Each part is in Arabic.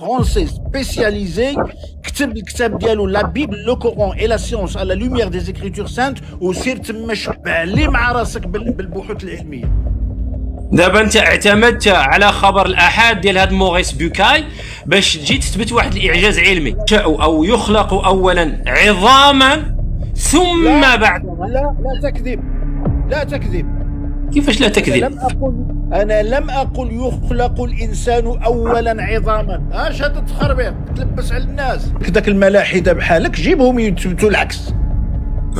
فرونسي سبيسياليزي كتب الكتاب ديالو لا بيبل لو كورون اي لا سيونس على لوميير دي زيكريتور سانت وسير تما شبع لي مع راسك بالبحوث العلميه دابا انت اعتمدت على خبر الاحاد ديال هاد موريس بوكاي باش تجي تثبت واحد الاعجاز علمي او يخلق اولا عظاما ثم لا بعد لا لا تكذب لا تكذب كيفاش لا تكذب؟ أنا لم أقل أنا لم أقل يخلق الإنسان أولا عظاما اش تتخربط تلبس على الناس كذاك الملاحدة بحالك جيبهم يثبتوا العكس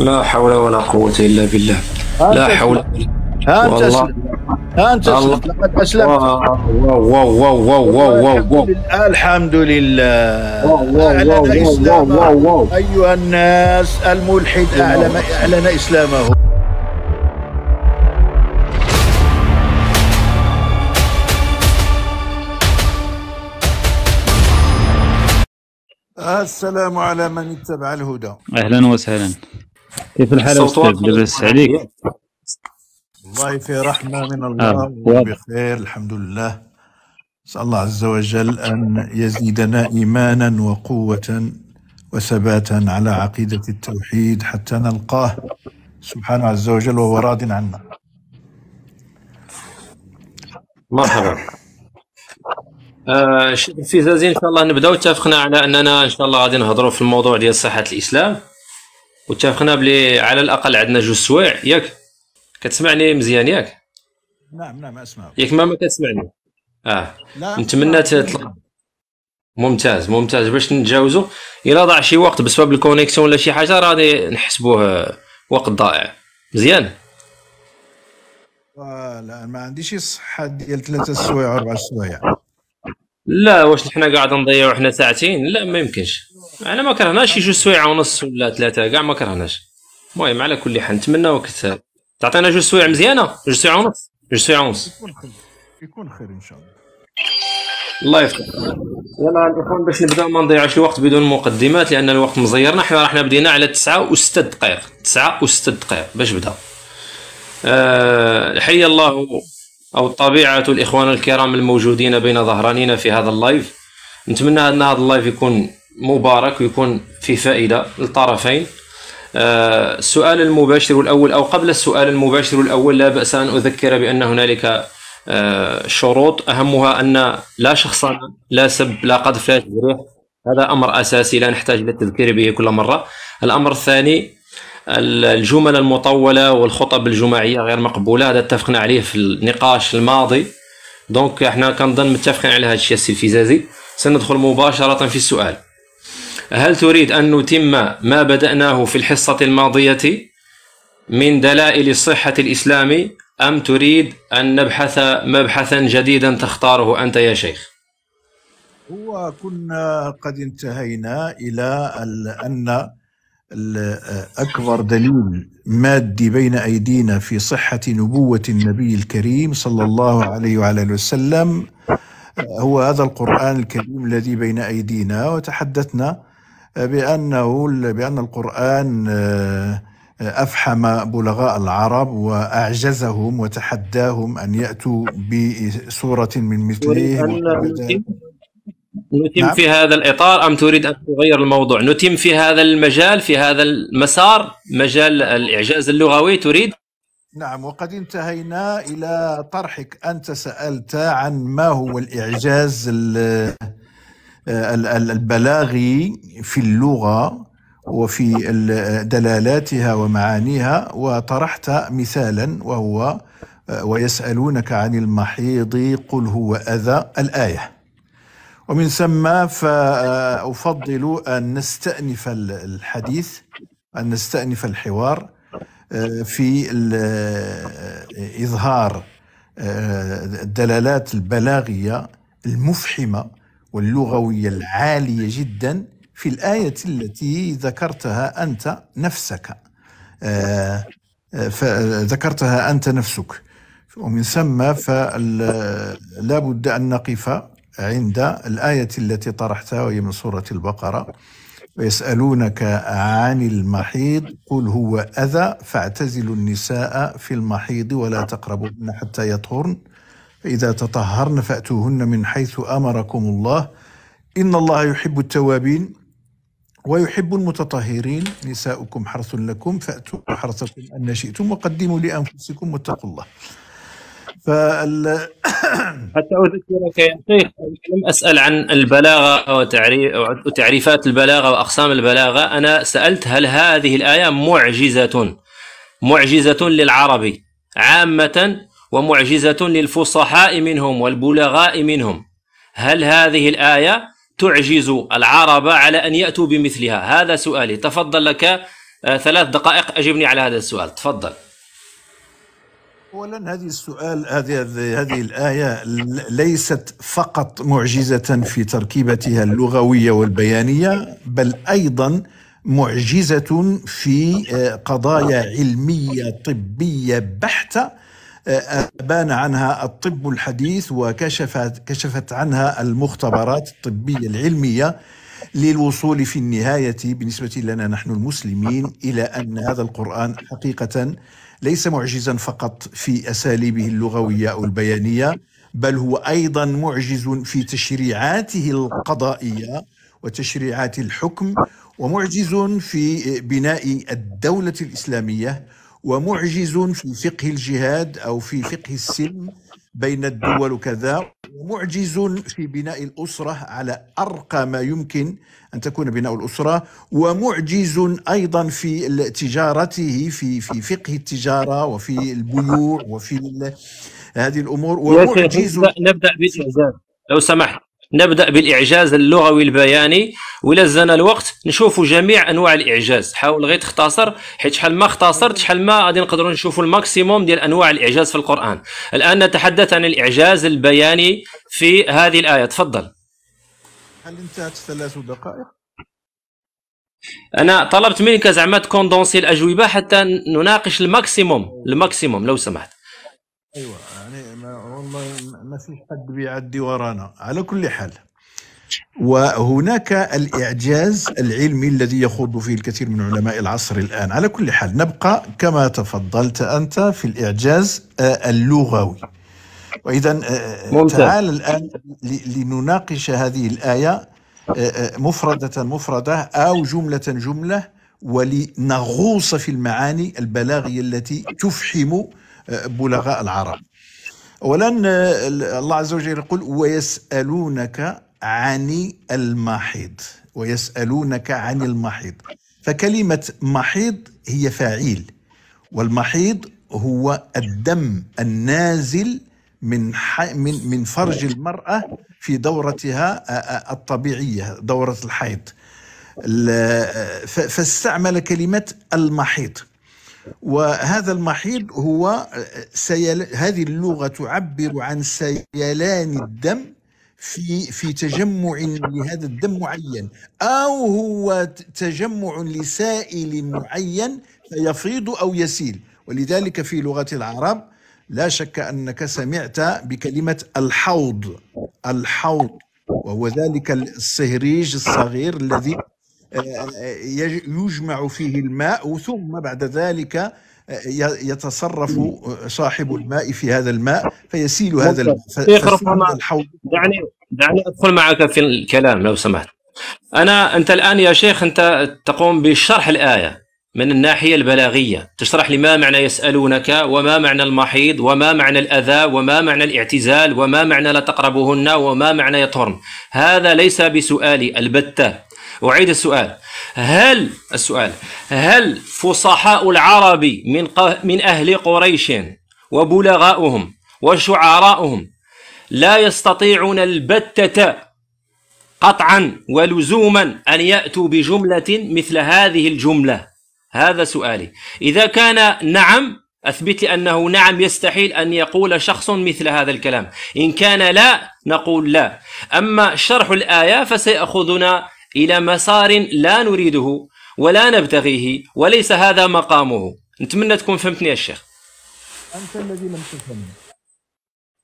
لا حول ولا قوة إلا بالله لا حول ها أنت اسلمت ها أنت أسلمت لقد أسلمت واو واو واو واو واو واو الحمد لله أعلن إسلامه أيها الناس الملحد أعلن أعلن إسلامه السلام على من اتبع الهدى اهلا وسهلا كيف الحال استاذ لاباس عليك والله في رحمه من الله آه. الحمد لله نسال الله عز وجل ان يزيدنا ايمانا وقوه وثباتا على عقيده التوحيد حتى نلقاه سبحانه عز وجل وهو راض عنا مرحبا سي آه، الفيزازي ان شاء الله نبداو اتفقنا على اننا ان شاء الله غادي نهضروا في الموضوع ديال صحه الاسلام واتفقنا بلي على الاقل عندنا جوج سوايع ياك كتسمعني مزيان ياك نعم نعم اسمع ياك ما ما كتسمعني اه نتمنى تطلع ممتاز ممتاز باش نتجاوزوا الا ضاع شي وقت بسبب الكونيكسيون ولا شي حاجه راني نحسبوه وقت ضائع مزيان لا ما عنديش الصحه ديال ثلاثه سوايع اربع سوايع لا واش نحنا قاعد نضيعوا احنا ساعتين لا ما يمكنش انا ما كرهناش جوج سوايع ونص ولا ثلاثه كاع ما كرهناش المهم على كل حال نتمناو تعطينا جوج سوايع مزيانه جوج سوايع ونص جوج سوايع ونص يكون خير يكون خير ان شاء الله الله يفتح يلا الاخوان باش نبداو ما نضيعش الوقت بدون مقدمات لان الوقت مزيرنا حنا راحنا بدينا على 9 و6 دقائق 9 و6 دقائق باش نبدا أه حي الله او طبيعه الاخوان الكرام الموجودين بين ظهرانينا في هذا اللايف نتمنى ان هذا اللايف يكون مبارك ويكون في فائده للطرفين آه السؤال المباشر الاول او قبل السؤال المباشر الاول لا باس ان اذكر بان هنالك آه شروط اهمها ان لا شخصا لا سب لا قذف لا تجريح هذا امر اساسي لا نحتاج للتذكير به كل مره الامر الثاني الجمل المطولة والخطب الجماعية غير مقبولة هذا اتفقنا عليه في النقاش الماضي دونك احنا كنظن متفقين على هذا الشيء السي الفيزازي سندخل مباشرة في السؤال هل تريد أن نتم ما بدأناه في الحصة الماضية من دلائل الصحة الإسلام أم تريد أن نبحث مبحثا جديدا تختاره أنت يا شيخ هو كنا قد انتهينا إلى أن أكبر دليل مادي بين أيدينا في صحة نبوة النبي الكريم صلى الله عليه وعلى آله وسلم هو هذا القرآن الكريم الذي بين أيدينا وتحدثنا بأنه بأن القرآن آه، أفحم بلغاء العرب وأعجزهم وتحداهم أن يأتوا بسورة من مثله نتم نعم. في هذا الاطار ام تريد ان تغير الموضوع؟ نتم في هذا المجال في هذا المسار مجال الاعجاز اللغوي تريد؟ نعم وقد انتهينا الى طرحك انت سالت عن ما هو الاعجاز البلاغي في اللغه وفي دلالاتها ومعانيها وطرحت مثالا وهو ويسالونك عن المحيض قل هو اذى الايه ومن ثم فأفضل أن نستأنف الحديث أن نستأنف الحوار آه، في آه، إظهار آه، الدلالات البلاغية المفحمة واللغوية العالية جدا في الآية التي ذكرتها أنت نفسك فذكرتها أنت نفسك ومن ثم فلا بد أن نقف عند الآية التي طرحتها وهي من سورة البقرة ويسألونك عن المحيض قل هو أذى فاعتزلوا النساء في المحيض ولا تقربوهن حتى يطهرن فإذا تطهرن فأتوهن من حيث أمركم الله إن الله يحب التوابين ويحب المتطهرين نساؤكم حرث لكم فأتوا حرثكم أن شئتم وقدموا لأنفسكم واتقوا الله فال... حتى اذكرك يا شيخ لم اسال عن البلاغه وتعريف وتعريفات البلاغه واقسام البلاغه انا سالت هل هذه الايه معجزه معجزه للعربي عامه ومعجزه للفصحاء منهم والبلغاء منهم هل هذه الايه تعجز العرب على ان ياتوا بمثلها هذا سؤالي تفضل لك آه، ثلاث دقائق اجبني على هذا السؤال تفضل اولا هذه السؤال هذه هذه الايه ليست فقط معجزه في تركيبتها اللغويه والبيانيه بل ايضا معجزه في آه، قضايا علميه طبيه بحته آه، أبان عنها الطب الحديث وكشفت كشفت عنها المختبرات الطبية العلمية للوصول في النهاية بالنسبة لنا نحن المسلمين إلى أن هذا القرآن حقيقة ليس معجزا فقط في اساليبه اللغويه او البيانيه بل هو ايضا معجز في تشريعاته القضائيه وتشريعات الحكم ومعجز في بناء الدوله الاسلاميه ومعجز في فقه الجهاد او في فقه السلم بين الدول وكذا معجز في بناء الأسرة على أرقى ما يمكن أن تكون بناء الأسرة ومعجز أيضا في تجارته في في فقه التجارة وفي البيوع وفي هذه الأمور ومعجز نبدأ بالإعجاز لو سمحت نبدأ بالإعجاز اللغوي البياني ولا زنا الوقت نشوفوا جميع أنواع الإعجاز حاول غير تختصر حيت شحال ما اختصرت شحال ما غادي نقدروا نشوفوا الماكسيموم ديال أنواع الإعجاز في القرآن الآن نتحدث عن الإعجاز البياني في هذه الآية تفضل هل انتهت ثلاث دقائق؟ أنا طلبت منك زعما تكوندونسي الأجوبة حتى نناقش الماكسيموم الماكسيموم لو سمحت أيوة يعني ما فيش حد بيعدي ورانا على كل حال وهناك الإعجاز العلمي الذي يخوض فيه الكثير من علماء العصر الآن على كل حال نبقى كما تفضلت أنت في الإعجاز آه، اللغوي وإذا آه، آه، تعال الآن لنناقش هذه الآية مفردة مفردة أو جملة جملة ولنغوص في المعاني البلاغية التي تفحم بلغاء العرب اولا الله عز وجل يقول ويسالونك عن المحيض ويسالونك عن المحيض فكلمه محيض هي فاعل والمحيض هو الدم النازل من من من فرج المراه في دورتها الطبيعيه دوره الحيض فاستعمل كلمه المحيض وهذا المحيض هو سيل... هذه اللغة تعبر عن سيلان الدم في في تجمع لهذا الدم معين أو هو تجمع لسائل معين فيفيض أو يسيل ولذلك في لغة العرب لا شك أنك سمعت بكلمة الحوض الحوض وهو ذلك الصهريج الصغير الذي آه، آه، يجمع فيه الماء ثم بعد ذلك آه، يتصرف صاحب الماء في هذا الماء فيسيل هذا الماء الحوض دعني دعني ادخل معك في الكلام لو سمحت انا انت الان يا شيخ انت تقوم بشرح الايه من الناحيه البلاغيه تشرح لي ما معنى يسالونك وما معنى المحيض وما معنى الاذى وما معنى الاعتزال وما معنى لا تقربهن وما معنى يطهرن هذا ليس بسؤالي البته أعيد السؤال هل السؤال هل فصحاء العرب من من أهل قريش وبلغاؤهم وشعراؤهم لا يستطيعون البتة قطعا ولزوما أن يأتوا بجملة مثل هذه الجملة هذا سؤالي إذا كان نعم أثبت لي أنه نعم يستحيل أن يقول شخص مثل هذا الكلام إن كان لا نقول لا أما شرح الآية فسيأخذنا إلى مسار لا نريده ولا نبتغيه وليس هذا مقامه نتمنى تكون فهمتني يا شيخ أنت الذي لم تفهم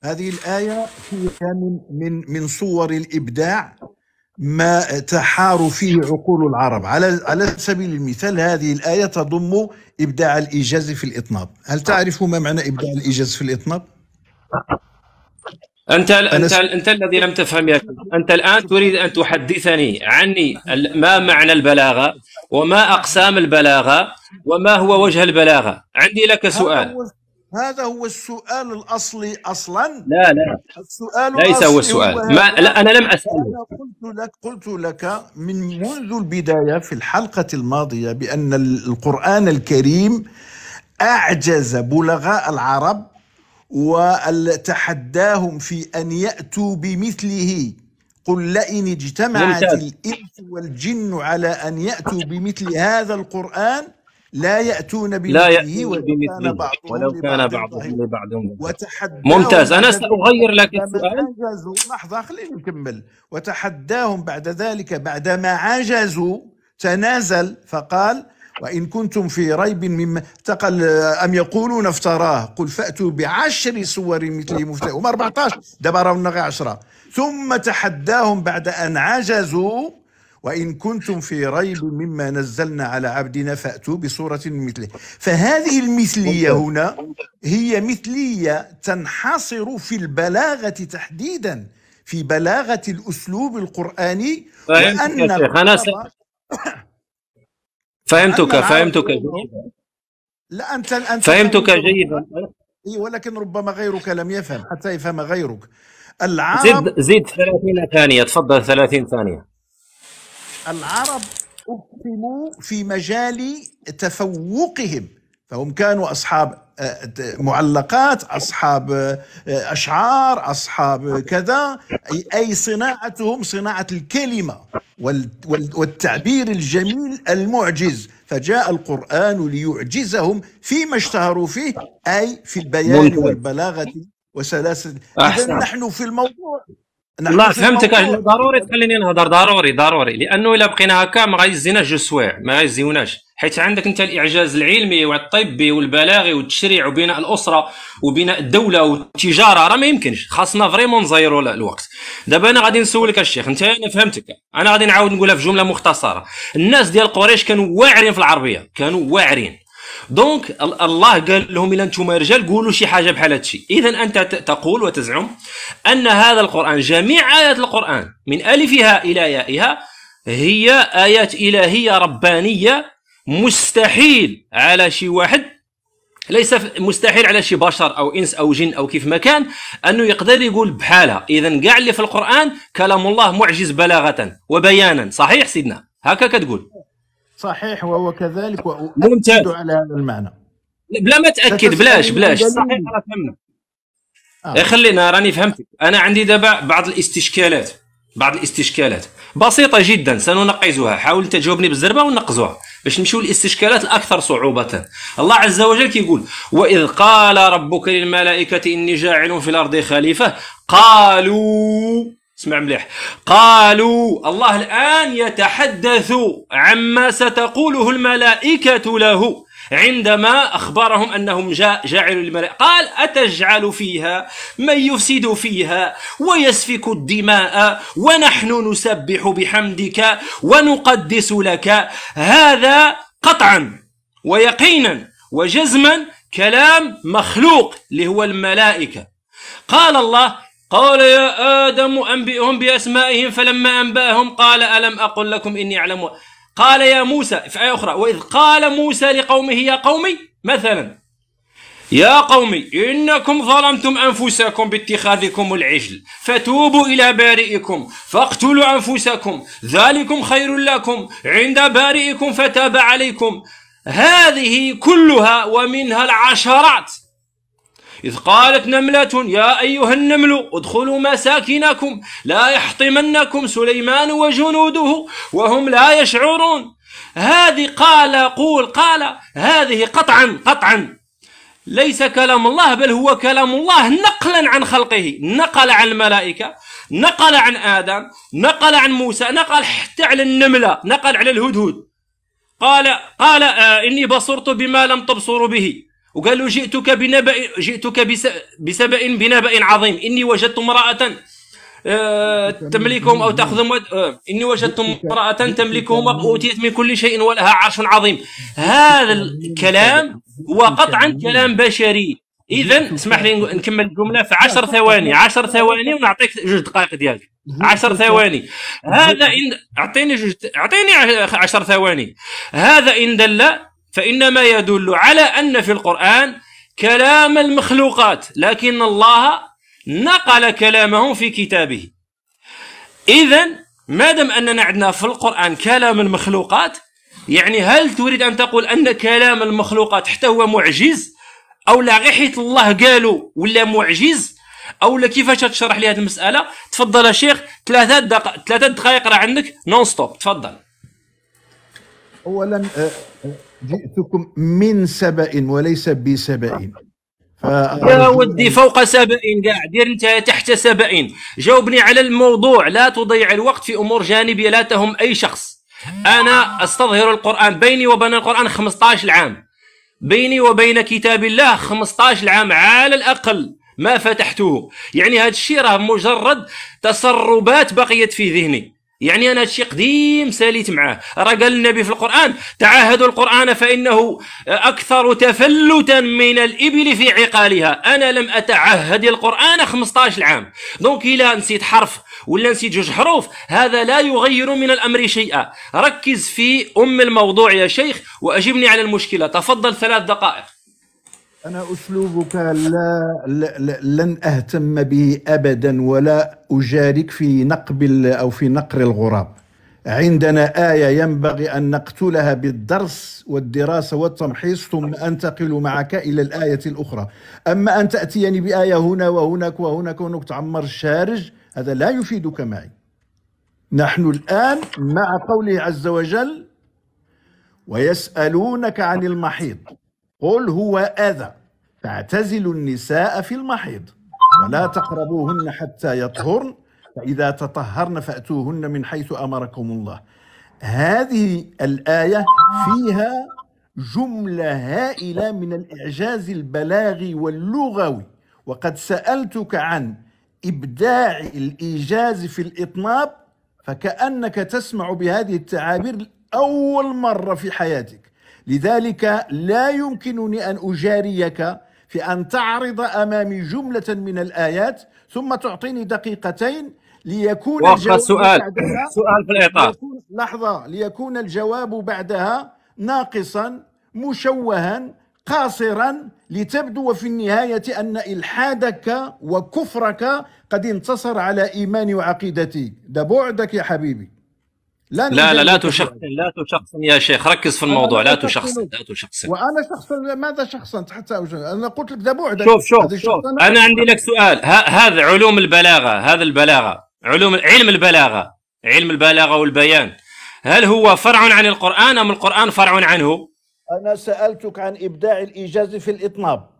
هذه الآية فيها من من من صور الإبداع ما تحار فيه عقول العرب على على سبيل المثال هذه الآية تضم إبداع الإيجاز في الإطناب هل تعرف ما معنى إبداع الإيجاز في الإطناب؟ انت انت انت الذي لم تفهم يا انت الان تريد ان تحدثني عني ما معنى البلاغه وما اقسام البلاغه وما هو وجه البلاغه عندي لك سؤال هذا هو السؤال الاصلي اصلا لا لا السؤال ليس هو السؤال ما لا انا لم اساله أنا قلت لك قلت لك من منذ البدايه في الحلقه الماضيه بان القران الكريم اعجز بلغاء العرب وتحداهم في أن يأتوا بمثله قل لئن اجتمعت الإنس والجن على أن يأتوا بمثل هذا القرآن لا يأتون بمثله لا يأتون ولو بمثله كان بعضهم ولو كان بعضهم لبعضهم ممتاز أنا سأغير لك السؤال لحظة خليني نكمل وتحداهم بعد ذلك بعدما عجزوا تنازل فقال وإن كنتم في ريب مما تقل أم يقولون افتراه قل فأتوا بعشر سور مثله مفتاح هم 14 دابا راهن غير 10 ثم تحداهم بعد أن عجزوا وإن كنتم في ريب مما نزلنا على عبدنا فأتوا بصورة مثله فهذه المثلية هنا هي مثلية تنحصر في البلاغة تحديدا في بلاغة الأسلوب القرآني طيب، وأن فهمتك فهمتك إيه؟ لا انت انت فهمتك جيدا اي ولكن ربما غيرك لم يفهم حتى يفهم غيرك العرب زد زد 30 ثانيه تفضل 30 ثانيه العرب اقسموا في مجال تفوقهم فهم كانوا أصحاب آه، معلقات أصحاب آه، أشعار أصحاب كذا أي صناعتهم صناعة الكلمة والتعبير الجميل المعجز فجاء القرآن ليعجزهم فيما اشتهروا فيه أي في البيان والبلاغة وسلاسه إذا نحن في الموضوع لا فهمتك ضروري تخليني نهضر ضروري ضروري لانه الا بقينا هكا ما غايزيناش جو سوايع ما غايزيوناش حيث عندك انت الاعجاز العلمي والطبي والبلاغي والتشريع وبناء الاسره وبناء الدوله والتجاره راه ما يمكنش خاصنا فريمون نزيروا الوقت دابا انا غادي نسولك الشيخ انت انا فهمتك انا غادي نعاود نقولها في جمله مختصره الناس ديال قريش كانوا واعرين في العربيه كانوا واعرين دونك الله قال لهم الا انتم رجال قولوا شي حاجه بحال هذا الشيء اذا انت تقول وتزعم ان هذا القران جميع ايات القران من الفها الى يائها هي ايات الهيه ربانيه مستحيل على شي واحد ليس مستحيل على شي بشر او انس او جن او كيف ما كان انه يقدر يقول بحالها اذا كاع اللي في القران كلام الله معجز بلاغه وبيانا صحيح سيدنا هكا كتقول صحيح وهو كذلك وأؤكد على هذا المعنى بلا ما تاكد بلاش بلاش صحيح راه فهمنا آه. خلينا راني فهمتك انا عندي دابا بعض الاستشكالات بعض الاستشكالات بسيطه جدا سننقزها حاول تجاوبني بالزربه ونقزوها باش نمشيو للاستشكالات الاكثر صعوبه الله عز وجل كيقول واذ قال ربك للملائكه اني جاعل في الارض خليفه قالوا اسمع مليح قالوا الله الان يتحدث عما ستقوله الملائكه له عندما أخبرهم أنهم جاعل المرأة قال أتجعل فيها من يفسد فيها ويسفك الدماء ونحن نسبح بحمدك ونقدس لك هذا قطعا ويقينا وجزما كلام مخلوق اللي هو الملائكة قال الله قال يا آدم أنبئهم بأسمائهم فلما أنبأهم قال ألم أقل لكم إني أعلم قال يا موسى في آية أخرى وإذ قال موسى لقومه يا قومي مثلا يا قومي إنكم ظلمتم أنفسكم باتخاذكم العجل فتوبوا إلى بارئكم فاقتلوا أنفسكم ذلكم خير لكم عند بارئكم فتاب عليكم هذه كلها ومنها العشرات إذ قالت نملة يا أيها النمل ادخلوا مساكنكم لا يحطمنكم سليمان وجنوده وهم لا يشعرون هذه قال قول قال هذه قطعا قطعا ليس كلام الله بل هو كلام الله نقلا عن خلقه نقل عن الملائكة نقل عن آدم نقل عن موسى نقل حتى على النملة نقل على الهدهد قال قال آه إني بصرت بما لم تبصروا به وقال له جئتك بنبأ جئتك بسبأ بنبأ عظيم إني وجدت امرأة آه، تملكهم او تاخذهم آه، اني وجدت امراه تملكهم واوتيت من كل شيء ولها عرش عظيم هذا الكلام هو قطعا كلام بشري اذا اسمح لي نكمل الجمله في 10 ثواني 10 ثواني ونعطيك جوج دقائق ديالك 10 ثواني هذا ان اعطيني جوج اعطيني 10 ثواني هذا ان دل فإنما يدل على أن في القرآن كلام المخلوقات لكن الله نقل كلامه في كتابه إذا ما دام أننا عندنا في القرآن كلام المخلوقات يعني هل تريد أن تقول أن كلام المخلوقات حتى هو معجز أو لا غير حيت الله قالوا ولا معجز أو لا كيفاش تشرح لي هذه المسألة تفضل يا شيخ ثلاثة دقائق ثلاثة دقائق راه عندك نون ستوب تفضل أولا آه، آه، جئتكم من سبأ وليس بسبأ يا ودي فوق سبأ كاع دير انت تحت سبأ جاوبني على الموضوع لا تضيع الوقت في امور جانبيه لا تهم اي شخص انا استظهر القران بيني وبين القران 15 عام بيني وبين كتاب الله 15 عام على الاقل ما فتحته يعني هذا الشيء راه مجرد تسربات بقيت في ذهني يعني انا هادشي قديم ساليت معاه راه قال النبي في القران تعاهدوا القران فانه اكثر تفلتا من الابل في عقالها انا لم اتعهد القران 15 عام دونك الا نسيت حرف ولا نسيت جوج حروف هذا لا يغير من الامر شيئا ركز في ام الموضوع يا شيخ واجبني على المشكله تفضل ثلاث دقائق أنا أسلوبك لا, لا لن أهتم به أبدا ولا أجارك في نقب أو في نقر الغراب عندنا آية ينبغي أن نقتلها بالدرس والدراسة والتمحيص ثم أنتقل معك إلى الآية الأخرى أما أن تأتيني بآية هنا وهناك وهناك وهناك تعمر الشارج هذا لا يفيدك معي نحن الآن مع قوله عز وجل ويسألونك عن المحيط قل هو أذى فاعتزلوا النساء في المحيض ولا تقربوهن حتى يطهرن فإذا تطهرن فأتوهن من حيث أمركم الله هذه الآية فيها جملة هائلة من الإعجاز البلاغي واللغوي وقد سألتك عن إبداع الإيجاز في الإطناب فكأنك تسمع بهذه التعابير أول مرة في حياتك لذلك لا يمكنني ان اجاريك في ان تعرض امامي جمله من الايات ثم تعطيني دقيقتين ليكون الجواب سؤال سؤال في الاعطاء لحظه ليكون الجواب بعدها ناقصا مشوها قاصرا لتبدو في النهايه ان الحادك وكفرك قد انتصر على ايماني وعقيدتي ده بعدك يا حبيبي لا لا لا, لا تشخصن لا تشخصن يا شيخ ركز في الموضوع لا تشخصن لا تشخصن وانا شخصا ماذا شخصنت حتى أجل. انا قلت لك ذا بعد شوف شوف, شوف. انا, أنا عندي لك سؤال هذا علوم البلاغه هذا البلاغه علوم علم البلاغه علم البلاغه والبيان هل هو فرع عن القران ام القران فرع عنه؟ انا سالتك عن ابداع الايجاز في الاطناب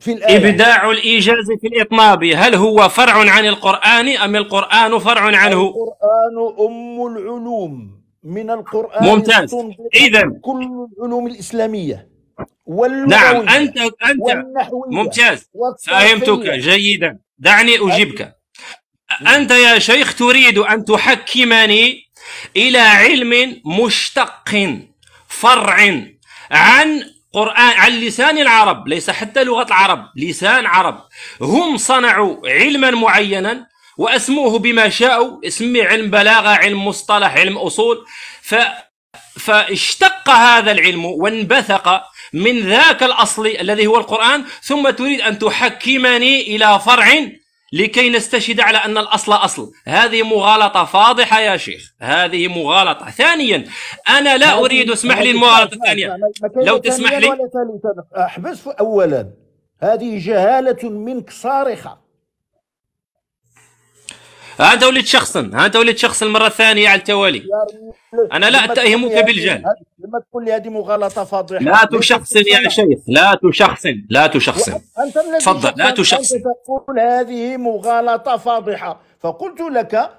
في الآية إبداع الإيجاز في الإطناب هل هو فرع عن القرآن أم القرآن فرع عنه القرآن أم العلوم من القرآن ممتاز إذا كل العلوم الإسلامية نعم أنت أنت ممتاز فهمتك جيدا دعني أجيبك أنت يا شيخ تريد أن تحكمني إلى علم مشتق فرع عن قرآن على لسان العرب ليس حتى لغة العرب لسان عرب هم صنعوا علما معينا واسموه بما شاءوا اسميه علم بلاغة علم مصطلح علم أصول ف فاشتق هذا العلم وانبثق من ذاك الأصل الذي هو القرآن ثم تريد أن تحكمني إلى فرع لكي نستشهد على أن الأصل أصل هذه مغالطة فاضحة يا شيخ هذه مغالطة ثانيا أنا لا أريد اسمح لي المغالطة الثانية لو تسمح لي أحبس أولا هذه جهالة منك صارخة أنت وليت شخصا أنت وليت شخصا المرة الثانية على التوالي أنا لا أتهمك بالجهل لما تقول لي هذه مغالطة فاضحة لا تشخصن يا شيخ لا تشخصن لا تشخصن تفضل لا تشخص تقول هذه مغالطة فاضحة فقلت لك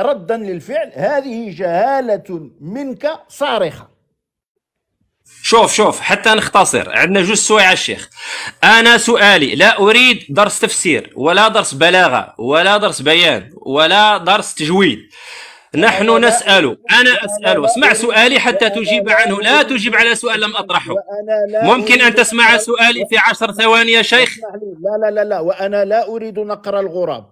ردا للفعل هذه جهالة منك صارخة شوف شوف حتى نختصر عندنا جوج سوايع الشيخ انا سؤالي لا اريد درس تفسير ولا درس بلاغه ولا درس بيان ولا درس تجويد نحن نسأل أنا أسأل اسمع سؤالي حتى تجيب عنه لا تجيب على سؤال لم أطرحه ممكن أن تسمع سؤالي في عشر ثواني يا شيخ لا لا لا لا وأنا لا أريد نقر الغراب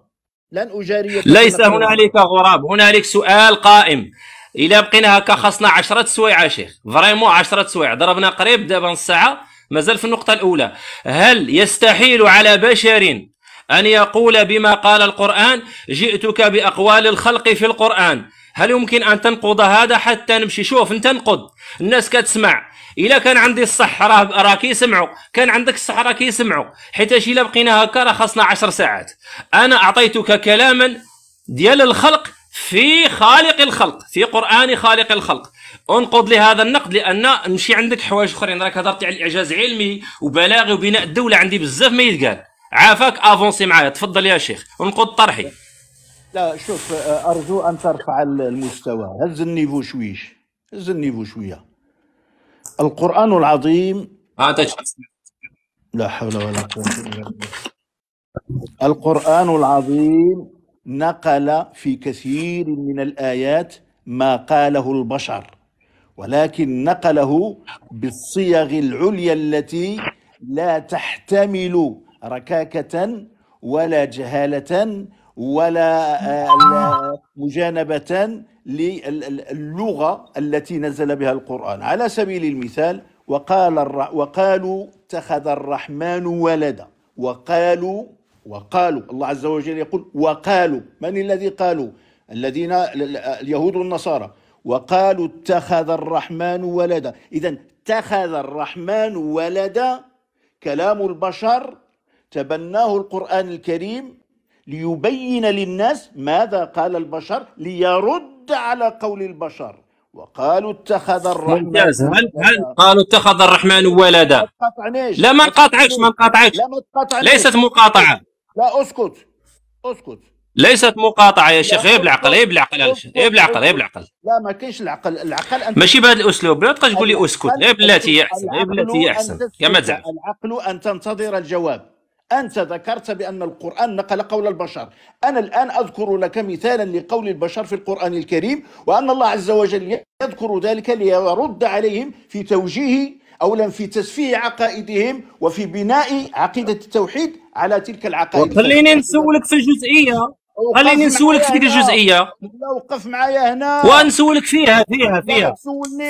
لن أجاريك ليس هنالك غراب هنالك سؤال قائم الا بقينا هكا خاصنا 10 سوايع شيخ فريمون 10 سوايع ضربنا قريب دابا نص ساعه مازال في النقطه الاولى هل يستحيل على بشر ان يقول بما قال القران جئتك باقوال الخلق في القران هل يمكن ان تنقض هذا حتى نمشي شوف انت نقض الناس كتسمع الا كان عندي الصح راه راه كيسمعوا كان عندك الصح راه كيسمعوا حيت الا بقينا هكا راه خاصنا 10 ساعات انا اعطيتك كلاما ديال الخلق في خالق الخلق في قرآن خالق الخلق انقض لهذا النقد لان نمشي عندك حوايج اخرين راك هضرت على الاعجاز علمي وبلاغي وبناء الدوله عندي بزاف ما يتقال عافاك افونسي معايا تفضل يا شيخ انقض طرحي لا شوف ارجو ان ترفع المستوى هز النيفو شويش هز النيفو شويه القران العظيم لا حول ولا قوه الا بالله القران العظيم نقل في كثير من الآيات ما قاله البشر ولكن نقله بالصيغ العليا التي لا تحتمل ركاكة ولا جهالة ولا آه، مجانبة للغة التي نزل بها القرآن على سبيل المثال وقال الر... وقالوا اتخذ الرحمن ولدا وقالوا وقالوا الله عز وجل يقول وقالوا من الذي قالوا الذين اليهود والنصارى وقالوا اتخذ الرحمن ولدا إذا اتخذ الرحمن ولدا كلام البشر تبناه القرآن الكريم ليبين للناس ماذا قال البشر ليرد على قول البشر وقالوا اتخذ الرحمن ممتاز هل هل قالوا اتخذ الرحمن ولدا لا ما نقاطعكش ما نقاطعكش ليست مقاطعه لا اسكت اسكت ليست مقاطعه يا شيخ غير بالعقل غير بالعقل غير بالعقل غير بالعقل لا ما كاينش العقل العقل أنت ماشي بهذا الاسلوب لا تبقاش تقول لي اسكت غير بلاتي هي احسن غير بلاتي هي احسن كما تزعم العقل ان تنتظر الجواب أنت ذكرت بأن القرآن نقل قول البشر أنا الآن أذكر لك مثالا لقول البشر في القرآن الكريم وأن الله عز وجل يذكر ذلك ليرد عليهم في توجيه اولا في تسفيه عقائدهم وفي بناء عقيده التوحيد على تلك العقائد خليني نسولك في الجزئيه خليني نسولك في الجزئيه لا وقف معايا هنا ونسولك فيها فيها فيها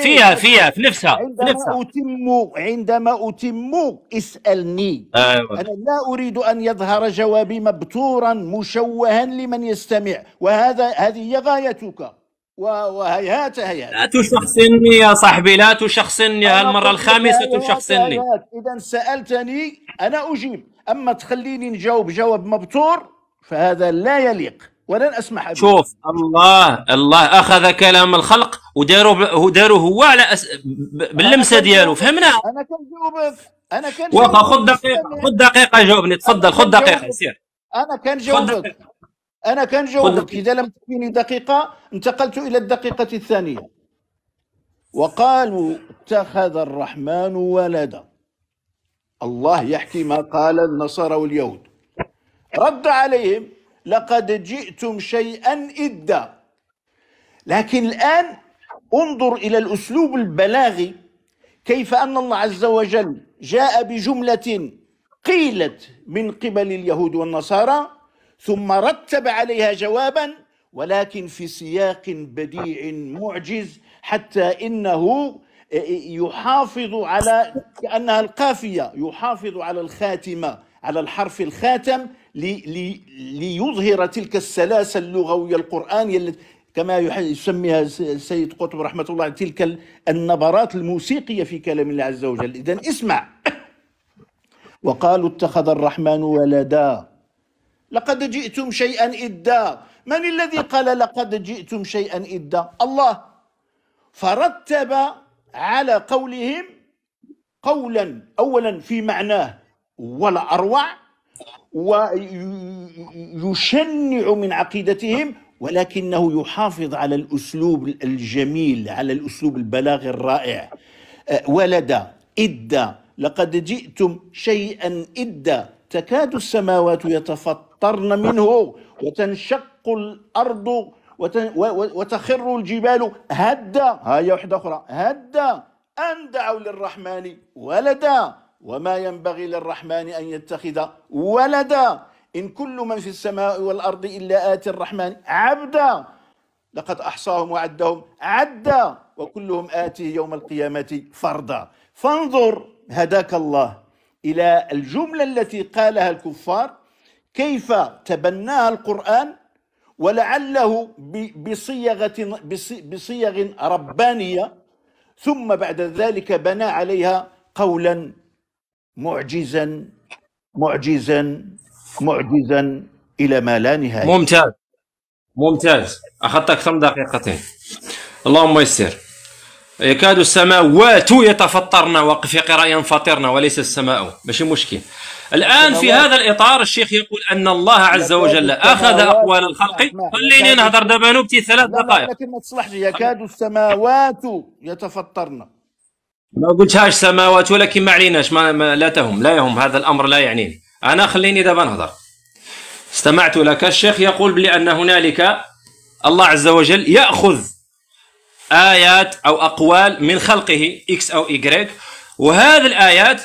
فيها فيها في نفسها عندما نفسها. اتم عندما اتم اسالني أيوة. انا لا اريد ان يظهر جوابي مبتورا مشوها لمن يستمع وهذا هذه هي غايتك وهيهات هيهات لا تشخصني يا صاحبي لا تشخصني هالمره الخامسه تشخصني اذا سالتني انا اجيب اما تخليني نجاوب جواب مبتور فهذا لا يليق ولن اسمح أبي. شوف الله الله اخذ كلام الخلق وداروا وداروا هو على أس... باللمسه ديالو فهمنا انا كنجاوبك انا كنجاوبك واخا خذ دقيقه خذ دقيقه جاوبني تفضل خذ دقيقه سير انا كنجاوبك انا كان جوابك اذا لم تكفيني دقيقه انتقلت الى الدقيقه الثانيه وقالوا اتخذ الرحمن ولدا الله يحكي ما قال النصارى واليهود رد عليهم لقد جئتم شيئا إدا لكن الآن انظر إلى الأسلوب البلاغي كيف أن الله عز وجل جاء بجملة قيلت من قبل اليهود والنصارى ثم رتب عليها جوابا ولكن في سياق بديع معجز حتى انه يحافظ على كانها القافيه يحافظ على الخاتمه على الحرف الخاتم لي ليظهر تلك السلاسه اللغويه القرانيه التي كما يسميها السيد قطب رحمه الله تلك النبرات الموسيقيه في كلام الله عز وجل اذا اسمع وقالوا اتخذ الرحمن ولدا لقد جئتم شيئا إدا من الذي قال لقد جئتم شيئا إدا الله فرتب على قولهم قولا أولا في معناه ولا أروع ويشنع من عقيدتهم ولكنه يحافظ على الأسلوب الجميل على الأسلوب البلاغي الرائع أه، ولد إدا لقد جئتم شيئا إدا تكاد السماوات يتفطر يمطرن منه وتنشق الأرض وتخر الجبال هدا هاي واحدة أخرى هدا أن دعوا للرحمن ولدا وما ينبغي للرحمن أن يتخذ ولدا إن كل من في السماء والأرض إلا آتي الرحمن عبدا لقد أحصاهم وعدهم عدا وكلهم آتيه يوم القيامة فردا فانظر هداك الله إلى الجملة التي قالها الكفار كيف تبناها القرآن ولعله بصيغة بصيغ ربانية ثم بعد ذلك بنى عليها قولا معجزا معجزا معجزا إلى ما لا نهاية ممتاز ممتاز أخذت أكثر من دقيقتين اللهم يسر يكاد السماوات يتفطرن وقف قراءة ينفطرن وليس السماء ماشي مشكل الآن في هذا الإطار الشيخ يقول أن الله عز وجل أخذ أقوال الخلق خليني نهضر دابا نبتي ثلاث دقائق لكن ما تصلحش يكاد السماوات يتفطرن ما قلتهاش سماوات ولكن ما عليناش ما, ما لا تهم لا يهم هذا الأمر لا يعنيني أنا خليني دابا نهضر استمعت لك الشيخ يقول بلي أن هنالك الله عز وجل يأخذ آيات أو أقوال من خلقه إكس أو Y وهذه الآيات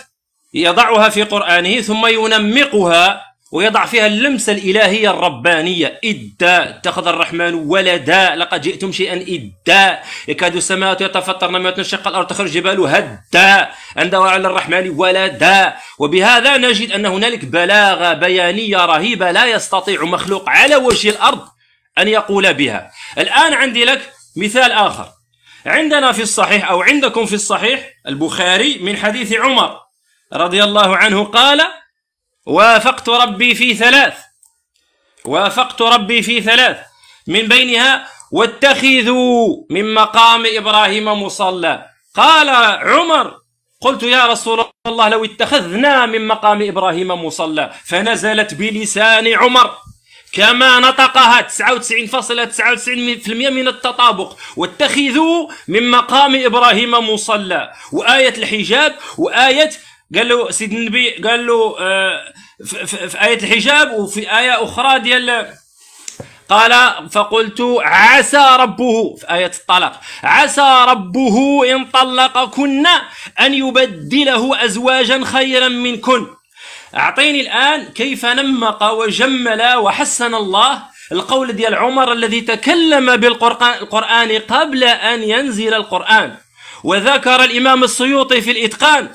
يضعها في قرآنه ثم ينمقها ويضع فيها اللمسة الإلهية الربانية إدا اتخذ الرحمن ولدا لقد جئتم شيئا إدا يكاد السماوات يتفطرن ما تنشق الأرض تخرج جبال هدا عند على الرحمن ولدا وبهذا نجد أن هنالك بلاغة بيانية رهيبة لا يستطيع مخلوق على وجه الأرض أن يقول بها الآن عندي لك مثال آخر عندنا في الصحيح أو عندكم في الصحيح البخاري من حديث عمر رضي الله عنه قال وافقت ربي في ثلاث وافقت ربي في ثلاث من بينها واتخذوا من مقام إبراهيم مصلى قال عمر قلت يا رسول الله لو اتخذنا من مقام إبراهيم مصلى فنزلت بلسان عمر كما نطقها 99.99% من التطابق واتخذوا من مقام إبراهيم مصلى وآية الحجاب وآية قال له سيدنا النبي قال له آه، في آية الحجاب وفي آية أخرى ديال قال فقلت عسى ربه في آية الطلاق عسى ربه إن طلقكن أن يبدله أزواجا خيرا منكن أعطيني الآن كيف نمق وجمل وحسن الله القول ديال عمر الذي تكلم بالقرآن قبل أن ينزل القرآن وذكر الإمام السيوطي في الإتقان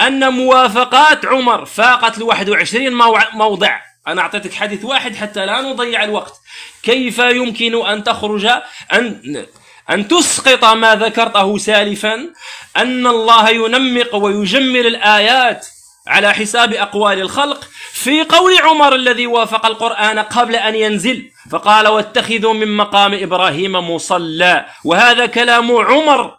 أن موافقات عمر فاقت ال 21 موضع أنا أعطيتك حديث واحد حتى لا نضيع الوقت كيف يمكن أن تخرج أن أن تسقط ما ذكرته سالفا أن الله ينمق ويجمل الآيات على حساب أقوال الخلق في قول عمر الذي وافق القرآن قبل أن ينزل فقال واتخذوا من مقام إبراهيم مصلى وهذا كلام عمر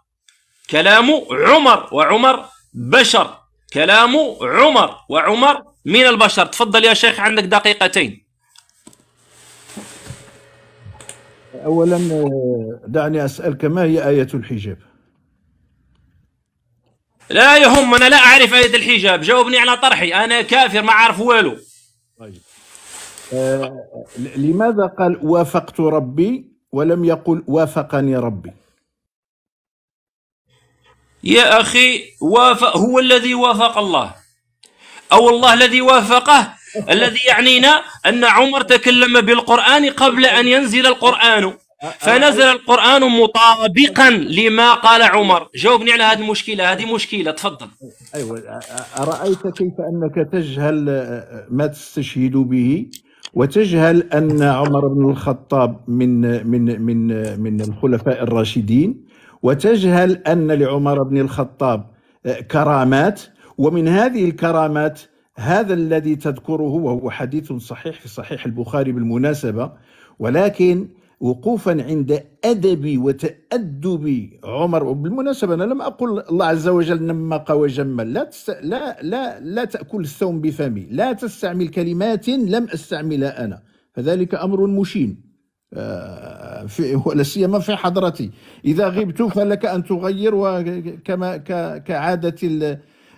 كلام عمر وعمر بشر كلام عمر وعمر من البشر تفضل يا شيخ عندك دقيقتين أولا دعني أسألك ما هي آية الحجاب لا يهم أنا لا أعرف آية الحجاب جاوبني على طرحي أنا كافر ما أعرف والو طيب آه لماذا قال وافقت ربي ولم يقل وافقني ربي يا أخي وافق هو الذي وافق الله أو الله الذي وافقه الذي يعنينا أن عمر تكلم بالقرآن قبل أن ينزل القرآن فنزل القران مطابقا لما قال عمر جاوبني على هذه المشكله هذه مشكله تفضل ايوه ارايت كيف انك تجهل ما تستشهد به وتجهل ان عمر بن الخطاب من من من من الخلفاء الراشدين وتجهل ان لعمر بن الخطاب كرامات ومن هذه الكرامات هذا الذي تذكره وهو حديث صحيح في صحيح البخاري بالمناسبه ولكن وقوفا عند أدب وتأدب عمر وبالمناسبة أنا لم أقل الله عز وجل نمق وجمل لا تست... لا لا لا تأكل الثوم بفمي لا تستعمل كلمات لم أستعملها أنا فذلك أمر مشين آه، في ولا سيما في حضرتي اذا غبت فلك ان تغير وكما كعاده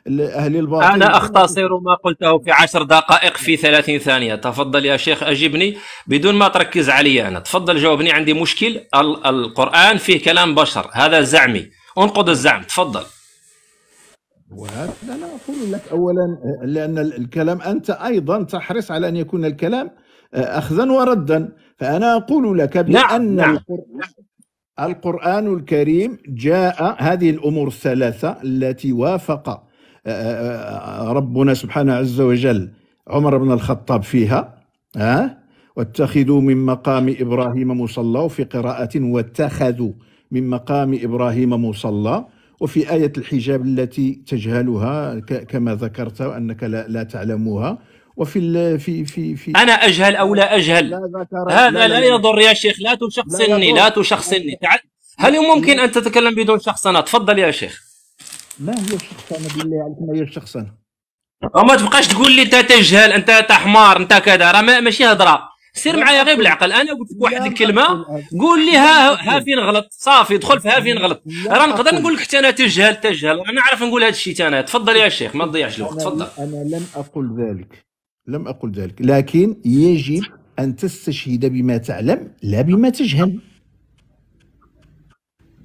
اهل الباطل انا اختصر ما قلته في عشر دقائق في 30 ثانيه تفضل يا شيخ اجبني بدون ما تركز علي انا تفضل جاوبني عندي مشكل القران فيه كلام بشر هذا زعمي انقض الزعم تفضل لا انا أقول لك أولا لأن الكلام أنت أيضا تحرص على أن يكون الكلام آه، أخذا وردا فأنا أقول لك بأن نعم. نعم. القرآن, القرآن الكريم جاء هذه الأمور الثلاثة التي وافق آه، آه، آه، ربنا سبحانه عز وجل عمر بن الخطاب فيها ها واتخذوا من مقام إبراهيم مصلى وفي قراءة واتخذوا من مقام إبراهيم مصلى وفي آية الحجاب التي تجهلها كما ذكرت أنك لا, لا تعلمها وفي في في في انا اجهل او لا اجهل لا هذا لا, لا يضر يا شيخ لا تشخصني لا, لا تشخصني هل ممكن ان تتكلم بدون شخصنه تفضل يا شيخ ما هي الشخصنه بالله عليك ما هي الشخصنه وما تبقاش تقول لي انت تجهل انت حمار انت كذا راه ماشي هضره سير معايا غير بالعقل انا قلت لك واحد الكلمه قول لي ها ها فين غلط صافي ادخل في ها فين غلط راه نقدر نقول لك حتى انا تجهل تجهل انا عارف نقول هذا الشيء انا تفضل يا شيخ ما تضيعش الوقت تفضل انا لم اقل ذلك لم اقل ذلك لكن يجب ان تستشهد بما تعلم لا بما تجهل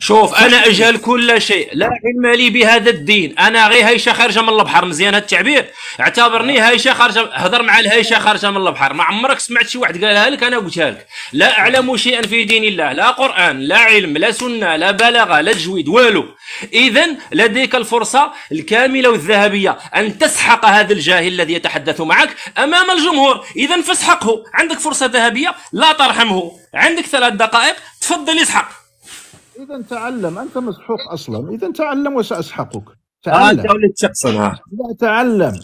شوف انا اجهل كل شيء لا علم لي بهذا الدين انا غير هيشه خارجه من البحر مزيان هذا التعبير اعتبرني نعم. هيشه خارجه هضر مع الهيشه خارجه من البحر ما عمرك سمعت شي واحد قالها لك انا قلتها لك لا اعلم شيئا في دين الله لا قران لا علم لا سنه لا بلاغه لا تجويد والو اذا لديك الفرصه الكامله والذهبيه ان تسحق هذا الجاهل الذي يتحدث معك امام الجمهور اذا فاسحقه عندك فرصه ذهبيه لا ترحمه عندك ثلاث دقائق تفضل اسحق اذا تعلم انت مسحوق اصلا اذا تعلم وساسحقك تعلم آه شخصا لا تعلم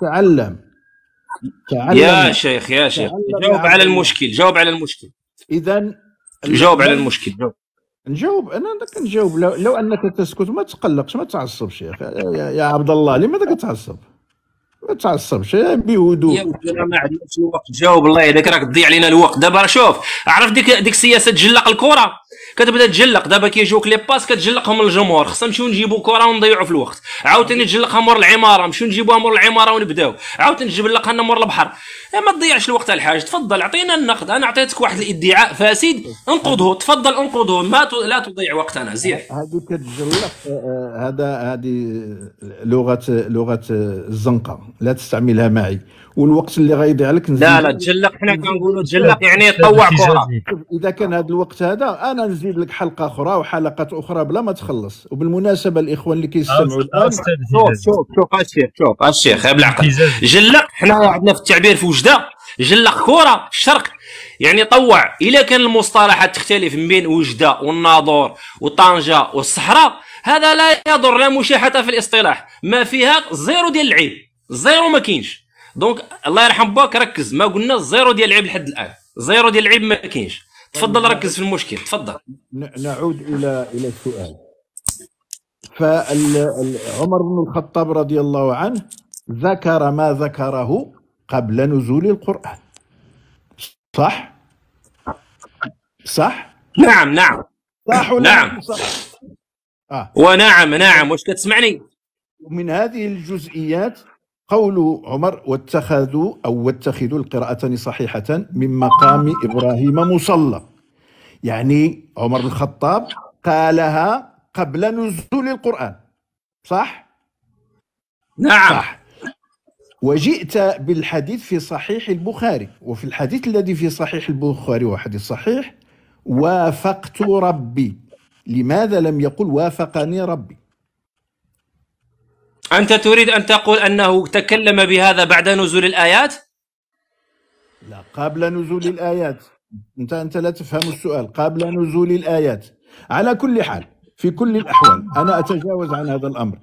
تعلم تعلم يا شيخ يا شيخ جاوب على, المشكل جاوب على المشكل اذا جاوب على المشكل جاوب نجاوب انا كنجاوب لو, لو انك تسكت ما تقلقش ما تعصبش يا, يا, يا عبد الله لماذا كتعصب؟ ما تعصبش بهدوء يا انا ما عندناش الوقت جاوب الله يهديك راك تضيع علينا الوقت دابا شوف عرفت ديك ديك سياسه تجلق الكره كتبدا تجلق دابا كيجيوك لي باس كتجلقهم للجمهور خصنا نمشيو نجيبو كره ونضيعو في الوقت عاوتاني تجلقها مور العماره نمشيو نجيبوها مور العماره ونبداو عاوتاني تجلقها لنا مور البحر إيه، ما تضيعش الوقت على الحاج تفضل عطينا النقد انا عطيتك واحد الادعاء فاسد انقضه تفضل انقضه ما ت... لا تضيع وقتنا زين هذه كتجلق آه، آه، هذا هذه لغه لغه آه، الزنقه لا تستعملها معي والوقت اللي غيضيع لك لا لا تجلق حنا كنقولوا تجلق يعني طوع كره اذا كان هذا الوقت هذا انا نزيد لك حلقه اخرى وحلقات اخرى بلا ما تخلص وبالمناسبه الاخوان اللي كيستمعوا شوف شوف شوف الشيخ شوف الشيخ بالعقل جلق حنا عندنا في التعبير في وجده جلق كره الشرق يعني طوع الا كان المصطلحات تختلف بين وجده والناظور وطنجه والصحراء هذا لا يضر لا مشاحه في الاصطلاح ما فيها زيرو ديال العيب زيرو ما كاينش دونك الله يرحم باك ركز ما قلنا زيرو ديال العيب لحد الان زيرو ديال العيب ما كاينش تفضل طيب. ركز في المشكل تفضل نعود الى الى السؤال فعمر بن الخطاب رضي الله عنه ذكر ما ذكره قبل نزول القرآن صح؟ صح؟ نعم نعم صح ولا نعم صح؟ آه. ونعم نعم واش كتسمعني؟ من هذه الجزئيات قول عمر واتخذوا أو واتخذوا القراءتان صحيحة من مقام إبراهيم مصلى يعني عمر الخطاب قالها قبل نزول القرآن صح؟ نعم صح وجئت بالحديث في صحيح البخاري وفي الحديث الذي في صحيح البخاري حديث صحيح وافقت ربي لماذا لم يقل وافقني ربي أنت تريد أن تقول أنه تكلم بهذا بعد نزول الآيات؟ لا قبل نزول الآيات أنت أنت لا تفهم السؤال قبل نزول الآيات على كل حال في كل الأحوال أنا أتجاوز عن هذا الأمر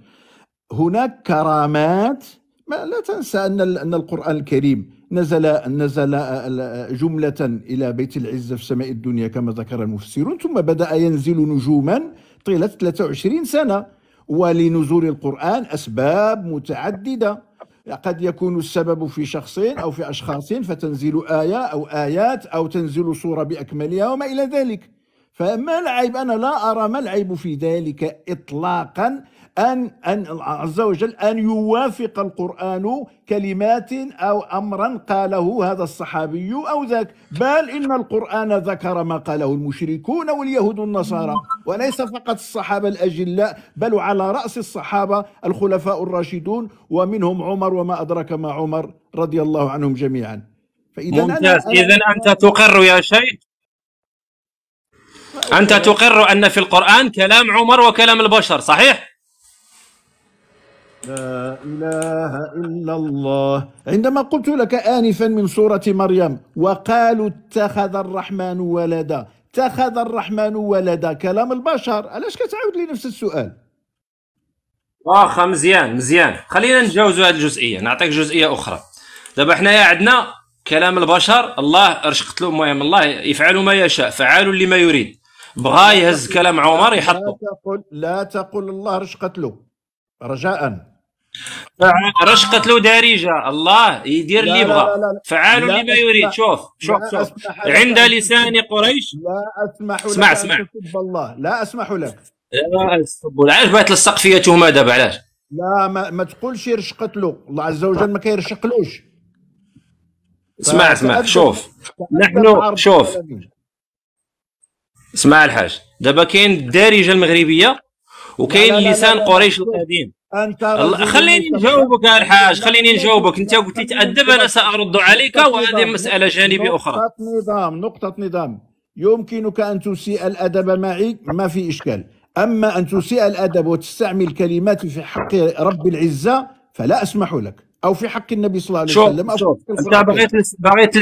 هناك كرامات ما لا تنسى أن أن القرآن الكريم نزل نزل آه، جملة إلى بيت العزة في سماء الدنيا كما ذكر المفسرون ثم بدأ ينزل نجوما طيلة 23 سنة ولنزول القرآن أسباب متعددة قد يكون السبب في شخص أو في أشخاص فتنزل آية أو آيات أو تنزل صورة بأكملها وما إلى ذلك فما العيب أنا لا أرى ما العيب في ذلك إطلاقا أن أن عز وجل أن يوافق القرآن كلمات أو أمرا قاله هذا الصحابي أو ذاك بل إن القرآن ذكر ما قاله المشركون واليهود والنصارى وليس فقط الصحابة الأجلاء بل على رأس الصحابة الخلفاء الراشدون ومنهم عمر وما أدرك ما عمر رضي الله عنهم جميعا فإذا ممتاز إذا أنت تقر يا شيخ أنت تقر أن في القرآن كلام عمر وكلام البشر صحيح؟ لا إله إلا الله عندما قلت لك آنفا من سورة مريم وقالوا اتخذ الرحمن ولدا اتخذ الرحمن ولدا كلام البشر علاش كتعاود لي نفس السؤال واخا مزيان مزيان خلينا نتجاوزوا هذه الجزئيه نعطيك جزئيه اخرى دابا حنايا عندنا كلام البشر الله رشقت له المهم الله يفعل ما يشاء فعال لما يريد بغى يهز كلام عمر يحطه لا تقل لا تقل الله رشقت له رجاء رشقة له دارجة الله يدير اللي يبغى فعال لما يريد شوف شوف شوف عند لسان قريش لا أسمح لك اسمع اسمع الله لا أسمح لك لا أسمح علاش بغيت تلصق فيا تهمة دابا علاش لا ما, ما تقولش يرشقت له الله عز وجل ما كيرشقلوش اسمع اسمع شوف نحن شوف اسمع الحاج دابا كاين الدارجه المغربيه وكاين لسان قريش القديم انت خليني نجاوبك يا الحاج خليني نجاوبك انت قلت لي تادب انا سارد عليك وهذه مساله جانبيه اخرى نقطه نظام نقطه نظام يمكنك ان تسيء الادب معي ما في اشكال اما ان تسيء الادب وتستعمل كلمات في حق رب العزه فلا اسمح لك او في حق النبي صلى الله عليه وسلم شوف شوف انت بغيت بغيت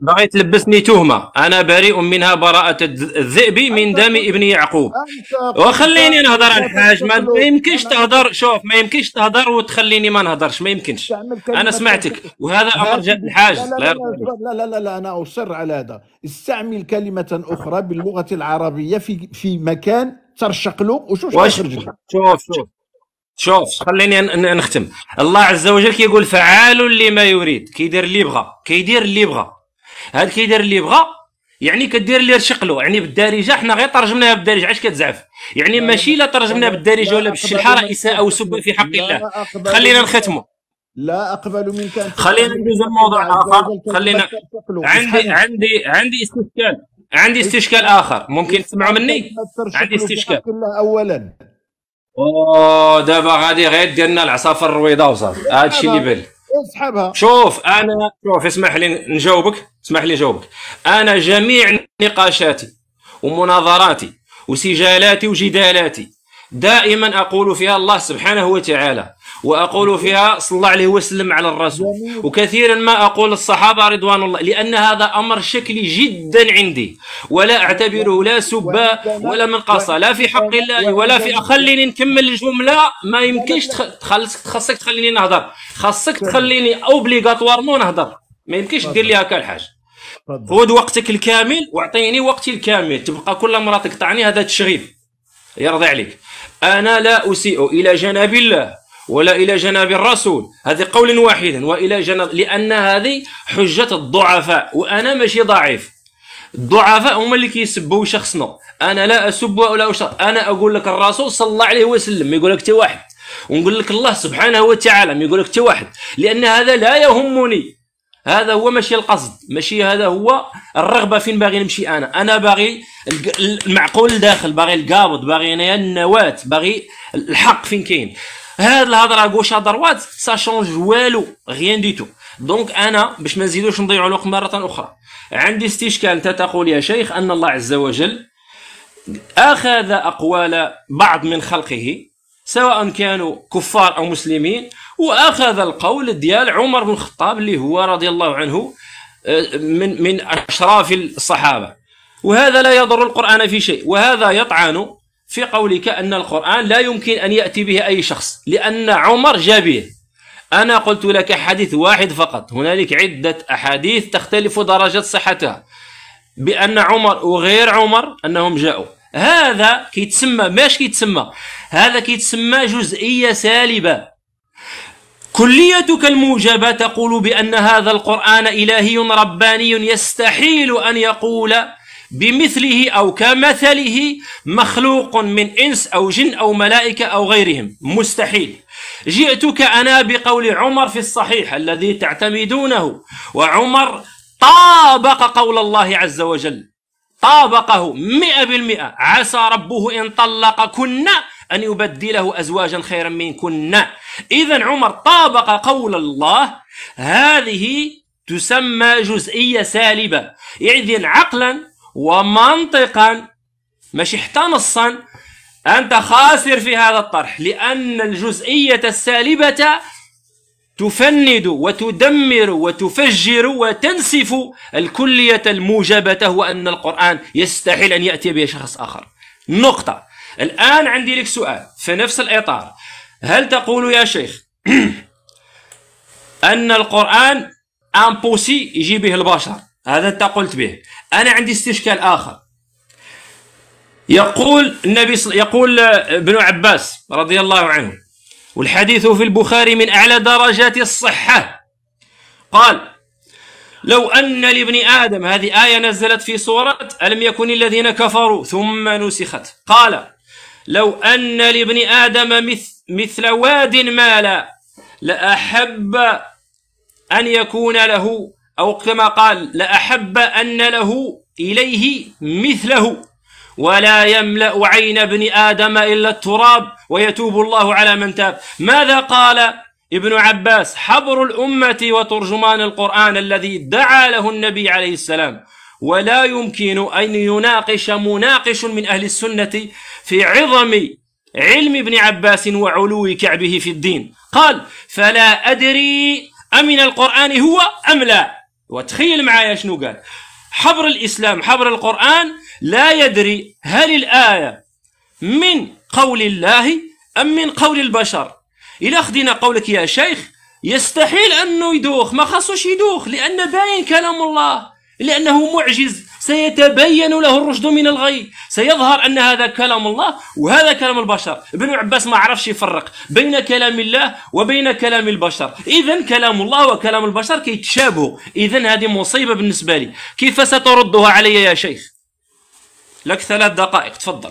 بغيت تلبسني تهمه انا بريء منها براءه الذئب من دم ابن يعقوب وخليني نهضر على الحاج ما يمكنش تهضر شوف ما يمكنش تهضر وتخليني ما نهضرش ما يمكنش انا سمعتك وهذا امر جد الحاج لا لا لا, لا لا لا انا اصر على هذا استعمل كلمه اخرى باللغه العربيه في في مكان ترشق له وشوف شوف شوف شوف خليني نختم الله عز وجل كيقول فعال لما يريد كيدير اللي يبغى كيدير اللي يبغى هذا كيدير اللي يبغى يعني كدير اللي رشق له يعني بالدارجه حنا غير ترجمناها بالدارجه علاش كتزعف يعني ماشي لا ترجمناها بالدارجه ولا بالشلحه راه اساءه وسب في حق الله خلينا نختموا لا اقبل منك ان خلينا ندوز لموضوع اخر خلينا عندي عندي عندي استشكال عندي استشكال اخر ممكن تسمعوا مني عندي استشكال اولا دابا غادي غير ديالنا العصافر الرويضه وصافي الشيء اللي بان اسحبها شوف انا شوف اسمح لي نجاوبك اسمح لي نجاوبك انا جميع نقاشاتي ومناظراتي وسجالاتي وجدالاتي دائما اقول فيها الله سبحانه وتعالى وأقول فيها صلى الله عليه وسلم على الرسول وكثيرا ما أقول الصحابة رضوان الله لأن هذا أمر شكلي جدا عندي ولا أعتبره لا سبا ولا منقصة لا في حق الله ولا في خليني نكمل الجملة ما يمكنش تخلصك خاصك تخليني نهضر خاصك تخليني أوبليغاتوارمون نهضر ما يمكنش دير لي هكا الحاج خذ وقتك الكامل واعطيني وقتي الكامل تبقى كل مرة تقطعني هذا تشغيل يرضي عليك أنا لا أسيء إلى جناب الله ولا إلى جناب الرسول هذه قول واحدا وإلى جناب لأن هذه حجة الضعفاء وأنا ماشي ضعيف الضعفاء هما اللي كيسبوا شخصنا انا لا اسب ولا اشتر انا اقول لك الرسول صلى الله عليه وسلم يقول لك واحد ونقول لك الله سبحانه وتعالى ما يقول لك واحد لان هذا لا يهمني هذا هو ماشي القصد ماشي هذا هو الرغبه فين باغي نمشي انا انا باغي المعقول داخل باغي القابض باغي النواه باغي الحق فين كاين هاد الهضره غوش دروات سا شونج والو غيان دي تو دونك انا باش ما نزيدوش نضيعوا الوقت مره اخرى عندي استشكال انت تقول يا شيخ ان الله عز وجل اخذ اقوال بعض من خلقه سواء كانوا كفار او مسلمين واخذ القول ديال عمر بن الخطاب اللي هو رضي الله عنه آه، من من اشراف الصحابه وهذا لا يضر القران في شيء وهذا يطعن في قولك أن القرآن لا يمكن أن يأتي به أي شخص لأن عمر جابيه به أنا قلت لك حديث واحد فقط هنالك عدة أحاديث تختلف درجة صحتها بأن عمر وغير عمر أنهم جاءوا هذا كيتسمى ماش كيتسمى هذا كيتسمى جزئية سالبة كليتك الموجبة تقول بأن هذا القرآن إلهي رباني يستحيل أن يقول بمثله أو كمثله مخلوق من إنس أو جن أو ملائكة أو غيرهم مستحيل جئتك أنا بقول عمر في الصحيح الذي تعتمدونه وعمر طابق قول الله عز وجل طابقه مئة بالمئة عسى ربه إن طلقكن أن يبدله أزواجا خيرا منكن إذا عمر طابق قول الله هذه تسمى جزئية سالبة يعني عقلا ومنطقا مش احتمصا أنت خاسر في هذا الطرح لأن الجزئية السالبة تفند وتدمر وتفجر وتنسف الكلية الموجبة هو أن القرآن يستحيل أن يأتي به شخص آخر نقطة الآن عندي لك سؤال في نفس الإطار هل تقول يا شيخ أن القرآن امبوسي يجي به البشر هذا أنت قلت به أنا عندي استشكال آخر يقول النبي صل... يقول آه، ابن عباس رضي الله عنه والحديث في البخاري من أعلى درجات الصحة قال لو أن لابن آدم هذه آية نزلت في سورة ألم يكن الذين كفروا ثم نسخت قال لو أن لابن آدم مثل, مثل واد مالا لأحب أن يكون له أو كما قال لأحب أن له إليه مثله ولا يملأ عين ابن آدم إلا التراب ويتوب الله على من تاب ماذا قال ابن عباس حبر الأمة وترجمان القرآن الذي دعا له النبي عليه السلام ولا يمكن أن يناقش مناقش من أهل السنة في عظم علم ابن عباس وعلو كعبه في الدين قال فلا أدري أمن القرآن هو أم لا وتخيل معايا شنو قال حبر الإسلام حبر القرآن لا يدري هل الآية من قول الله أم من قول البشر إلا خدينا قولك يا شيخ يستحيل أنه يدوخ ما خاصوش يدوخ لأن باين كلام الله لأنه معجز سيتبين له الرشد من الغي سيظهر أن هذا كلام الله وهذا كلام البشر ابن عباس ما عرفش يفرق بين كلام الله وبين كلام البشر إذا كلام الله وكلام البشر كيتشابهوا إذا هذه مصيبة بالنسبة لي كيف ستردها علي يا شيخ لك ثلاث دقائق تفضل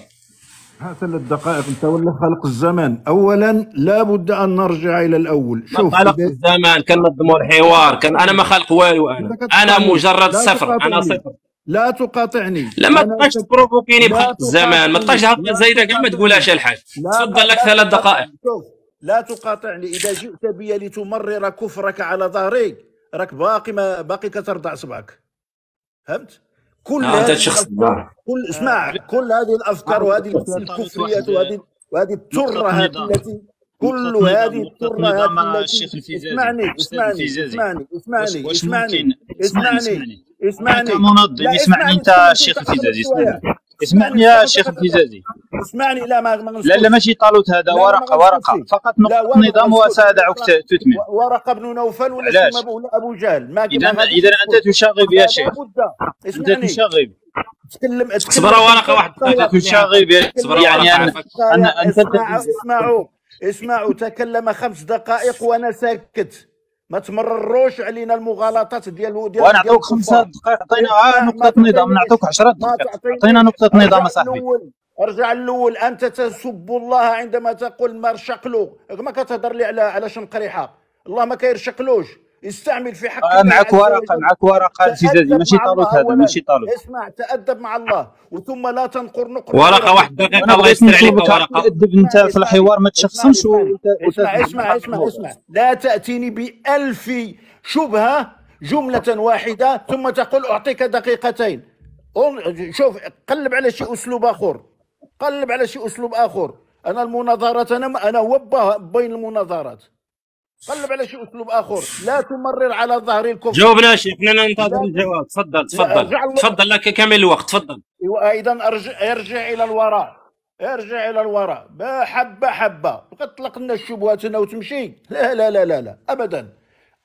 ثلاث دقائق انت ولا خلق الزمان اولا لا بد ان نرجع الى الاول شوف خلق الزمان كنظموا الحوار كان انا ما خلق والو انا انا مجرد صفر انا صفر لا تقاطعني لا ما تبقاش تبروفوكيني بخط الزمان ما تبقاش هكا زايده كاع ما تقولهاش الحاج تفضل لك ثلاث دقائق شوف لا تقاطعني اذا جئت بي لتمرر كفرك على ظهري راك باقي ما باقي كترضع صبعك فهمت كل آه هذه شخص كل اسمع كل هذه الافكار نعم، وهذه نعم. الكفريات وهذه وهذه التره التي كل هذه التره التي اسمعني اسمعني اسمعني اسمعني اسمعني اسمعني منظم اسمعني انت الشيخ الفيزازي اسمعني اسمعني يا شيخ الفيزازي اسمعني لا ما لا لا ماشي طالوت هذا ورقه ورقه فقط نقطه النظام سادعك تتمم ورقه بن نوفل ولا ابو جهل ما اذا اذا انت تشاغب يا شيخ انت تشاغب تكلم اصبر ورقه واحده طيب انت يعني. تشاغب يعني انت طيب يعني. اسمعوا اسمعوا تكلم خمس دقائق وانا ساكت ما تمرروش علينا المغالطات ديال ديال ونعطوك خمسة دقائق عطينا إيه، آه، نقطة نظام نعطوك 10 دقائق عطينا نقطة نظام اصاحبي ارجع الاول انت تسب الله عندما تقول ما رشقلو ما كتهضر لي على على شنقريحه الله ما كيرشقلوش استعمل في حق آه، معك ورقه معك ورقه التزازي ماشي طالوت هذا ماشي طالوت اسمع تادب مع الله وثم لا تنقر نقر ورقه واحد دقيقه الله يستر عليك ورقه تادب انت في الحوار ما تشخصمش اسمع اسمع اسمع اسمع لا تاتيني بألف شبهه جمله واحده ثم تقول اعطيك دقيقتين شوف قلب على شيء اسلوب اخر قلب على شيء اسلوب اخر انا المناظرات انا انا هو بين المناظرات قلب على شيء اسلوب اخر لا تمرر على ظهر الكفر جاوبنا شيخ احنا ننتظر الجواب تفضل تفضل تفضل لك كامل الوقت تفضل أيوة، اذا ارجع ارجع الى الوراء ارجع الى الوراء حبه حبه تطلق لنا الشبهات هنا وتمشي لا لا لا لا لا ابدا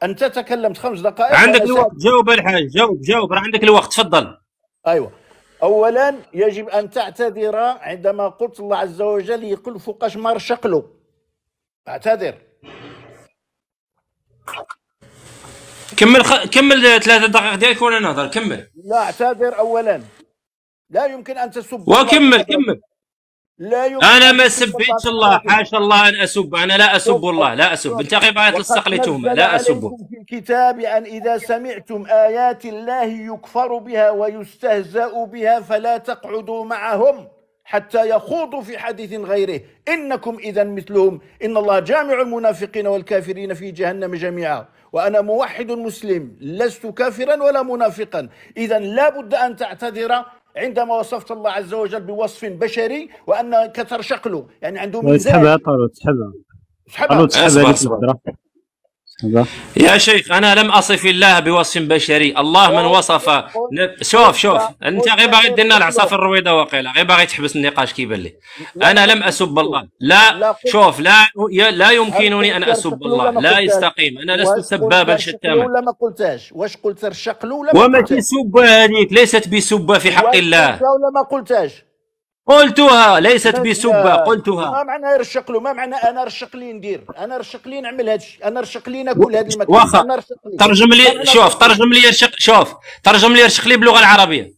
انت تكلمت خمس دقائق عندك الوقت جاوب الحاج جاوب جاوب راه عندك الوقت تفضل ايوه اولا يجب ان تعتذر عندما قلت الله عز وجل يقول فوقاش مار شقلو اعتذر كمل خ... كمل ثلاثة دقائق ديالك وانا نهضر كمل لا اعتذر اولا لا يمكن ان تسب وكمل كمل لا يمكن انا ما سبيتش الله حاشا الله ان اسب انا لا اسب الله لا اسب انت غير تلصق لي تهمه لا اسب في الكتاب ان اذا سمعتم ايات الله يكفر بها ويستهزا بها فلا تقعدوا معهم حتى يخوضوا في حديث غيره إنكم إذا مثلهم إن الله جامع المنافقين والكافرين في جهنم جميعا وأنا موحد مسلم لست كافرا ولا منافقا إذا لا بد أن تعتذر عندما وصفت الله عز وجل بوصف بشري وأنك ترشق له يعني عنده ميزان تسحبها طارو تسحبها تسحبها يا شيخ انا لم اصف الله بوصف بشري الله من وصف شوف شوف انت غير باغي دير لنا في الرويضه واقيلا غير باغي تحبس النقاش كيبان لي انا لم اسب الله لا شوف لا لا يمكنني ان اسب الله لا يستقيم انا لست سبابا شتاما ولا ما قلتاش واش قلت رشق ولا ما وما كيسب هذيك ليست بسبه في حق الله ولا ما قلتاش قلتها ليست بسبه قلتها ما معناها يرشق له ما معنى انا رشق لي ندير انا رشق لي نعمل هذا الشيء انا رشق لي ناكل هذا المكان واخا ترجم لي شوف ترجم لي يرشق شوف ترجم لي يرشق لي باللغه العربيه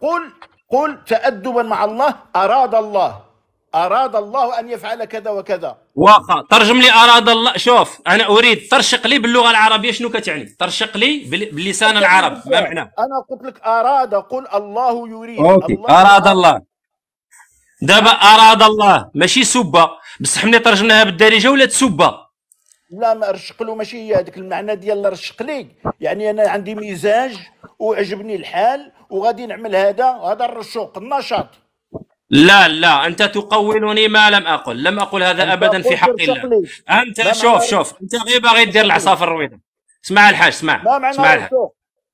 قل قل تأدبا مع الله أراد الله اراد الله ان يفعل كذا وكذا واخا ترجم لي اراد الله شوف انا اريد ترشق لي باللغه العربيه شنو كتعني ترشق لي باللسان العرب ما معنى انا قلت لك اراد قل الله يريد اوكي الله اراد الله دابا اراد الله ماشي سبه بصح ملي ترجمناها بالدارجه ولات سبه لا ما رشق له ماشي هي هذاك المعنى ديال رشق لي يعني انا عندي مزاج وعجبني الحال وغادي نعمل هذا هذا الرشوق النشاط لا لا انت تقولني ما لم اقل لم اقل هذا ابدا في حق الله انت شوف شوف انت غير باغي دير في الرويضه اسمع الحاج اسمع اسمع الحاج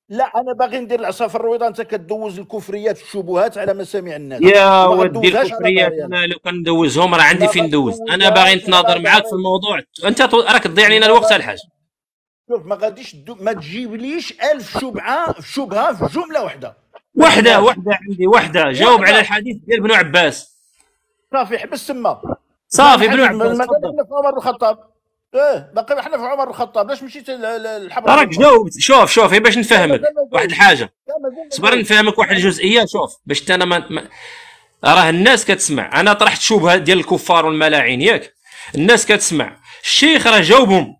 لا انا باغي ندير في الرويضه انت كدوز الكفريات والشبهات على مسامع الناس يا ودي الكفريات انا لو كندوزهم راه عندي فين ندوز انا باغي نتناظر معاك في الموضوع انت راك تضيع علينا الوقت الحاج شوف ما غاديش ما تجيبليش 1000 شبعه شبهه في جمله واحده واحدة واحدة عندي واحدة جاوب على الحديث ديال بنو عباس صافي حبس تما صافي بنو عباس ما في عمر الخطاب ايه باقي احنا في عمر الخطاب علاش مشيت للحبر راك جاوبت شوف شوف باش نفهمك واحد الحاجة صبر نفهمك واحد الجزئية شوف باش انا ما, ما... راه الناس كتسمع انا طرحت شبهة ديال الكفار والملاعين ياك الناس كتسمع الشيخ راه جاوبهم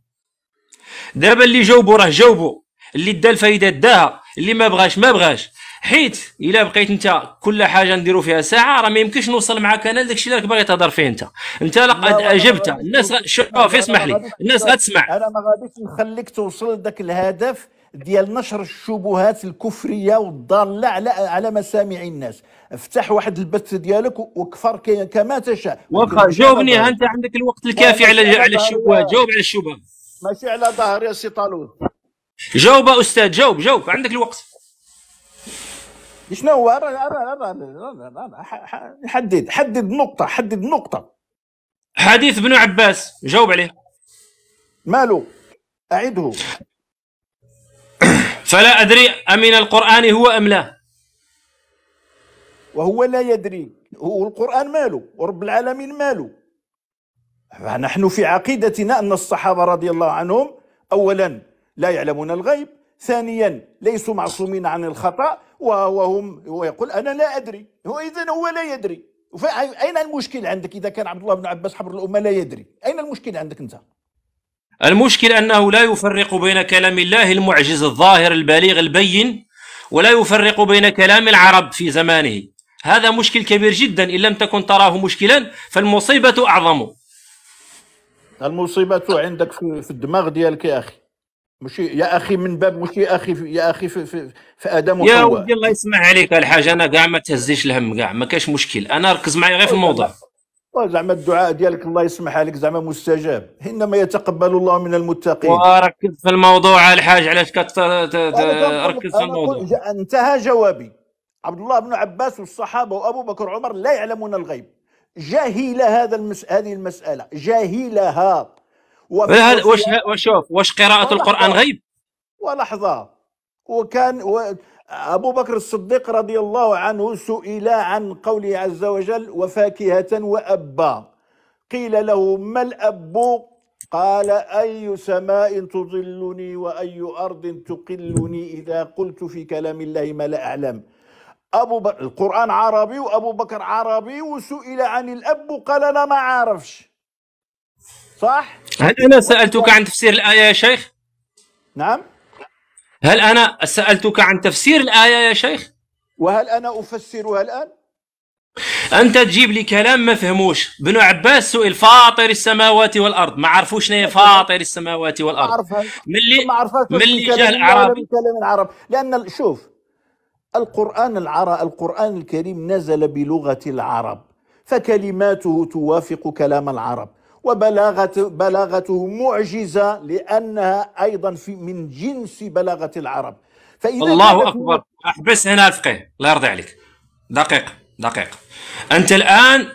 دابا اللي جاوبوا راه جاوبوا اللي دا الفايدة داها اللي ما بغاش ما بغاش حيت الا بقيت انت كل حاجه نديرو فيها ساعه راه ما يمكنش نوصل معاك انا لداك الشيء اللي راك باغي تهضر فيه انت انت لقد اجبت الناس شوف اسمح لي الناس غتسمع انا ما غاديش نخليك توصل لذاك الهدف ديال نشر الشبهات الكفريه والضاله على على مسامع الناس افتح واحد البث ديالك وكفر كما تشاء واخا جاوبني انت عندك الوقت الكافي على على الشبهات جاوب على الشبهه ماشي على ظهر يا سي طالوت جاوب استاذ جاوب جاوب عندك الوقت شنو هو انا انا انا انا حدد حدد نقطه حدد نقطه حديث ابن عباس جاوب عليه ماله اعده فلا ادري امن القران هو ام لا وهو لا يدري هو القران ماله ورب العالمين ماله نحن في عقيدتنا ان الصحابه رضي الله عنهم اولا لا يعلمون الغيب ثانيا ليسوا معصومين عن الخطا وهم هو يقول انا لا ادري هو اذا هو لا يدري اين المشكل عندك اذا كان عبد الله بن عباس حبر الامه لا يدري اين المشكل عندك انت المشكل انه لا يفرق بين كلام الله المعجز الظاهر البليغ البين ولا يفرق بين كلام العرب في زمانه هذا مشكل كبير جدا ان لم تكن تراه مشكلا فالمصيبه اعظم المصيبه عندك في الدماغ ديالك يا اخي مش يا اخي من باب مش يا اخي في يا اخي في, في, في ادم وحواء يا ودي الله يسمع عليك الحاجه انا كاع ما تهزيش الهم كاع ما كاش مشكل انا ركز معايا غير في الموضوع زعما الدعاء ديالك الله يسمح عليك زعما مستجاب انما يتقبل الله من المتقين وركز في الموضوع الحاج علاش ركز في الموضوع انتهى جوابي عبد الله بن عباس والصحابه وابو بكر وعمر لا يعلمون الغيب جاهل هذا المس... هذه المساله جاهلها واش وشوف وش قراءة القرآن غيب ولحظة وكان و أبو بكر الصديق رضي الله عنه سئل عن قوله عز وجل وفاكهة وأبا قيل له ما الأب قال أي سماء تظلني وأي أرض تقلني إذا قلت في كلام الله ما لا أعلم أبو بكر القرآن عربي وأبو بكر عربي وسئل عن الأب قال أنا ما عارفش صح؟ هل أنا سألتك عن تفسير الآية يا شيخ؟ نعم هل أنا سألتك عن تفسير الآية يا شيخ؟ وهل أنا أفسرها الآن؟ أنت تجيب لي كلام ما فهموش بنو عباس سئل فاطر السماوات والأرض ما عرفوش شنو فاطر السماوات والأرض ما ملي جاء الأعرابي من كلام العرب لأن شوف القرآن العرب القرآن الكريم نزل بلغة العرب فكلماته توافق كلام العرب وبلاغة بلاغته معجزة لأنها أيضا في من جنس بلاغة العرب فإذا الله أكبر أحبس هنا الفقيه الله يرضي عليك دقيق دقيق أنت الآن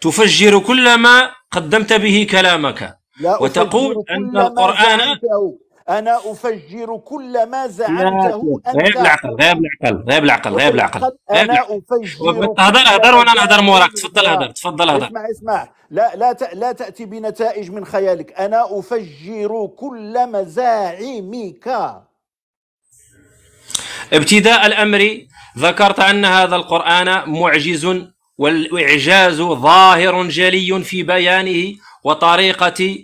تفجر كل ما قدمت به كلامك وتقول أن القرآن انا افجر كل ما زعمته انت غير العقل غير العقل غير العقل غير العقل انا افجر هضر هضر وانا نهضر موراك تفضل هضر تفضل هضر اسمع اسمع لا لا لا تاتي بنتائج من خيالك انا افجر كل مزاعمك ابتداء الامر ذكرت ان هذا القران معجز والاعجاز ظاهر جلي في بيانه وطريقه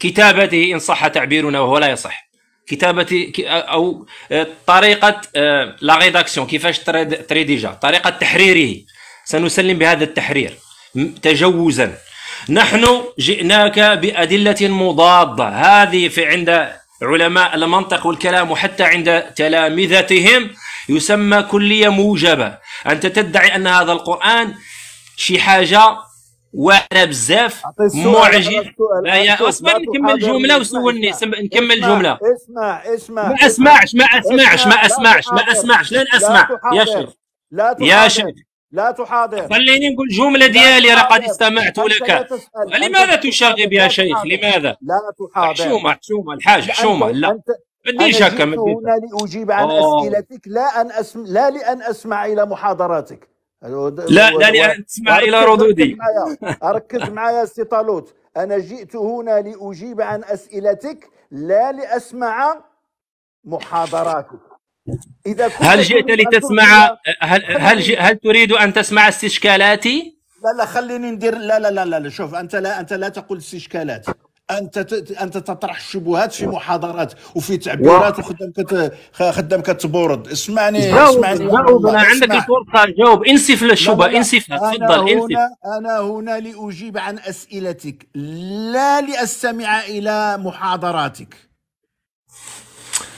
كتابته إن صح تعبيرنا وهو لا يصح كتابة أو آه، طريقة لا آه، ريداكسيون كيفاش تريديجا طريقة تحريره سنسلم بهذا التحرير تجوزا نحن جئناك بأدلة مضادة هذه في عند علماء المنطق والكلام وحتى عند تلامذتهم يسمى كلية موجبة أنت تدعي أن هذا القرآن شي حاجة واعره بزاف معجب اصبر نكمل جمله وسولني نكمل الجمله اسمع اسمع ما اسمعش ما اسمعش ما اسمعش ما اسمعش لن اسمع يا شيخ يا شيخ لا تحاضر خليني نقول الجملة ديالي راه قد استمعت لك لماذا تشاغب يا شيخ لماذا لا تحاضر حشومة حشومة الحاج حشومة لا بديش هكا هنا لأجيب عن أسئلتك لا أن أسم... لا لأن أسمع إلى محاضراتك لا لن تسمع الى ردودي ركز معايا سي طالوت انا جئت هنا لاجيب عن اسئلتك لا لاسمع محاضراتك اذا هل جئت لتسمع هل هل, جي... هل تريد ان تسمع استشكالاتي؟ لا لا خليني ندير لا لا لا لا شوف انت لا انت لا تقول استشكالات انت انت تطرح الشبهات في محاضرات وفي تعبيرات وخدام كت خدام كتبورد اسمعني جاوب اسمعني جاوب انا عندك الفرصه جاوب انسف للشبهه انسف تفضل انسف انا هنا لاجيب عن اسئلتك لا لاستمع الى محاضراتك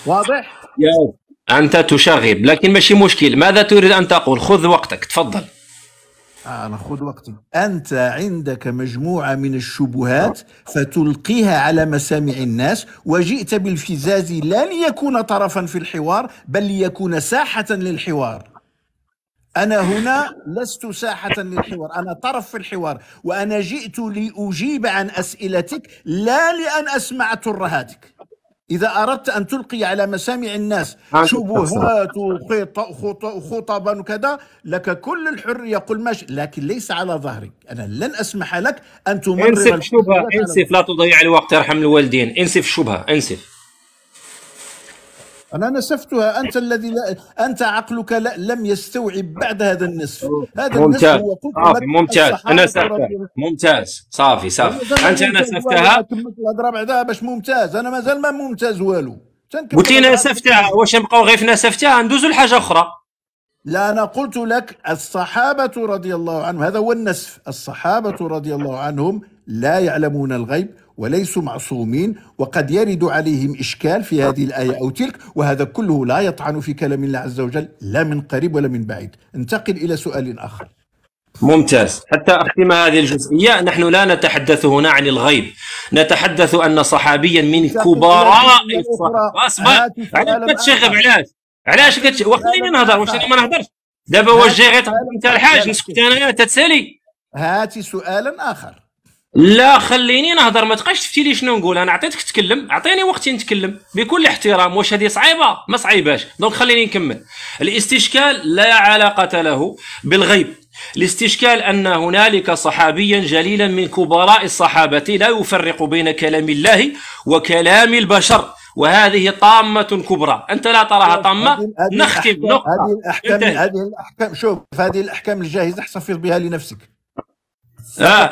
واضح؟ جاوب انت تشغب لكن ماشي مشكل ماذا تريد ان تقول خذ وقتك تفضل أنا خذ وقتي أنت عندك مجموعة من الشبهات فتلقيها على مسامع الناس وجئت بالفزاز لا ليكون طرفا في الحوار بل ليكون ساحة للحوار أنا هنا لست ساحة للحوار أنا طرف في الحوار وأنا جئت لأجيب عن أسئلتك لا لأن أسمع ترهاتك إذا أردت أن تلقي على مسامع الناس شبهات وخطبا وكذا لك كل الحرية قل ماشي لكن ليس على ظهرك أنا لن أسمح لك أن تمرر انسف الشبهة انسف لا تضيع الوقت ارحم الوالدين انسف الشبهة انسف أنا نسفتها أنت الذي لا أنت عقلك لا لم يستوعب بعد هذا النصف هذا ممتاز. النصف هو صافي ممتاز أنا سفتها ممتاز صافي صافي أنت أنا سفتها الهضرة بعدها باش ممتاز أنا مازال ما ممتاز والو قلت لي نسفتها واش نبقاو غير في نسفتها ندوزو لحاجة أخرى لا أنا قلت لك الصحابة رضي الله عنهم هذا هو النسف الصحابة رضي الله عنهم لا يعلمون الغيب وليسوا معصومين وقد يرد عليهم إشكال في هذه الآية أو تلك وهذا كله لا يطعن في كلام الله عز وجل لا من قريب ولا من بعيد انتقل إلى سؤال آخر ممتاز حتى أختم هذه الجزئية نحن لا نتحدث هنا عن الغيب نتحدث أن صحابيا من كبراء الصحابة علاش كتشغب علاش علاش كتش وخليني نهضر واش انا ما نهضرش دابا واش جاي غير انت الحاج نسكت انا تتسالي هاتي سؤالا اخر لا خليني نهضر ما تبقاش تفتي لي شنو نقول انا عطيتك تكلم اعطيني وقتي نتكلم بكل احترام واش هذه صعيبه ما صعيباش دونك خليني نكمل الاستشكال لا علاقه له بالغيب الاستشكال ان هنالك صحابيا جليلا من كبراء الصحابه لا يفرق بين كلام الله وكلام البشر وهذه طامة كبرى أنت لا تراها طامة نختم نقطة هذه الأحكام هذه الأحكام شوف هذه الأحكام الجاهزة احتفظ بها لنفسك لا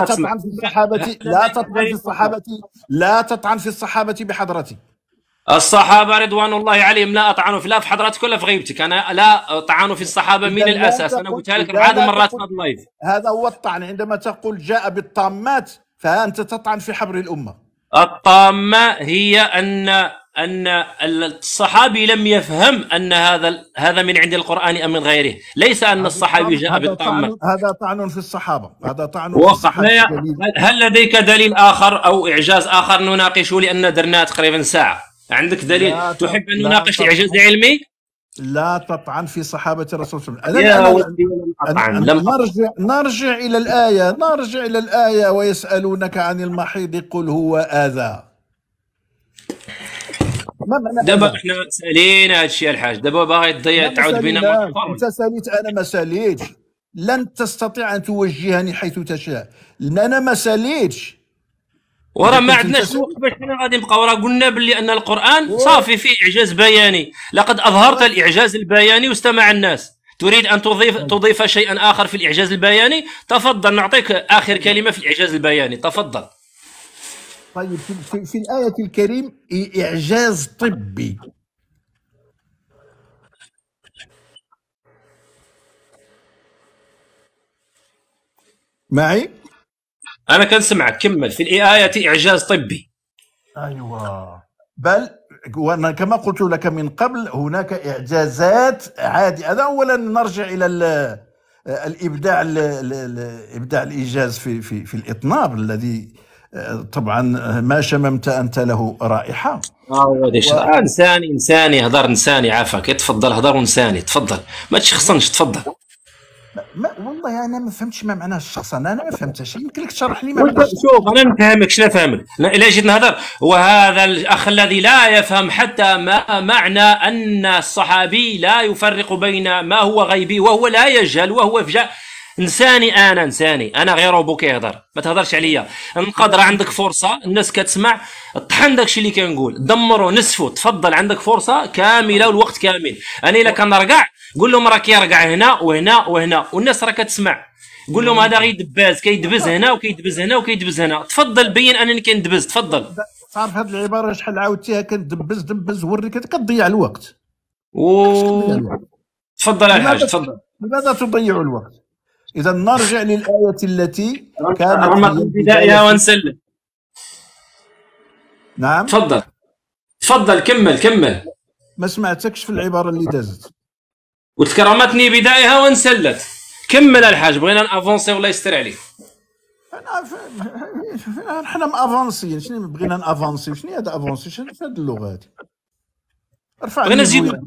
تطعن في الصحابة لا تطعن في الصحابة لا تطعن في الصحابة بحضرتي الصحابة رضوان الله عليهم لا أطعنوا في لا في حضرتك ولا في غيبتك أنا لا أطعن في الصحابة من الأساس أنا قلتها لك بعد مرات هذا اللايف هذا هو الطعن عندما تقول جاء بالطامات فأنت تطعن في حبر الأمة الطامة هي أن ان الصحابي لم يفهم ان هذا هذا من عند القران ام من غيره، ليس ان الصحابي جاء بالطعن هذا طعن في الصحابه، هذا طعن في الصحابه هل لديك دليل اخر او اعجاز اخر نناقشه لان درناه تقريبا ساعه، عندك دليل تحب ان نناقش اعجاز علمي؟ لا تطعن في صحابة الرسول صلى الله عليه وسلم نرجع نرجع إلى الآية نرجع إلى الآية ويسألونك عن المحيض قل هو أذى دابا حنا سالينا هذا الشيء الحاج دابا باغي تضيع تعاود بينا انت ساليت انا ما ساليتش لن تستطيع ان توجهني حيث تشاء انا ما ساليتش وراه ما عندناش الوقت باش حنا غادي نبقاو راه قلنا باللي ان القران صافي فيه اعجاز بياني لقد اظهرت الاعجاز البياني واستمع الناس تريد ان تضيف تضيف شيئا اخر في الاعجاز البياني تفضل نعطيك اخر كلمه في الاعجاز البياني تفضل طيب في, في الآية الكريم إعجاز طبي معي؟ أنا كان سمعك كمل في الآية إعجاز طبي أيوة بل وانا كما قلت لك من قبل هناك اعجازات عادي هذا اولا نرجع الى الابداع الابداع الايجاز في في في الاطناب الذي طبعا ما شممت انت له رائحه اه و... آه، انساني انساني هضر انساني عافاك تفضل هضر انساني تفضل ما تشخصنش تفضل ما والله انا ما فهمتش ما معنى الشخصنه انا ما فهمتش يمكن لك تشرح لي ما شوف انا نفهمك شنو نفهمك الا جيت نهضر وهذا الاخ الذي لا يفهم حتى ما معنى ان الصحابي لا يفرق بين ما هو غيبي وهو لا يجهل وهو في انساني انا انساني انا غير روبو كيهضر ما تهضرش عليا انقد راه عندك فرصه الناس كتسمع طحن داكشي اللي كنقول دمروا نسفوا تفضل عندك فرصه كامله والوقت كامل انا الا كنرجع قول لهم راه كيرجع هنا وهنا وهنا والناس راه كتسمع قول لهم هذا غير دباز كيدبز هنا وكيدبز هنا وكيدبز هنا تفضل بين انني كندبز تفضل صار هذه العباره شحال عاودتيها كندبز دبز وريك كتضيع الوقت و تفضل الحاج تفضل لماذا تضيع الوقت إذا نرجع للآية التي كانت في بدائها ونسلم نعم تفضل تفضل كمل كمل ما سمعتكش في العبارة اللي دازت قلت لك رمتني بدائها وانسلت كمل الحاج بغينا نافونسي والله يستر عليك انا حنا مافونسيين شنو بغينا نافونسي شنو هذا افونسي شنو هذه اللغه هذه ارفع بغينا نزيد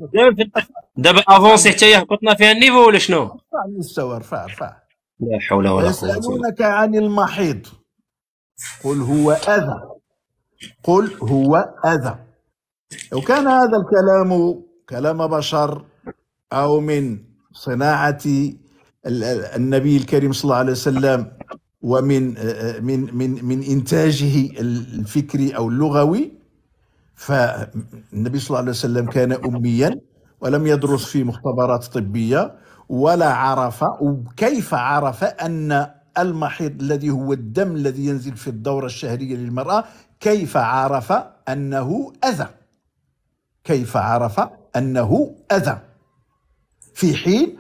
دابا افونسي حتى هبطنا فيها النيفو ولا شنو؟ رفع المستوى رفع رفع لا حول ولا قوه الا يسالونك عن المحيض قل هو اذى قل هو اذى لو كان هذا الكلام كلام بشر او من صناعه النبي الكريم صلى الله عليه وسلم ومن من من من انتاجه الفكري او اللغوي فالنبي صلى الله عليه وسلم كان اميا ولم يدرس في مختبرات طبيه ولا عرف وكيف عرف ان المحيض الذي هو الدم الذي ينزل في الدورة الشهرية للمرأة كيف عرف أنه أذى كيف عرف أنه أذى في حين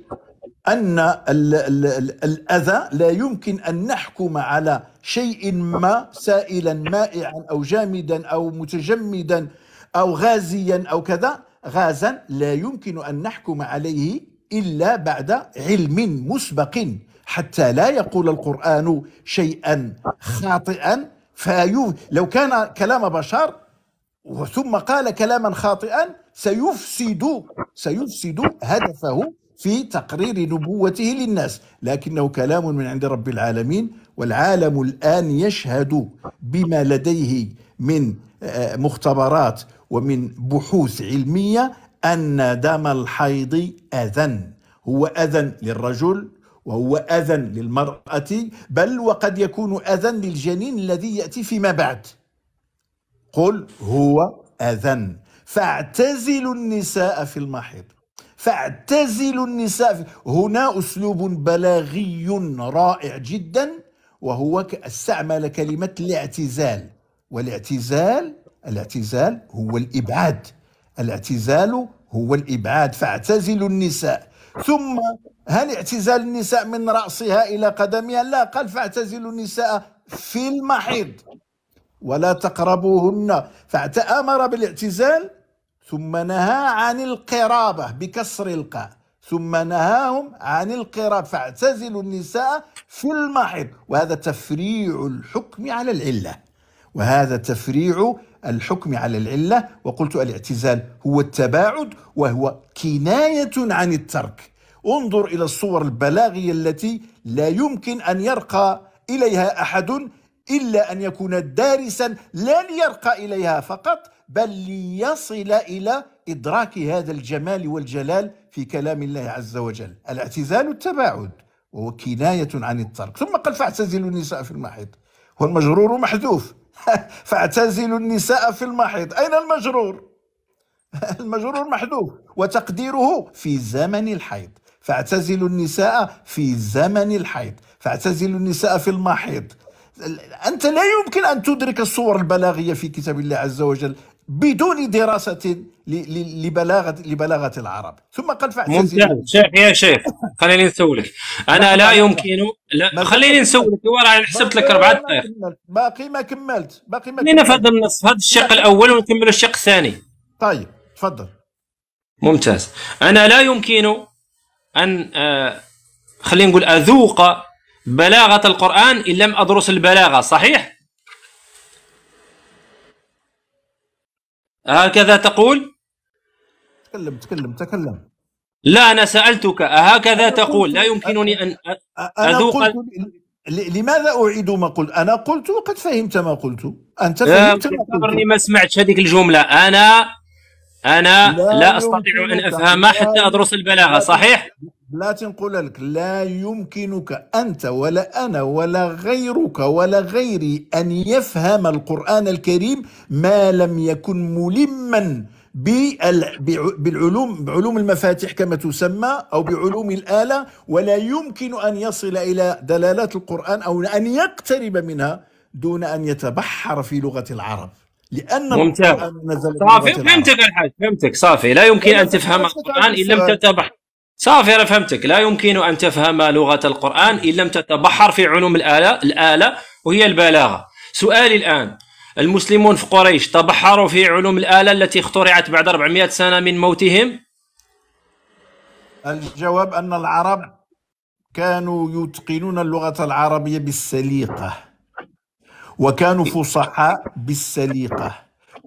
أن الـ الـ الـ الأذى لا يمكن أن نحكم على شيء ما سائلا مائعا أو جامدا أو متجمدا أو غازيا أو كذا غازا لا يمكن أن نحكم عليه إلا بعد علم مسبق حتى لا يقول القرآن شيئا خاطئا فيو لو كان كلام بشر ثم قال كلاما خاطئا سيفسد سيفسد هدفه في تقرير نبوته للناس لكنه كلام من عند رب العالمين والعالم الآن يشهد بما لديه من آه، مختبرات ومن بحوث علمية أن دم الحيض أذى هو أذى للرجل وهو أذى للمرأة بل وقد يكون أذى للجنين الذي يأتي فيما بعد قل هو أذى فاعتزلوا النساء في المحيض فاعتزلوا النساء في هنا أسلوب بلاغي رائع جدا وهو استعمل كلمة الاعتزال والاعتزال الاعتزال هو الابعاد الاعتزال هو الابعاد فاعتزلوا النساء ثم هل اعتزال النساء من راسها الى قدمها لا قال فاعتزلوا النساء في المحيض ولا تقربوهن فامر بالاعتزال ثم نهى عن القرابه بكسر القاء ثم نهاهم عن القراب فاعتزلوا النساء في المحيض وهذا تفريع الحكم على العله وهذا تفريع الحكم على العلة وقلت الاعتزال هو التباعد وهو كناية عن الترك انظر إلى الصور البلاغية التي لا يمكن أن يرقى إليها أحد إلا أن يكون دارسا لا ليرقى إليها فقط بل ليصل إلى إدراك هذا الجمال والجلال في كلام الله عز وجل الاعتزال التباعد وهو كناية عن الترك ثم قال فاعتزلوا النساء في المحيط والمجرور محذوف فاعتزلوا النساء في المحيض أين المجرور؟ المجرور محذوف وتقديره في زمن الحيض فاعتزلوا النساء في زمن الحيض فاعتزلوا النساء في المحيض أنت لا يمكن أن تدرك الصور البلاغية في كتاب الله عز وجل بدون دراسة لبلاغة لبلاغة العرب ثم قال فاعتزل ممتاز شيخ يا شيخ خليني نسولف أنا لا يمكن لا خليني نسولف أنا حسبت لك أربعة دقائق باقي ما كملت باقي ما كملت خلينا في هذا النص هذا الشق الأول ونكمل الشق الثاني طيب تفضل ممتاز أنا لا يمكن أن آه، خلينا نقول أذوق بلاغة القرآن إن لم أدرس البلاغة صحيح؟ أهكذا تقول؟ تكلم تكلم تكلم لا أنا سألتك أهكذا تقول لا يمكنني أن أذوق أنا قلت لماذا أعيد ما قلت؟ أنا قلت وقد فهمت ما قلت أنت فهمت ما قلت ما سمعتش هذيك الجملة أنا أنا لا, لا أستطيع أن أفهمها حتى أدرس البلاغة صحيح؟ لا تنقل لك لا يمكنك أنت ولا أنا ولا غيرك ولا غيري أن يفهم القرآن الكريم ما لم يكن ملما بالعلوم بعلوم المفاتيح كما تسمى او بعلوم الاله ولا يمكن ان يصل الى دلالات القران او ان يقترب منها دون ان يتبحر في لغه العرب لان ممتاز. القران نزل صافي فهمتك الحاج فهمتك صافي لا يمكن ان تفهم القران ان لم تتبحر صافي انا فهمتك لا يمكن ان تفهم لغه القران ان لم تتبحر في علوم الاله الاله وهي البلاغه سؤالي الان المسلمون في قريش تبحروا في علوم الاله التي اخترعت بعد 400 سنه من موتهم الجواب ان العرب كانوا يتقنون اللغه العربيه بالسليقه وكانوا فصحاء بالسليقه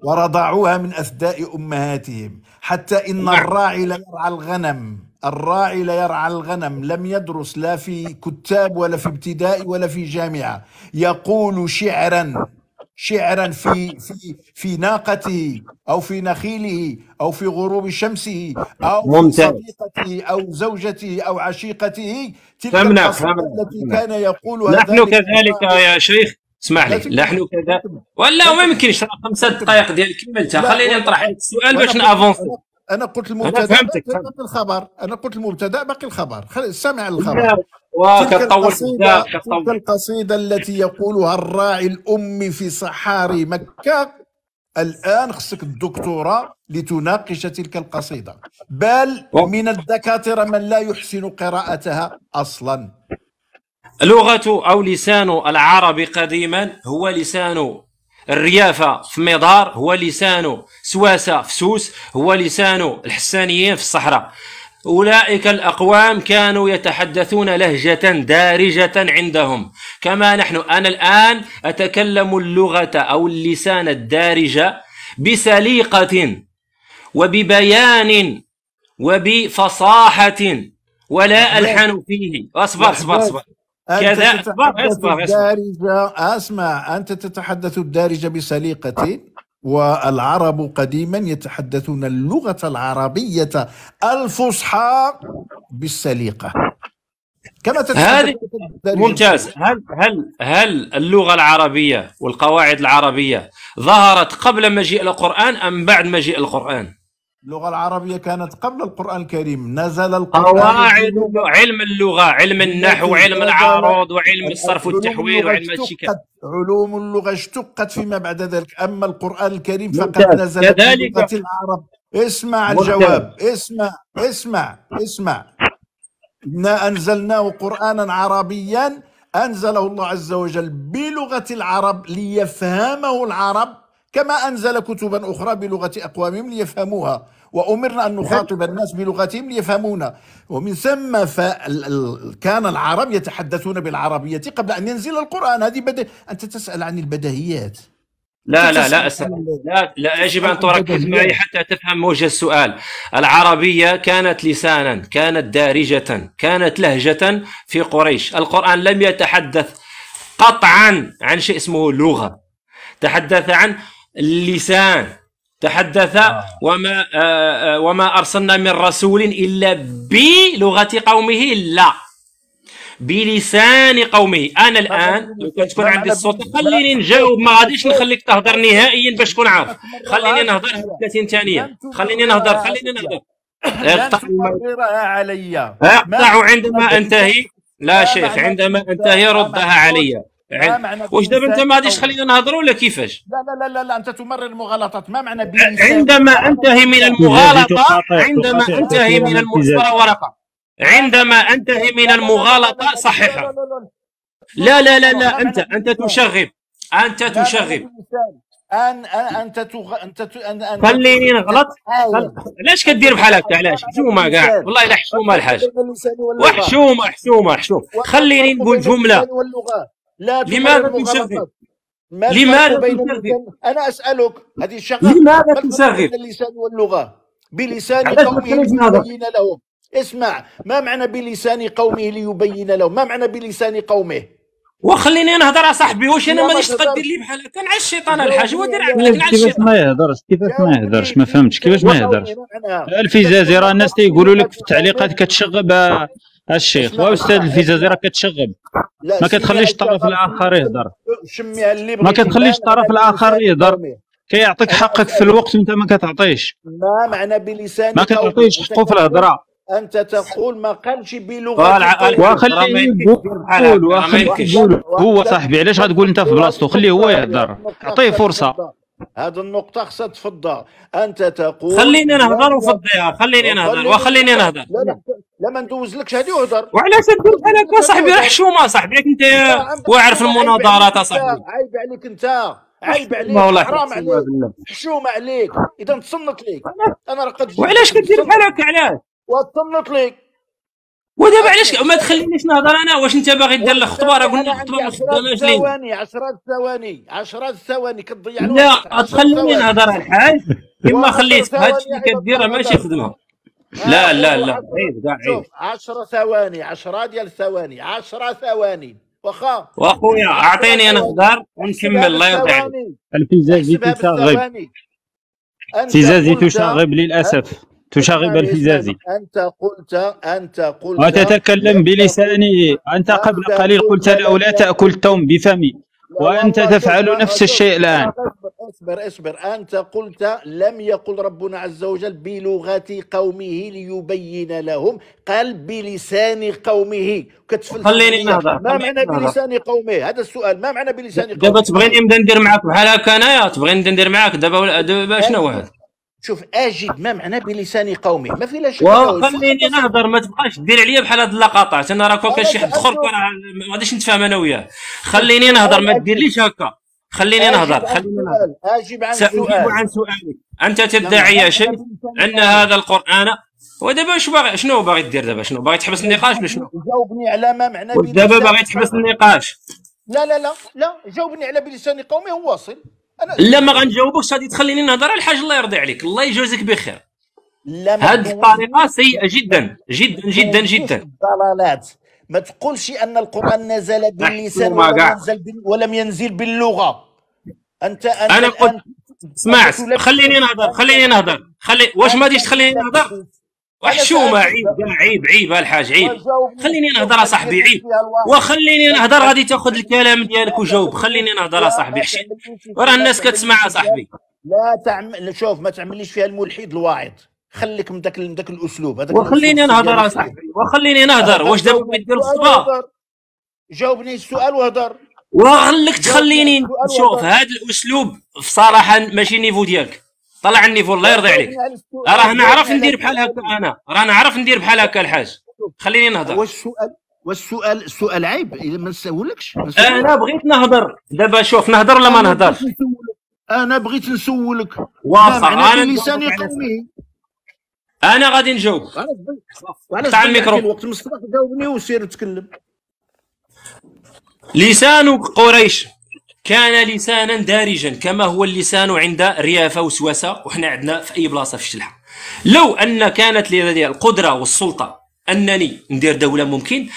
ورضعوها من أثداء أمهاتهم حتى إن نعم. الراعي لا يرعى الغنم الراعي لا يرعى الغنم لم يدرس لا في كتاب ولا في ابتدائي ولا في جامعة يقول شعرا شعرا في في في ناقته او في نخيله او في غروب شمسه او ممتاز. صديقته او زوجته او عشيقته تلك فهمنا فهمنا التي كان يقولها نحن كذلك يا شيخ اسمح لي نحن كذلك ولا ما يمكنش خمسة دقائق ديال كملتها خليني نطرح السؤال باش نافونسي انا قلت المبتدا أنا فهمتك باقي الخبر انا قلت المبتدا باقي الخبر سامع الخبر تلك القصيدة, تلك القصيدة التي يقولها الراعي الأمي في صحاري آه. مكة الآن خصك الدكتوراه لتناقش تلك القصيدة بل من الدكاترة من لا يحسن قراءتها أصلا لغة أو لسان العرب قديما هو لسان الريافة في مدار هو لسانه سواسة في سوس هو لسانه الحسانيين في الصحراء أولئك الأقوام كانوا يتحدثون لهجة دارجة عندهم كما نحن أنا الآن أتكلم اللغة أو اللسان الدارجة بسليقة وببيان وبفصاحة ولا ألحن فيه أصبر أصبر أصبر كذا اصبر اسمع انت تتحدث الدارجه بسليقه آه. والعرب قديما يتحدثون اللغه العربيه الفصحى بالسليقه كما هذه ممتاز هل هل هل اللغه العربيه والقواعد العربيه ظهرت قبل مجيء القران ام بعد مجيء القران؟ اللغة العربية كانت قبل القرآن الكريم نزل القرآن قواعد علم اللغة علم النحو علم العروض وعلم الصرف والتحويل وعلم الشكل علوم اللغة اشتقت فيما بعد ذلك أما القرآن الكريم فقد نزل كذلك العرب اسمع ممتاز. الجواب اسمع اسمع اسمع إنا أنزلناه قرآنا عربيا أنزله الله عز وجل بلغة العرب ليفهمه العرب كما أنزل كتبا أخرى بلغة أقوامهم ليفهموها وأمرنا أن نخاطب الناس بلغتهم ليفهمونا ومن ثم كان العرب يتحدثون بالعربية قبل أن ينزل القرآن هذه بد... أنت تسأل عن البدهيات لا لا لا أسأل. لا لا يجب ان تركز معي حتى تفهم وجه السؤال العربيه كانت لسانا كانت دارجه كانت لهجه في قريش القران لم يتحدث قطعا عن شيء اسمه لغه تحدث عن اللسان تحدث آه. وما آه وما ارسلنا من رسول الا بلغه قومه لا بلسان قومه انا الان لو كان تكون عندي الصوت خليني نجاوب ما غاديش نخليك تهضر نهائيا باش تكون عارف خليني نهضر 30 ثانيه خليني نهضر خليني نهضر اقطعوا علي اقطع عندما انتهي لا شيخ عندما انتهي ردها علي معنى واش دابا انت ما غاديش تخلينا نهضروا ولا كيفاش؟ لا لا لا لا انت تمرر المغالطات ما معنى عندما انتهي من المغالطه عندما انتهي من المغالطه ورقه عندما انتهي من المغالطه صححها لا لا لا لا انت انت تشغب انت تشغب ان انت تغ... انت ت... أن... خليني نغلط علاش كدير بحال هكا علاش حشومه كاع والله الا حشومه الحاج وحشومه حشومه حشومه خليني نقول جمله لا لماذا تنشغل؟ لماذا تنشغل؟ انا اسالك هذه الشغله لماذا تنشغل؟ اللسان واللغه بلسان قومه ليبين لهم اسمع ما معنى بلسان قومه ليبين لهم ما معنى بلسان قومه وخليني نهضر اصاحبي واش انا مانيش تقدر لي بحال هكا نعس الشيطان الحاج هو دير عقلك الشيطان كيفاش ما يهضرش كيفاش ما يهضرش ما فهمتش كيفاش ما يهضرش الفيزازي راه الناس تيقولوا لك في التعليقات كتشغب آه، الشيخ واستاذ الفيزازي راه كتشغب ما كتخليش الطرف الاخر يهضر ما كتخليش الطرف الاخر يهضر كيعطيك حقك في الوقت وانت ما كتعطيش ما معنى بلسانك ما كتعطيش حقه في الهضره انت تقول ما قالش بلغه وخليه يقول هو صاحبي علاش غتقول انت في بلاصتو خليه هو يهضر اعطيه فرصه هذه النقطة خصها تفضى أنت تقول خليني نهضر وفضيها خليني نهضر وخليني نهضر لا لا ما ندوزلكش هذه وهضر وعلاش تقول بحال هكا صاحبي راه حشومة صاحبي أنت واعر في المناظرات صاحبي عيب عليك أنت عيب عليك حرام عليك حشومة عليك إذا تصنت ليك أنا راه قد وعلاش كدير بحال هكا علاش وتملط ليك ودابا علاش ما تخلينيش نهضر انا واش انت باغي دير لك خطبه راه قلنا خطبه ما ثواني 10 ثواني 10 ثواني كتضيع الوقت لا تخليني نهضر الحاج كما خليتك هادشي اللي كدير ماشي خدمه آه، لا لا لا عيب كاع عيب 10 ثواني 10 ديال الثواني 10 ثواني واخا واخويا اعطيني انا نهضر ونكمل الله يرضي عليك البيزا زيتو شاغب البيزا زيتو شاغب للاسف تشاغب الفزازي أنت قلت أنت قلت وتتكلم بلساني أنت قبل قليل قلت له لا تأكل التوم بفمي وأنت تفعل نفس الشيء الآن اصبر اصبر أنت قلت لم يقل ربنا عز وجل بلغة قومه ليبين لهم قال بلسان قومه كتفلسف خليني نهضر ما معنى بلسان قومه هذا السؤال ما معنى بلسان قومه دابا تبغيني نبدا ندير معاك بحال هكا انايا تبغيني نبدا ندير معاك دابا دابا شنو هذا شوف اجد ما معنى بلسان قومي ما في لا شك خليني نهضر ما تبقاش دير عليا بحال هاد اللقطات انا راه كان شي حد دخل ما غاديش نتفاهم انا وياه خليني نهضر ما ديرليش هكا خليني نهضر خليني نهضر اجب عن سؤالك انت تدعي شيء ان هذا القران ودابا اش باغي شنو باغي دير دابا شنو باغي تحبس النقاش ولا شنو؟ جاوبني على ما معنى دابا باغي تحبس النقاش لا لا لا لا جاوبني على بلسان قومي هو واصل أنا... لا ما غنجاوبكش غادي تخليني نهضر على الحاج الله يرضي عليك الله يجوزك بخير لا هذه الطريقه سيئه جدا جدا جدا جدا ضلالات ما تقولش ان القران نزل باللسان ولم ينزل, ولم ينزل باللغه انت, أنت انا قلت اسمع خليني نهضر خليني نهضر خلي واش ما غاديش تخليني نهضر وحشومه عيب عيب عيب الحاج عيب خليني نهضر صاحبي عيب وخليني نهضر غادي تاخذ الكلام ديالك وجاوب خليني نهضر صاحبي حشيت وراه الناس كتسمع صاحبي لا تعمل شوف ما تعمليش فيها الملحد الواعظ خليك من ذاك من ذاك الاسلوب هذاك وخليني نهضر صاحبي وخليني نهضر واش دابا بغيت دير الصبا جاوبني السؤال وهضر وخليك تخليني شوف هذا الاسلوب بصراحه ماشي نيفو ديالك طلع النيفو الله يرضى عليك راه نعرف ندير بحال هكا انا راه نعرف ندير بحال هكا الحاج خليني نهضر والسؤال والسؤال السؤال عيب اذا ما نسولكش انا بغيت نهضر دابا شوف نهضر ولا ما نهضرش انا بغيت نسولك واصل انا لساني قومي انا غادي نجاوب تاع الميكرو الوقت مستقبل جاوبني وسير تكلم لسان قريش كان لسانا دارجا كما هو اللسان عند ريافه وسواسه وحنا عندنا في اي بلاصه في الشلحه لو ان كانت لدي القدره والسلطه انني ندير دوله ممكن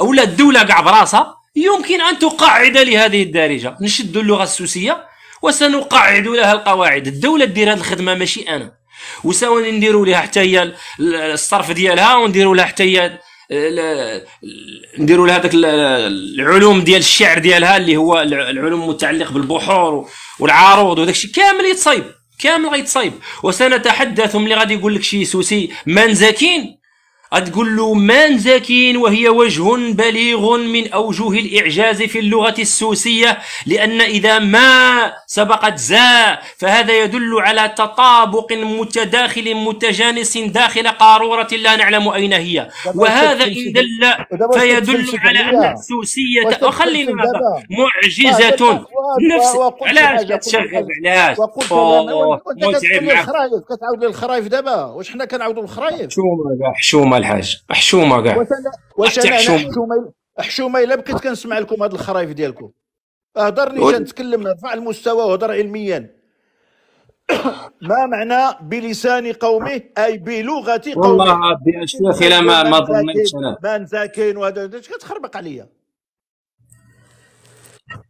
اولا الدوله كاع براسها يمكن ان تقعد لهذه الدارجه نشد اللغه السوسيه وسنقعد لها القواعد الدوله دير هذه الخدمه ماشي انا وسواء نديروا لها حتى هي الصرف ديالها ونديروا لها حتى هي نديروا لها داك العلوم ديال الشعر ديالها اللي هو العلوم المتعلق بالبحور والعروض وداك الشيء كامل يتصايب كامل غيتصايب وسنتحدث ملي غادي يقول لك شي سوسي زكين تقول له مان زاكين وهي وجه بليغ من أوجه الإعجاز في اللغة السوسية لأن إذا ما سبقت زا فهذا يدل على تطابق متداخل متجانس داخل قارورة لا نعلم أين هي وهذا إن دل فيدل على أن السوسية وخلينا معجزة نفس علاش كتشغل علاش متعب معاك كتعاود لي الخرايف دابا واش حنا كنعاودوا الخرايف حشومه حشومه الحاج حشومه كاع واش انا حشومه حشومه الا بقيت كنسمع لكم هاد الخرايف ديالكم اهضرني و... نتكلم نرفع المستوى وهضر علميا ما معنى بلسان قومه اي بلغه قومه والله يا شيخ الا ما ما ظنيتش انا بان ساكن وهذا كتخربق عليا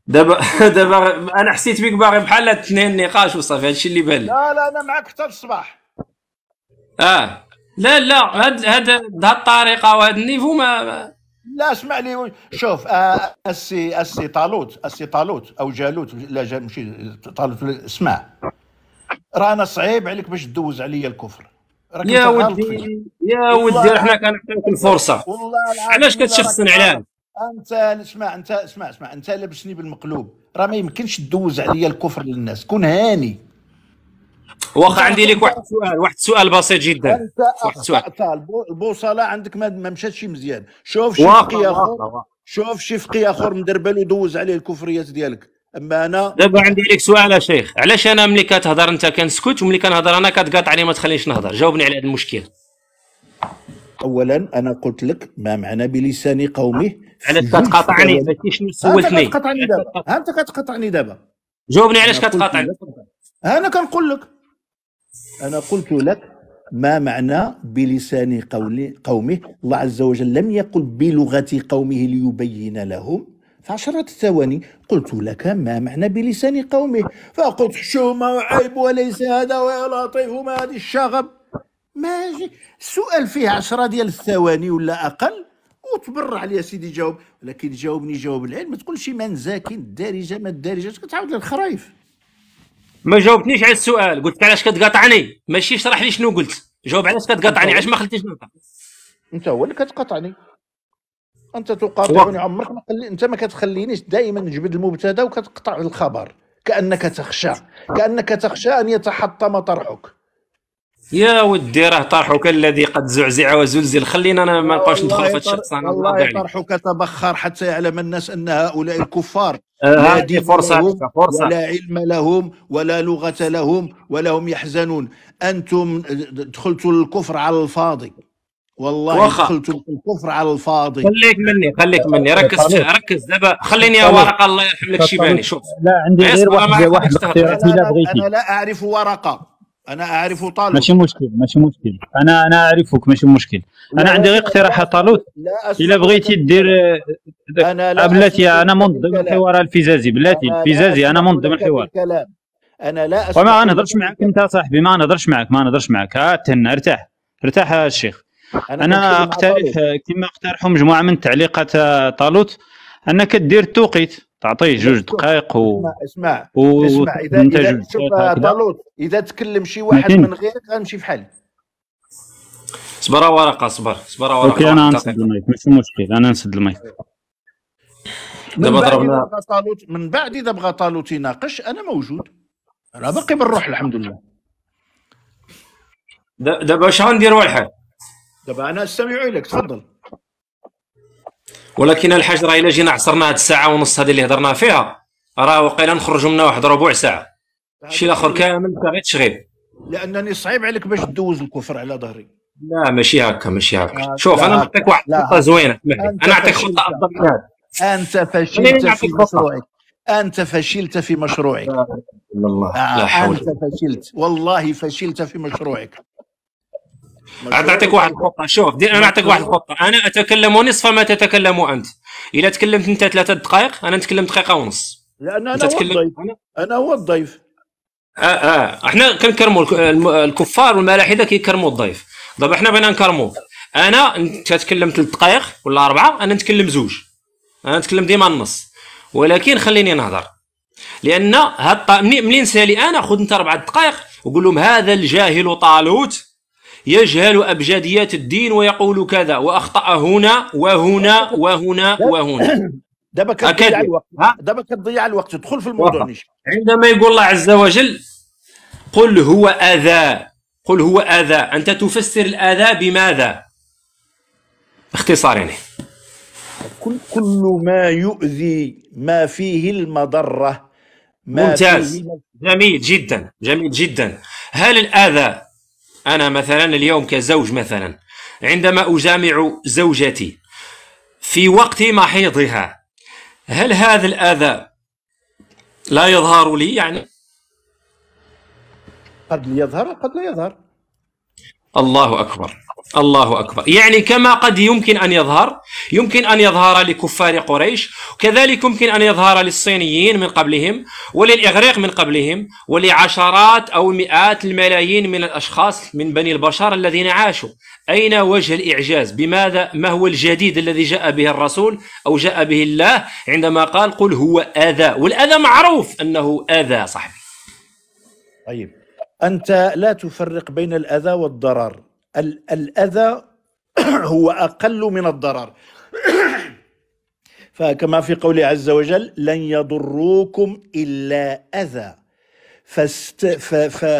دابا دابا انا حسيت بك باغي بحال تنهي النقاش وصافي هادشي اللي بان لا لا انا معك حتى الصباح اه لا لا هاد هاد الطريقه وهاد النيفو ما, ما لا اسمع لي شوف آه، السي السي طالوت السي طالوت او جالوت لا جا ماشي طالوت اسمع رانا صعيب عليك باش تدوز عليا الكفر يا ودي يا ودي حنا كنعطيوك الفرصه علاش كتشخصن علينا انت اسمع انت اسمع اسمع انت لابسني بالمقلوب راه ما يمكنش تدوز عليا الكفر للناس كون هاني واخا عندي لك واحد السؤال واحد السؤال بسيط جدا واحد السؤال البوصله عندك ما مشاتش مزيان شوف شي فقي اخر شوف شي فقي اخر مدربل ودوز عليه الكفريات ديالك اما انا دابا عندي لك سؤال يا شيخ علاش انا ملي كتهضر انت كنسكت وملي كنهضر انا كتقاطعني ما تخلينيش نهضر جاوبني على هذا المشكل اولا انا قلت لك ما معنى بلسان قومه علاش كتقاطعني ماشي شنو سولتني انت كتقاطعني دابا انت كتقاطعني دابا جاوبني علاش كتقاطعني انا كنقول لك أنا قلت لك ما معنى بلسان قومه الله عز وجل لم يقل بلغة قومه ليبين لهم في عشرة ثواني قلت لك ما معنى بلسان قومه فقلت حشومة وعيب وليس هذا ويا لطيف ما هذه الشغب ماشي السؤال فيه عشرة ديال الثواني ولا أقل وتبرع لي يا سيدي جاوب ولكن جاوبني جاوب العلم ما تقولش ما نزاكين الدارجة ما الدارجة كتعاود للخرايف ما جاوبتنيش على السؤال قلت لك علاش كتقاطعني ماشي شرح لي شنو قلت جاوب علاش كتقاطعني علاش ما خليتيش نقطع انت هو اللي كتقاطعني انت تقاطعني عمرك ما خلي... انت ما كتخلينيش دائما نجبد المبتدا وكتقطع الخبر كانك تخشى كانك تخشى ان يتحطم طرحك يا ودي راه طرحك الذي قد زعزع وزلزل خلينا انا ما نبقاوش ندخلوا في هذا الشخص الله طرحك تبخر حتى يعلم الناس ان هؤلاء الكفار آه، هذه فرصة فرصة لا علم لهم ولا لغة لهم ولا هم يحزنون أنتم دخلتوا الكفر على الفاضي والله وخا. دخلتوا الكفر على الفاضي خليك مني خليك مني ركز طريق. ركز دابا خليني يا ورقة الله يرحم لك شيباني شوف لا عندي غير واحد واحد الاختيارات أنا لا أعرف ورقة انا اعرف طالوت ماشي مشكل ماشي مشكل انا انا اعرفك ماشي مشكل انا عندي غير اقتراح طالوت الا بغيتي دير انا لا أه، بلاتي انا منظم الحوار الفيزازي بلاتي الفيزازي انا منظم الحوار انا لا وما نهضرش معك انت صاحبي ما نهضرش معك ما نهضرش معك ها ارتاح ارتاح الشيخ انا, أنا اقترح كما اقترحوا مجموعه من تعليقات آه، طالوت انك دير التوقيت تعطيه جوج دقائق و اسمع و... اسمع اذا, إذا شوف آه، طالوت اذا تكلم شي واحد ممكن. من غيرك غنمشي في حالي صبر ورقه صبر صبر ورقه اوكي انا نسد المايك ماشي مشكل انا نسد المايك دابا ضربنا من بعد اذا بغى طالوت يناقش انا موجود انا باقي بالروح الحمد لله دابا اش غنديروا الحال دابا انا استمع اليك تفضل ولكن الحاج راه الا جينا عصرنا هاد الساعه ونص هذه اللي هضرنا فيها راه وقيلا نخرجوا منها واحد ربع ساعه شي الاخر كامل غير تشغيل لانني صعيب عليك باش تدوز الكفر على ظهري لا ماشي هكا ماشي هكا آه شوف انا نعطيك واحد الخطه زوينه انا نعطيك خطه افضل انت فشلت في مشروعك انت فشلت في مشروعك لا الله آه لا حول انت فشلت والله فشلت في مشروعك اعطيك واحد الخطه شوف دير انا اعطيك واحد الخطه انا اتكلم نصف ما تتكلم انت اذا تكلمت انت ثلاثه دقائق انا نتكلم دقيقه ونص لان انا هو الضيف انا هو الضيف اه اه احنا كنكرموا الكفار والملاحده كيكرموا الضيف دابا حنا بغينا نكرموه انا انت تكلم ثلاث دقائق ولا اربعه انا نتكلم زوج انا نتكلم ديما النص ولكن خليني نهضر لان هاد منين سالي انا خذ انت اربع دقائق وقول لهم هذا الجاهل طالوت يجهل أبجديات الدين ويقول كذا وأخطأ هنا وهنا وهنا وهنا دابا كتضيع الوقت دابا كتضيع الوقت تدخل في الموضوع عندما يقول الله عز وجل قل هو أذى قل هو أذى أنت تفسر الأذى بماذا اختصار يعني كل كل ما يؤذي ما فيه المضرة ما ممتاز فيه جميل جدا جميل جدا هل الأذى أنا مثلا اليوم كزوج مثلا عندما أجامع زوجتي في وقت محيضها هل هذا الأذى لا يظهر لي يعني قد يظهر وقد لا يظهر الله أكبر الله أكبر يعني كما قد يمكن أن يظهر يمكن أن يظهر لكفار قريش كذلك يمكن أن يظهر للصينيين من قبلهم وللإغريق من قبلهم ولعشرات أو مئات الملايين من الأشخاص من بني البشر الذين عاشوا أين وجه الإعجاز بماذا ما هو الجديد الذي جاء به الرسول أو جاء به الله عندما قال قل هو أذى والأذى معروف أنه أذى صاحبي طيب أنت لا تفرق بين الأذى والضرر الأذى هو أقل من الضرر فكما في قوله عز وجل لن يضروكم إلا أذى فاست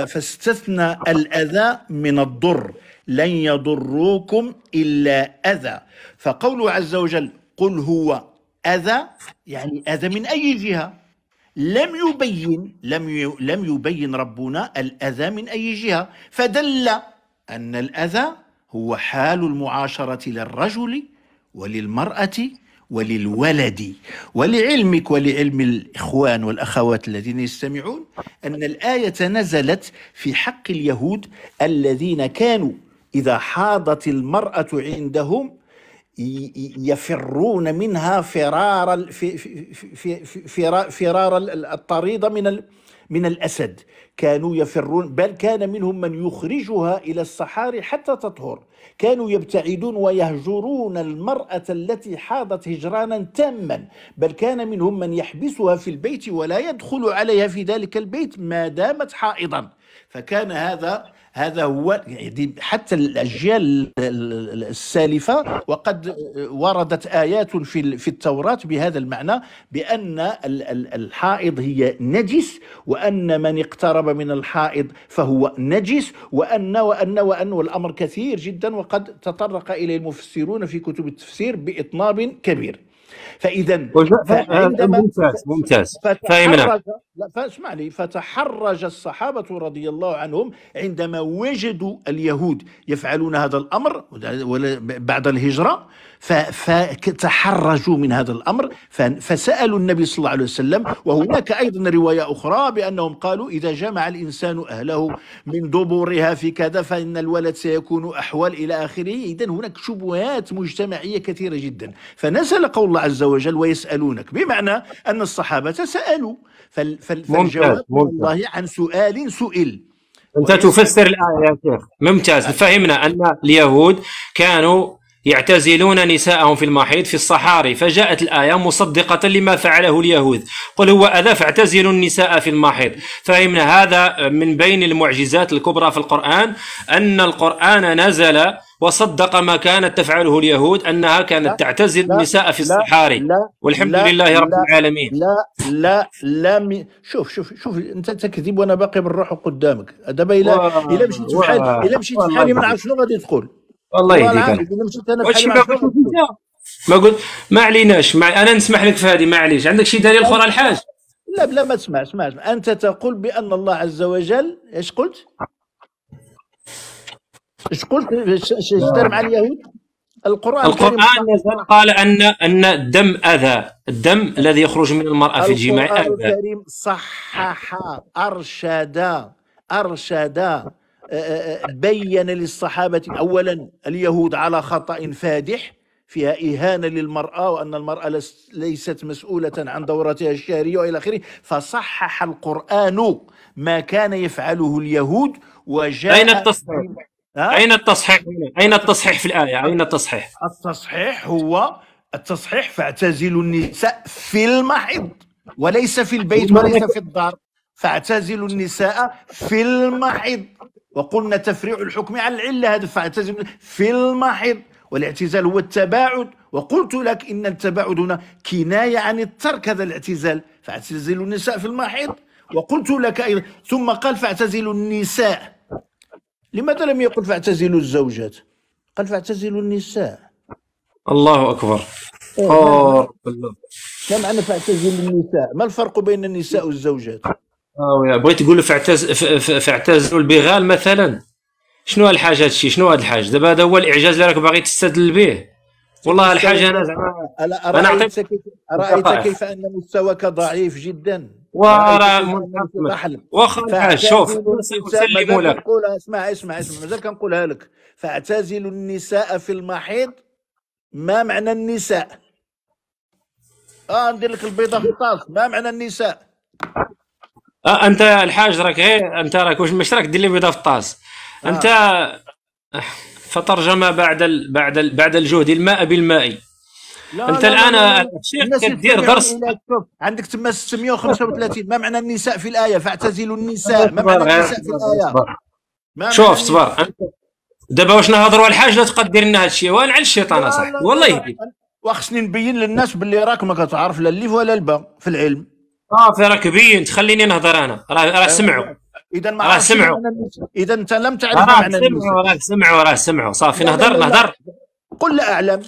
فاستثنى الأذى من الضر لن يضروكم إلا أذى فقوله عز وجل قل هو أذى يعني أذى من أي جهة لم يبين لم لم يبين ربنا الأذى من أي جهة فدل أن الأذى هو حال المعاشرة للرجل وللمرأة وللولد ولعلمك ولعلم الإخوان والأخوات الذين يستمعون أن الآية نزلت في حق اليهود الذين كانوا إذا حاضت المرأة عندهم يفرون منها فرار فرار الطريضة من من الأسد كانوا يفرون بل كان منهم من يخرجها الى الصحاري حتى تطهر كانوا يبتعدون ويهجرون المراه التي حاضت هجرانا تاما بل كان منهم من يحبسها في البيت ولا يدخل عليها في ذلك البيت ما دامت حائضا فكان هذا هذا هو يعني حتى الأجيال السالفة وقد وردت آيات في في التوراة بهذا المعنى بأن الحائض هي نجس وأن من اقترب من الحائض فهو نجس وأن وأن وأن والأمر كثير جدا وقد تطرق إليه المفسرون في كتب التفسير بإطناب كبير فاذا آه، آه، ممتاز ممتاز فهمنا فاسمعني فتحرج الصحابه رضي الله عنهم عندما وجدوا اليهود يفعلون هذا الامر بعد الهجره فتحرجوا من هذا الأمر فسألوا النبي صلى الله عليه وسلم وهناك أيضا رواية أخرى بأنهم قالوا إذا جمع الإنسان أهله من دبورها في كذا فإن الولد سيكون أحول إلى آخره إذا هناك شبهات مجتمعية كثيرة جدا فنزل قول الله عز وجل ويسألونك بمعنى أن الصحابة سألوا فالجواب الله عن سؤال سئل انت تفسر الايه يا شيخ ممتاز آه. فهمنا ان اليهود كانوا يعتزلون نساءهم في المحيط في الصحاري فجاءت الآية مصدقة لما فعله اليهود قل هو أذى فاعتزلوا النساء في المحيط فهمنا هذا من بين المعجزات الكبرى في القرآن أن القرآن نزل وصدق ما كانت تفعله اليهود أنها كانت تعتزل النساء في الصحاري لا لا والحمد لا لله رب العالمين لا لا لا مي... شوف شوف شوف أنت تكذب وأنا باقي بالروح قدامك دابا إلا إلا مشيت بحالي إلا مشيت بحالي ما شنو غادي تقول والله يهديك واش ما قلت ما قلت ما عليناش ما انا نسمح لك في هذه معليش عندك شي دليل اخر الحاج لا لا ما تسمع اسمع انت تقول بان الله عز وجل ايش قلت؟ ايش قلت؟ ايش دار مع اليهود؟ القرآن القرآن قال أن أن الدم أذى، الدم الذي يخرج من المرأة في الجماع أذى. القرآن الكريم صحح أرشد أرشد بين للصحابة أولا اليهود على خطأ فادح فيها إهانة للمرأة وأن المرأة ليست مسؤولة عن دورتها الشهرية وإلى آخره فصحح القرآن ما كان يفعله اليهود وجاء أين التصحيح؟ أين التصحيح؟ أين التصحيح في الآية؟ أين التصحيح؟ التصحيح هو التصحيح فاعتزلوا النساء في المحيض وليس في البيت وليس في الدار فاعتزلوا النساء في المحيض وقلنا تفريع الحكم على العلة هذا فاعتزل في المحض والاعتزال هو التباعد وقلت لك إن التباعد هنا كناية عن الترك هذا الاعتزال فاعتزل النساء في المحيط وقلت لك أيضا ثم قال فاعتزل النساء لماذا لم يقل فاعتزلوا الزوجات قال فاعتزلوا النساء الله أكبر أوه. أوه. لا معنى فاعتزل النساء ما الفرق بين النساء والزوجات اه بغيت تقول فاعتز فاعتزلوا البغال مثلا شنو هالحاجه هادشي شنو هاد الحاج دابا هذا هو الاعجاز اللي راك باغي تستدل به والله الحاجه انا زعما انا رايتك رايتك كيف ان مستواك ضعيف جدا وراه واخا شوف نسلم لك اسمع اسمع اسمع مازال كنقولها لك فاعتزلوا النساء في المحيط ما معنى النساء اه ندير لك البيضه في الطاس ما معنى النساء آه انت الحاج راك غير انت راك واش مش راك دير لي بيضه في الطاس آه. انت فترجم بعد ال... بعد ال... بعد الجهد الماء بالماء لا انت لا الان لا كدير درس عندك تما 635 ما معنى النساء في الايه فاعتزلوا النساء ما معنى النساء في الايه شوف صبر دابا واش نهضروا على الحاج لا تبقى دير لنا هذا الشيء وانا على الشيطان اصاحبي والله يهديك وخصني نبين للناس باللي راك ما كتعرف لا الليف ولا الباء في العلم صافي آه، راه كبير تخليني نهضر انا راه راه سمعوا اذا ما راه سمعوا اذا انت لم تعرف راه سمعوا راه سمعوا راه سمعوا صافي نهضر نهضر قل لا اعلم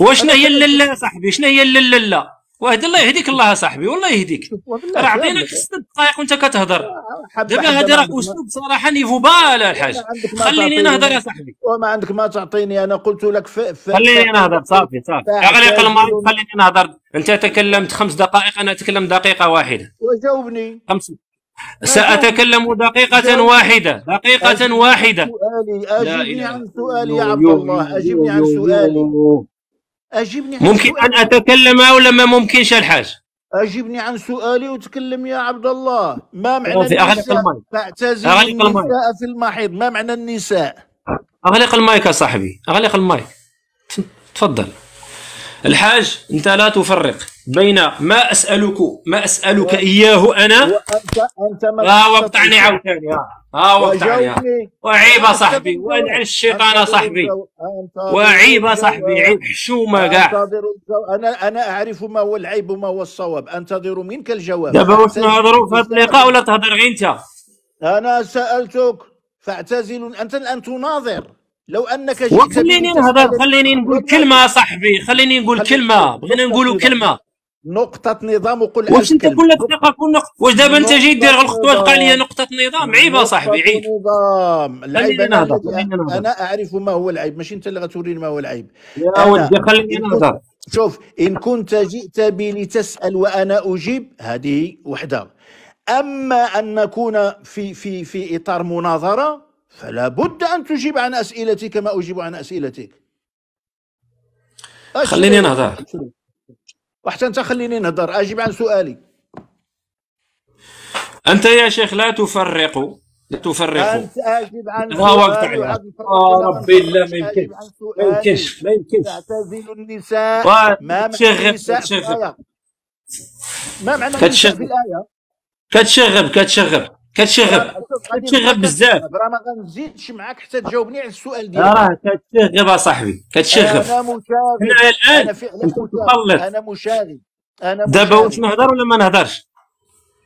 وشنو هي اللله صاحبي شنو هي اللله واحد الله يهديك الله صاحبي والله يهديك راه عطيناك ست دقائق وانت كتهضر آه، دابا هذا راه اسلوب صراحه نيفو بالا الحاج خليني نهضر يا صاحبي وما عندك ما تعطيني انا قلت لك ف... ف... خليني نهضر صافي صافي اغلق المايك خليني نهضر انت تكلمت خمس دقائق انا اتكلم دقيقه واحده وجاوبني خمس سأتكلم دقيقة واحدة دقيقة واحدة سؤالي أجبني عن سؤالي يا عبد الله أجبني عن سؤالي اجبني عن ممكن سؤالي. ان اتكلم ولا ما ممكنش الحاج اجبني عن سؤالي وتكلم يا عبد الله ما معنى النساء المايك. النساء في المحيض ما معنى النساء اغلق المايك يا صاحبي اغلق المايك تفضل الحاج انت لا تفرق بين ما اسالك ما اسالك اياه انا وانت انت ما اه وقطعني عاوتاني ها وقطعني وعيب صاحبي وانعل الشيطان صاحبي وعيب صاحبي عيب حشومه كاع انا انا اعرف ما هو العيب وما هو الصواب انتظر منك الجواب دابا واش نهضروا في هذا اللقاء ولا تهضر غير انت انا سالتك فاعتزل انت الان تناظر لو انك جئت خليني نهضر خليني نقول كلمه صاحبي خليني نقول كلمه بغينا نقولوا كلمه نقطة نظام وقل واش انت كل دقيقة نقطة واش دابا انت جاي دير الخطوة تلقى لي نقطة نظام عيب صاحبي عيب نظام العيب انا نهضر انا اعرف ما هو العيب ماشي انت اللي غتوريني ما هو العيب يا ولدي خليني نهضر شوف ان كنت جئت بي لتسأل وانا اجيب هذه وحدة اما ان نكون في في في اطار مناظرة فلا بد ان تجيب عن اسئلتي كما اجيب عن اسئلتك خليني نهضر وحتى انت خليني نهضر اجب عن سؤالي انت يا شيخ لا تفرق لا تفرق انت اجب عن سؤالي آه، ربي لا ما يمكنش ما يمكنش ما يمكنش تعتزل النساء ما النساء الايه ما معنى النساء في الايه كتشغب كتشغب كتشغب كتشغب بزاف راه ما غنزيدش معاك حتى تجاوبني على السؤال ديالك راه كتشغب اصاحبي كتشغب انا مشاغب انا مشاغب انا مشاغب انا دابا واش نهضر ولا ما نهضرش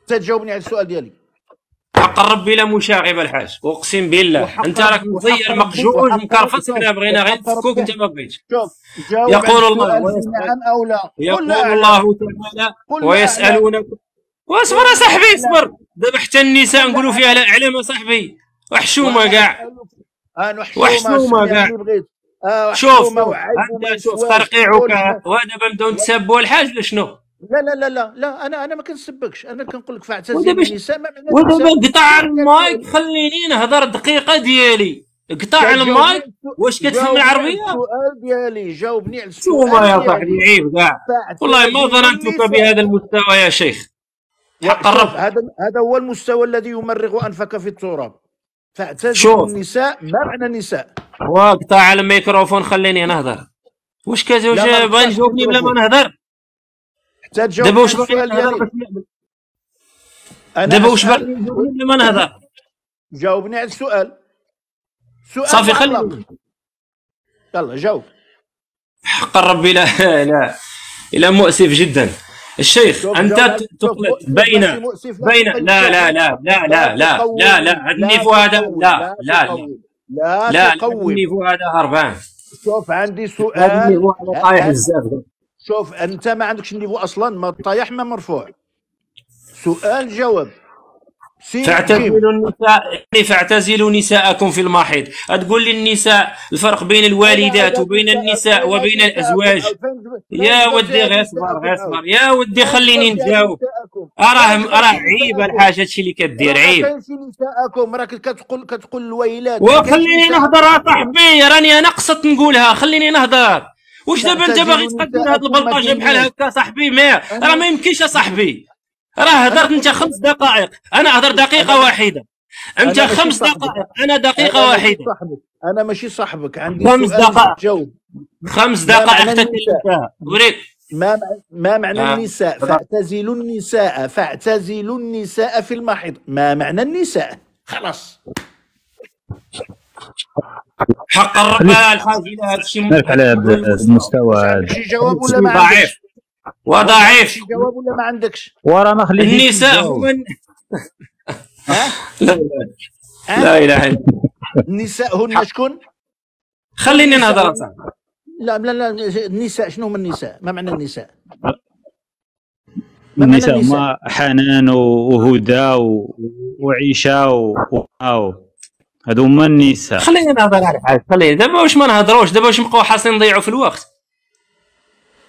حتى تجاوبني على السؤال ديالي حق ربي لا مشاغب الحاج اقسم بالله انت راك مزير مقجوج مكرفص حنا بغينا غير نفكوك انت ما بغيتش يقول الله نعم او لا يقول الله تعالى ويسالونك واصبر اصاحبي اصبر ذبحت النساء نقولوا فيها لا علم صاحبي وحشومه كاع وحشومه كاع آه، آه، شوف شوف ترقيعك ودابا نبداو نتسبوا الحاج ولا شنو لا لا لا لا لا انا انا ما كنسبكش انا كنقول لك فاعتزل النساء ودابا قطع المايك خليني نهضر دقيقه ديالي قطع المايك واش كتفهم العربيه السؤال ديالي جاوبني على السؤال شوف يا صاحبي عيب كاع والله ما ظننتك بهذا المستوى يا شيخ الرب هذا هذا هو المستوى الذي يمرغ انفك في التراب فاعتزلوا النساء ما معنى النساء واقطع على الميكروفون خليني نهضر واش كتقول باغي تجاوبني بلا ما نهضر حتى تجاوب دابا واش دابا واش باغي بلا ما نهضر جاوبني على السؤال سؤال صافي خليني يلا جاوب حق الرب لا لا الى مؤسف جدا الشيخ انت تقلد بين بين لا لا لا لا لا لا لا لا النيفو هذا لا لا لا لا النيفو هذا هربان شوف عندي سؤال النيفو لا طايح بزاف شوف انت ما عندكش النيفو اصلا ما طايح ما مرفوع سؤال جواب فاعتزلوا النساء يعني فاعتزلوا نساءكم في المحيط تقول لي النساء الفرق بين الوالدات وبين النساء وبين الازواج يا ودي غير اصبر غير اصبر يا ودي خليني نجاوب راه راه عيب الحاجه هادشي اللي كدير عيب نساءكم راك كتقول كتقول الويلات وخليني نهضر اصاحبي راني انا قصدت نقولها خليني نهضر واش دابا انت باغي تقدم هاد البلطجه بحال هكا صاحبي ما راه ما يمكنش صاحبي راه هضرت انت خمس دقائق انا هضر دقيقه واحده انت خمس دقائق انا دقيقه أنا واحده صاحبك. انا ماشي صاحبك عندي خمس دقائق جاوب خمس دقائق تتكلم ما ما معنى آه. النساء فاعتزلوا النساء فاعتزلوا النساء في المحيط ما معنى النساء خلاص حق الرب الحاج الى هذا الشيء على المستوى هذا جواب ولا ضعيف وضعيف جواب ولا ما عندكش ورا ما النساء هن لا لا اله الا النساء هن شكون خليني نهضر لا لا لا النساء شنو هما النساء ما معنى النساء النساء هما حنان وهدى وعيشه وقاو هادو هما النساء خلينا نهضر على حاجه خلينا دابا واش ما نهضروش دابا واش نبقاو حاصلين نضيعوا في الوقت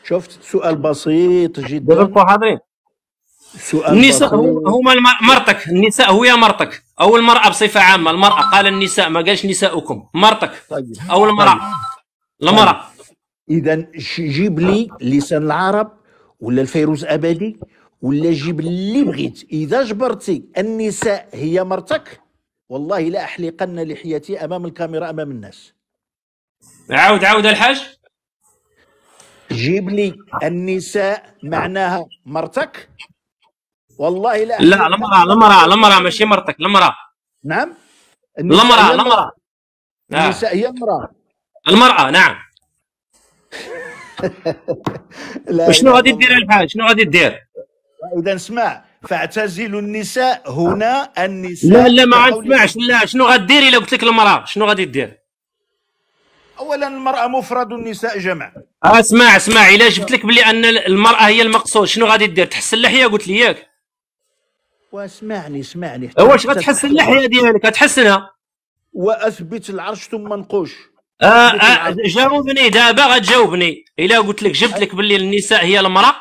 شفت سؤال بسيط جدا دابا حاضرين سؤال النساء هما مرتك النساء هو يا مرتك او المراه بصفه عامه المراه قال النساء ما قالش نساؤكم مرتك طيب. او المراه طيب. المراه طيب. اذا جيب لي لسان العرب ولا الفيروز ابدي ولا جيب اللي بغيت اذا جبرتي النساء هي مرتك والله لا احلقن لحيتي امام الكاميرا امام الناس عاود عاود الحاج جيب لي النساء معناها مرتك والله لا لا المراه المراه المراه ماشي مرتك نعم. نعم. المراه نعم المراه المراه النساء هي المراه المراه نعم شنو غادي دير الحاج شنو غادي دير اذا اسمع فاعتزلوا النساء هنا النساء لا لا ما تسمعش لا شنو غادير الا قلت لك المراه شنو غادي دير اولا المراه مفرد والنساء جمع اسمع اسمع الا جبت لك بلي ان المراه هي المقصود شنو غادي دير تحسن اللحيه قلت لي ياك واسمعني اسمعني واش غتحسن اللحيه ديالك غتحسنها واثبت العرش ثم نقوش آه آه جاوبني دابا غتجاوبني الا قلت لك جبت لك بلي النساء هي المراه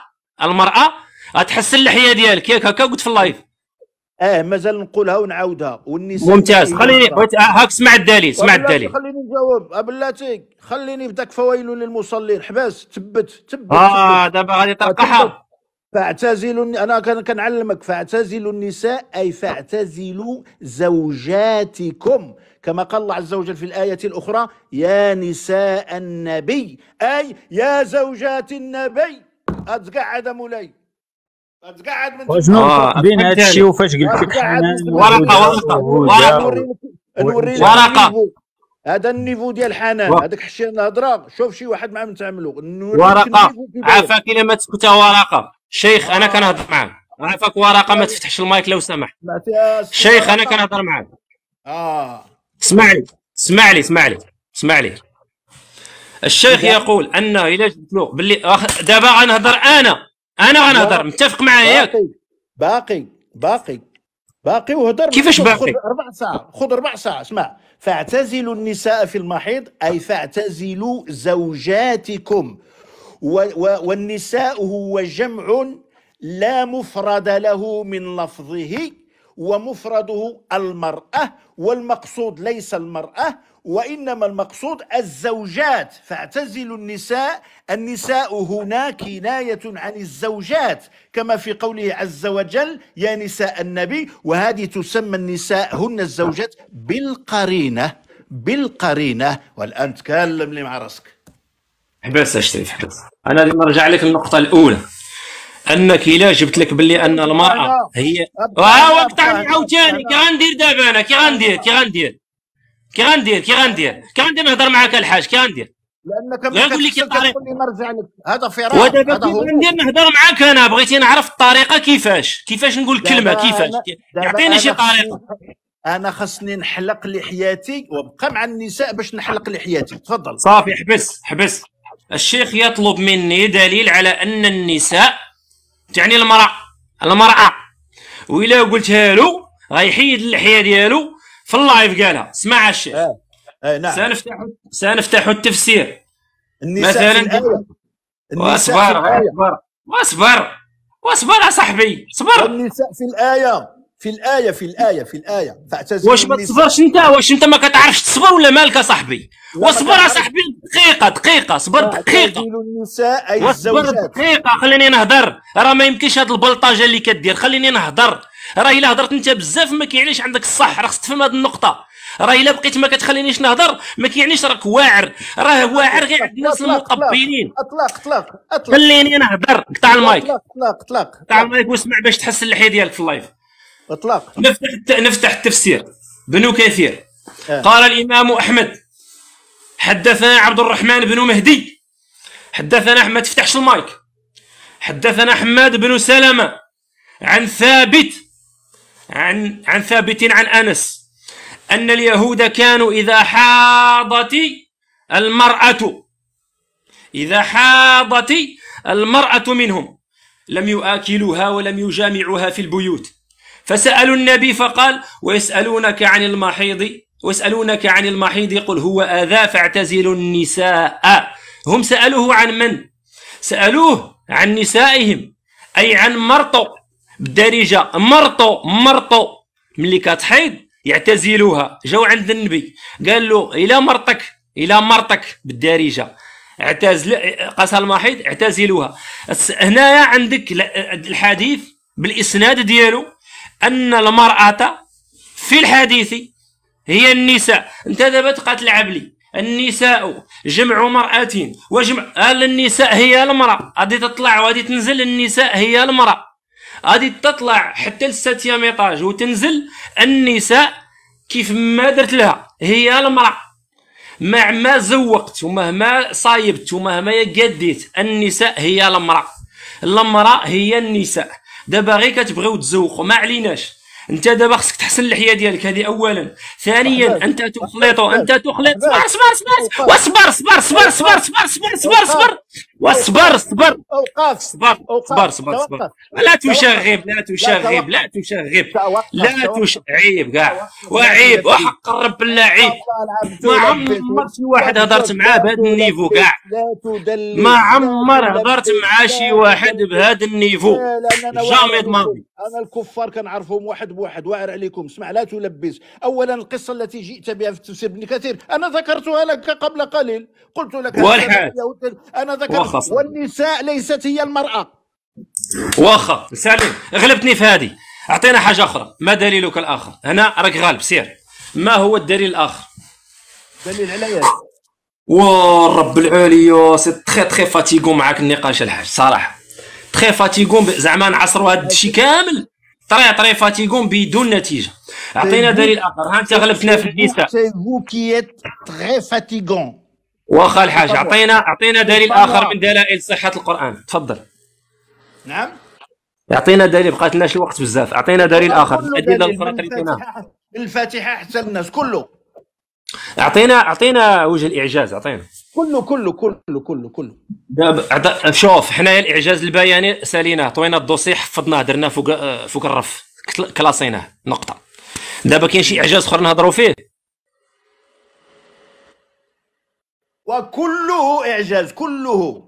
المراه غتحسن اللحيه ديالك ياك هكا قلت في اللايف اه مازال نقولها ونعاودها والنساء ممتاز خليني بغيت آه، هاك سمع الدليل سمع الدليل خليني نجاوب ابلاتي خليني بداك فويل للمصلين حباس تبت تبت اه دابا غادي تلقحها آه، فاعتزلوا انا كنعلمك فاعتزلوا النساء اي فاعتزلوا زوجاتكم كما قال الله عز وجل في الآية الأخرى يا نساء النبي أي يا زوجات النبي أتقعد مولاي تقعد من شنو آه، بين هذا الشيء وفاش قلت لك ورقه ورقه ورقه ورقه هذا النيفو ديال حنان هذاك حشي الهضره شوف شي واحد معاه تعملو ورقه عافاك الا ما تسكت ورقه شيخ انا آه. كنهضر معاه عافاك ورقه ما تفتحش المايك لو سمحت شيخ انا كنهضر معاه اه اسمع لي اسمع لي اسمع لي اسمع لي الشيخ يقول انه الا جبت له باللي دابا غنهضر انا انا غنهضر متفق معايا ياك باقي باقي باقي وهضر كيفاش باقي خذ ربع ساعه خذ ربع ساعه اسمع فاعتزلوا النساء في المحيض اي فاعتزلوا زوجاتكم و و والنساء هو جمع لا مفرد له من لفظه ومفرده المراه والمقصود ليس المراه وإنما المقصود الزوجات فاعتزلوا النساء النساء هنا كناية عن الزوجات كما في قوله عز وجل يا نساء النبي وهذه تسمى النساء هن الزوجات بالقرينة بالقرينة والآن تكلم لي مع راسك حبس أشتري حبس أنا نرجع لك النقطة الأولى انك الا جبت لك باللي ان المراه هي آه، وقطعني عاوتاني كي غندير دابا انا كي غندير كي غندير كي غندير كي غندير كي غندير نهضر معاك الحاج كي غندير لانك لي كي هذا نرجع لك هذا فراغ ودابا غندير نهضر معاك انا بغيتي نعرف الطريقه كيفاش كيفاش نقول كلمه كيفاش يعطيني شي طريقه انا خصني نحلق لحياتي وابقى مع النساء باش نحلق لحياتي تفضل صافي حبس حبس الشيخ يطلب مني دليل على ان النساء تعني المراه المراه وإلا قلتها له غيحيد اللحيه ديالو في اللايف قالها اسمع الشيخ آه. آه نعم. سنفتح سنفتح التفسير مثلا واصبر واصبر واصبر واصبر يا صاحبي اصبر النساء في الايه في الايه في الايه في الايه فاعتزل واش ما تصبرش انت واش انت ما كتعرفش تصبر ولا مالك يا صاحبي واصبر يا صاحبي دقيقه دقيقه اصبر دقيقه النساء اي الزوجات دقيقه خليني نهضر راه ما يمكنش هذا البلطجه اللي كدير خليني نهضر راه الا هضرت انت بزاف ما كيعنيش عندك الصح راه خصك تفهم هذه النقطه راه الا بقيت ما كتخلينيش نهضر ما كيعنيش راك واعر راه واعر غير عند الناس المقبلين اطلاق اطلاق اطلاق خليني نهضر قطع المايك اطلاق اطلاق قطع المايك واسمع باش تحسن اللحيه ديالك في اللايف اطلاق نفتح نفتح التفسير بنو كثير آه. قال الامام احمد حدثنا عبد الرحمن بن مهدي حدثنا احمد تفتحش المايك حدثنا حماد بن سلمه عن ثابت عن عن ثابت عن انس ان اليهود كانوا اذا حاضت المراه اذا حاضت المراه منهم لم يؤكلوها ولم يجامعوها في البيوت فسالوا النبي فقال ويسالونك عن المحيض ويسالونك عن المحيض قل هو اذى فاعتزلوا النساء هم سالوه عن من سالوه عن نسائهم اي عن مرطق الدارجه مرطو مرطو ملي كتحيض يعتزلوها جاو عند النبي قال له الى مرتك الى مرتك بالدارجه اعتزل قاس المحيض اعتزلوها هنايا عندك الحديث بالاسناد ديالو ان المراه في الحديث هي النساء انت دابا تبقى تلعب لي النساء جمع مرأة وجمع النساء هي المرأة غادي تطلع وغادي تنزل النساء هي المرأة غادي تطلع حتى للساتيام ايطاج وتنزل النساء كيف ما درت لها هي المراه مهما زوقت ومهما صايبت ومهما قديت النساء هي المراه المراه هي النساء دابا غير كتبغيو تزوقوا ما عليناش انت دابا خصك تحسن اللحيه ديالك هذه اولا ثانيا انت تخلط انت تخلط صبر صبر صبر واصبر صبر صبر صبر صبر صبر صبر صبر واصبر صبر اوقاف صبر صبر صبر صبر لا تشغب لا تشغب لا تشغب لا تش عيب كاع وعيب وحق الرب بالله عيب ما عمر شي واحد هضرت معاه بهذا النيفو كاع ما عمر هضرت مع شي واحد بهذا النيفو جامي ما انا الكفار كنعرفهم واحد واحد بواحد واعر عليكم اسمع لا تلبس اولا القصه التي جئت بها في تفسير ابن كثير انا ذكرتها لك قبل قليل قلت لك انا ذكرت والنساء ليست هي المراه واخا سالم غلبتني في هذه اعطينا حاجه اخرى ما دليلك الاخر هنا راك غالب سير ما هو الدليل الاخر دليل على والرب العليا سي تخي تخي فاتيغون معاك النقاش الحاج صراحه تخي فاتيغون زعما نعصروا هذا الشيء كامل طري طري فاتيغون بدون نتيجه اعطينا دليل اخر ها انت غلبتنا في النساء سي فو كي تري فاتيغون واخا الحاج اعطينا اعطينا دليل اخر من دلائل صحه القران تفضل نعم اعطينا دليل بقات لناش الوقت بزاف اعطينا دليل اخر الادله الاخرى الفاتحه احسن الناس كله اعطينا اعطينا وجه الاعجاز اعطينا كله كله كله كله كله دابا شوف حنايا الاعجاز البياني ساليناه طوينا الدوسي حفظناه درناه فوق آه، فوق الرف كلاصيناه نقطه دابا كاين شي اعجاز اخر نهضروا فيه وكله اعجاز كله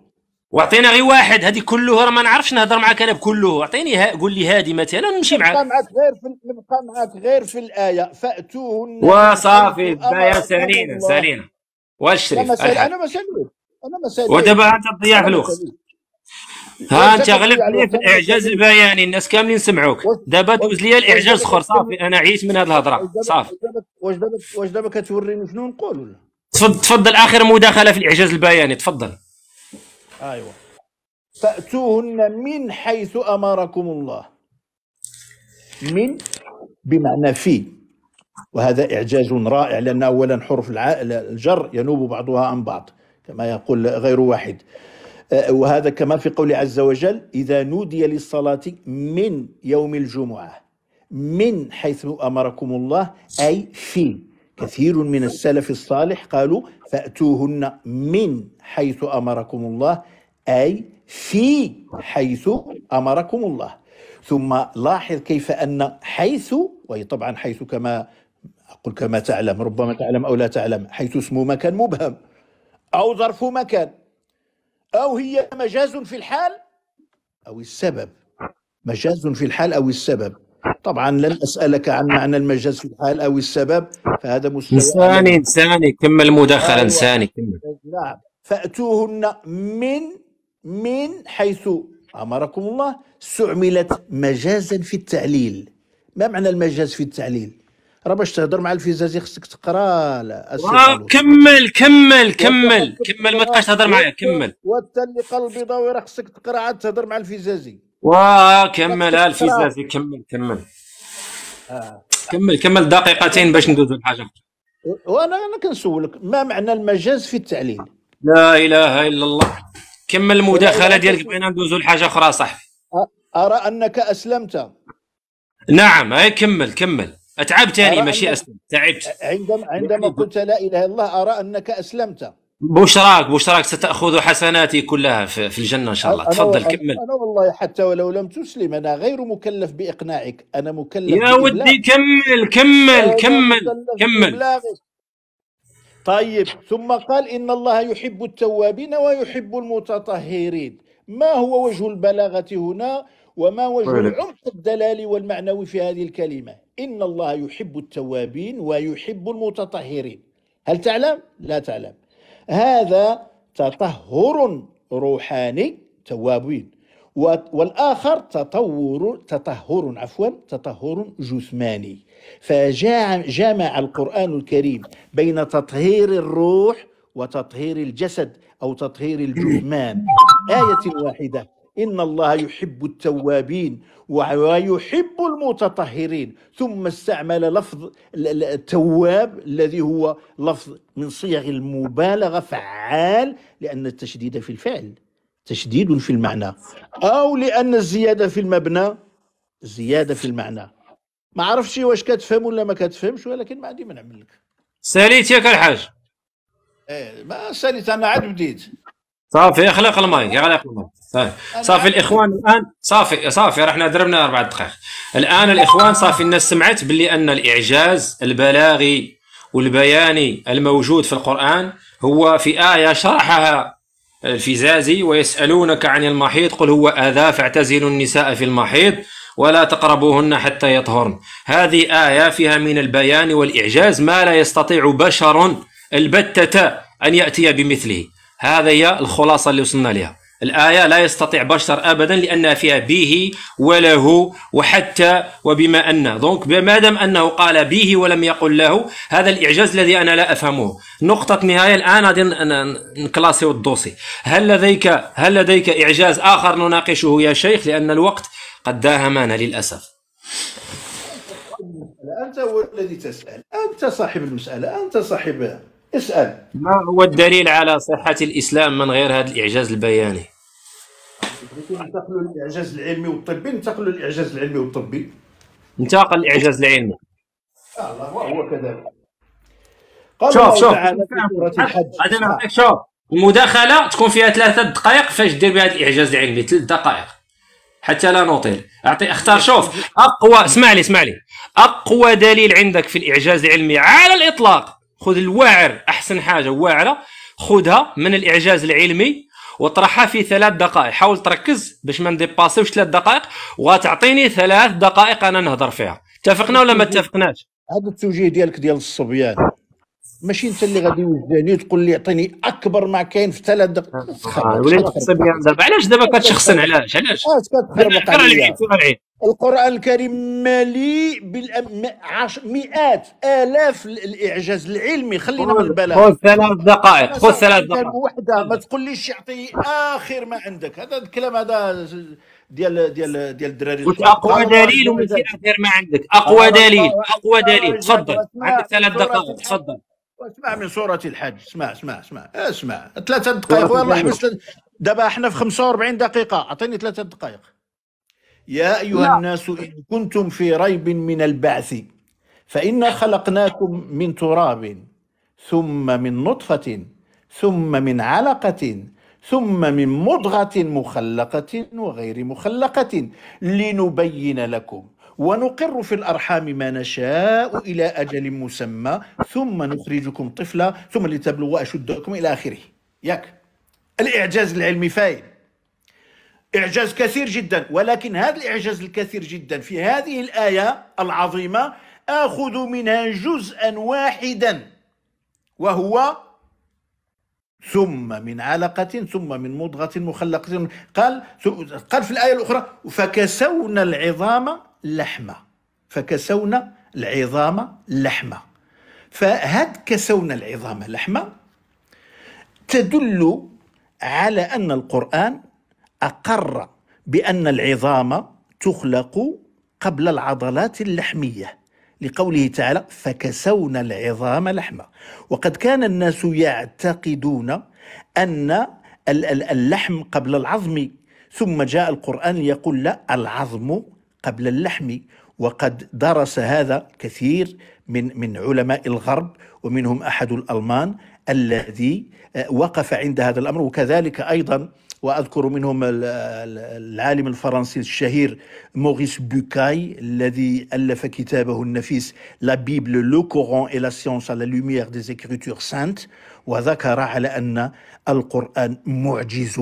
واعطينا غير واحد هذه كله راه ما نعرفش نهضر معك انا بكله اعطيني ها... قول لي هذه مثلا نمشي معك نبقى معك غير في نبقى معك غير في الايه فاتوهن وصافي بايا سالينا سالينا واشرف انا مسلوب انا مسلوب ودابا انت تضيع الوقت ها انت غلبت لي في الاعجاز البياني الناس كاملين سمعوك دابا دوز لي الاعجاز اخر صافي انا عييت من هذه الهضره صافي واش دابا واش دابا كتوريني شنو نقول ولا تفضل تفضل اخر مداخله في الاعجاز البياني تفضل ايوا فاتوهن من حيث امركم الله من بمعنى في وهذا إعجاز رائع لأن أولا حروف الجر ينوب بعضها عن بعض كما يقول غير واحد آه، وهذا كما في قول عز وجل إذا نودي للصلاة من يوم الجمعة من حيث أمركم الله أي في كثير من السلف الصالح قالوا فأتوهن من حيث أمركم الله أي في حيث أمركم الله ثم لاحظ كيف أن حيث وهي طبعا حيث كما أقول كما تعلم ربما تعلم أو لا تعلم حيث اسم مكان مبهم أو ظرف مكان أو هي مجاز في الحال أو السبب مجاز في الحال أو السبب طبعا لن أسألك عن معنى المجاز في الحال أو السبب فهذا مستوى إنساني إنساني كمل المداخلة إنساني أيوة. كمل نعم فأتوهن من من حيث أمركم الله استعملت مجازا في التعليل ما معنى المجاز في التعليل راه باش تهضر مع الفيزازي خصك تقرا كمل كمل كمل كمل ما تبقاش تهضر معايا كمل وانت اللي قلبي ضوي راه خصك تقرا عاد تهضر مع الفيزازي واه كمل آه، الفيزازي كمل كمل آه. كمل كمل دقيقتين باش ندوزو لحاجه اخرى وانا انا كنسولك ما معنى المجاز في التعليل لا اله الا الله كمل المداخله ديالك بغينا ندوزو لحاجه اخرى صح ارى انك اسلمت نعم هاي كمل كمل اتعبت يعني ماشي اسلم تعبت عندما عندما قلت لا اله الا الله ارى انك اسلمت بشراك بشراك ستاخذ حسناتي كلها في الجنه ان شاء الله أنا تفضل كمل انا والله حتى ولو لم تسلم انا غير مكلف باقناعك انا مكلف يا ودي كمل كمل كمل كمل طيب ثم قال ان الله يحب التوابين ويحب المتطهرين ما هو وجه البلاغه هنا وما وجه طيب. العمق الدلالي والمعنوي في هذه الكلمه إن الله يحب التوابين ويحب المتطهرين هل تعلم؟ لا تعلم هذا تطهر روحاني توابين والآخر تطور تطهر عفوا تطهر جثماني فجامع القرآن الكريم بين تطهير الروح وتطهير الجسد أو تطهير الجثمان آية واحدة إن الله يحب التوابين ويحب المتطهرين ثم استعمل لفظ التواب الذي هو لفظ من صيغ المبالغة فعال لأن التشديد في الفعل تشديد في المعنى أو لأن الزيادة في المبنى زيادة في المعنى ما عرفتش واش كتفهم ولا ما كتفهمش ولكن ما عندي ما نعمل لك ساليت ياك الحاج ايه ما ساليت انا عاد بديت صافي اخلق المايك اغلق المايك صافي طيب. صافي الاخوان الان صافي صافي رحنا دربنا اربع دقائق الان الاخوان صافي الناس سمعت باللي ان الاعجاز البلاغي والبياني الموجود في القران هو في ايه شرحها الفزازي ويسالونك عن المحيط قل هو اذى فاعتزلوا النساء في المحيط ولا تقربوهن حتى يطهرن هذه ايه فيها من البيان والاعجاز ما لا يستطيع بشر البته ان ياتي بمثله هذا هي الخلاصه اللي وصلنا لها الايه لا يستطيع بشر ابدا لان فيها به وله وحتى وبما ان دونك ما دام انه قال به ولم يقل له هذا الاعجاز الذي انا لا افهمه نقطه نهايه الان غادي نكلاسيو الدوسي هل لديك هل لديك اعجاز اخر نناقشه يا شيخ لان الوقت قد داهمنا للاسف انت هو الذي تسال انت صاحب المساله انت صاحب اسال ما هو الدليل على صحه الاسلام من غير هذا الاعجاز البياني انتقلوا الاعجاز للاعجاز العلمي والطبي انتقلوا للاعجاز العلمي والطبي انتقل الاعجاز العلمي آه الله هو كذلك قال شوف شوف غادي نعطيك شوف المداخله تكون فيها ثلاثه دقائق فاش دير بها الاعجاز العلمي ثلاث دقائق حتى لا نطيل اعطي اختار شوف اقوى اسمع لي اسمع لي اقوى دليل عندك في الاعجاز العلمي على الاطلاق خذ الواعر احسن حاجه واعره خذها من الاعجاز العلمي وطرحها في ثلاث دقائق حاول تركز باش ما نديباسيوش ثلاث دقائق وغتعطيني ثلاث دقائق انا نهضر فيها اتفقنا ولا ما اتفقناش هذا التوجيه ديالك ديال الصبيان ماشي انت اللي غادي وجداني وتقول لي عطيني اكبر ما كاين في ثلاث دقائق آه، آه، وليت تصيبني دابا علاش دابا كتشخصن علاش علاش القران الكريم مليء بالأم... مئات الاف الاعجاز العلمي خلينا من البلاغ خذ ثلاث دقائق خذ ثلاث دقائق وحده ما تقوليش يعطي اخر ما عندك هذا الكلام هذا ديال ديال ديال الدراري قلت اقوى دليل ومثل ما عندك اقوى دليل اقوى دليل تفضل عندك ثلاث دقائق تفضل اسمع من سورة الحج اسمع اسمع اسمع اسمع ثلاثة دقائق والله حبس دابا احنا في 45 دقيقة اعطيني ثلاثة دقائق يا أيها لا. الناس إن كنتم في ريب من البعث فإنا خلقناكم من تراب ثم من نطفة ثم من علقة ثم من مضغة مخلقة وغير مخلقة لنبين لكم ونقر في الأرحام ما نشاء إلى أجل مسمى ثم نخرجكم طفلا ثم لتبلغوا أشدكم إلى آخره ياك الإعجاز العلمي فايد إعجاز كثير جدا ولكن هذا الإعجاز الكثير جدا في هذه الآية العظيمة آخذ منها جزءا واحدا وهو ثم من علقة ثم من مضغة مخلقة قال قال في الآية الأخرى فكسونا العظام لحمة فكسونا العظام لحمة فهاد كسونا العظام لحمة تدل على أن القرآن أقر بأن العظام تخلق قبل العضلات اللحمية لقوله تعالى فكسونا العظام لحمة وقد كان الناس يعتقدون أن اللحم قبل العظم ثم جاء القرآن ليقول لا العظم قبل اللحم وقد درس هذا كثير من من علماء الغرب ومنهم احد الالمان الذي آه، وقف عند هذا الامر وكذلك ايضا واذكر منهم العالم الفرنسي الشهير موريس بوكاي الذي الف كتابه النفيس لا بيبل لو كورون اي لا سيونس على لوميير دي سانت وذكر على ان القران معجز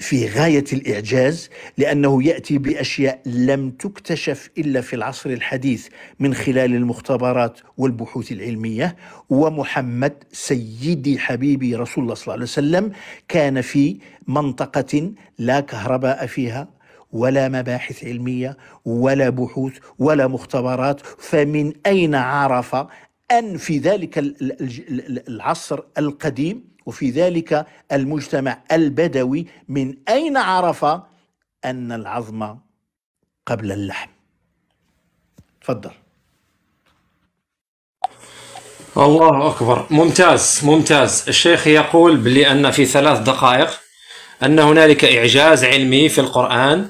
في غايه الاعجاز لانه ياتي باشياء لم تكتشف الا في العصر الحديث من خلال المختبرات والبحوث العلميه ومحمد سيدي حبيبي رسول الله صلى الله عليه وسلم كان في منطقه لا كهرباء فيها ولا مباحث علميه ولا بحوث ولا مختبرات فمن اين عرف ان في ذلك العصر القديم وفي ذلك المجتمع البدوي من اين عرف ان العظم قبل اللحم تفضل الله اكبر ممتاز ممتاز الشيخ يقول بلي ان في ثلاث دقائق ان هنالك اعجاز علمي في القران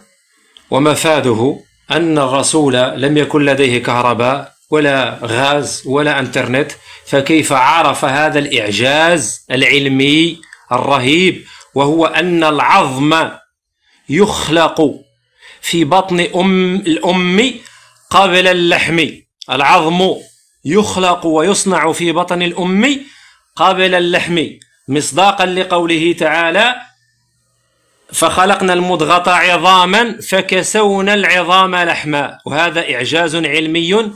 ومفاده ان الرسول لم يكن لديه كهرباء ولا غاز ولا انترنت فكيف عرف هذا الإعجاز العلمي الرهيب وهو أن العظم يخلق في بطن أم الأم قبل اللحم العظم يخلق ويصنع في بطن الأم قبل اللحم مصداقا لقوله تعالى فخلقنا المضغة عظاما فكسونا العظام لحما وهذا إعجاز علمي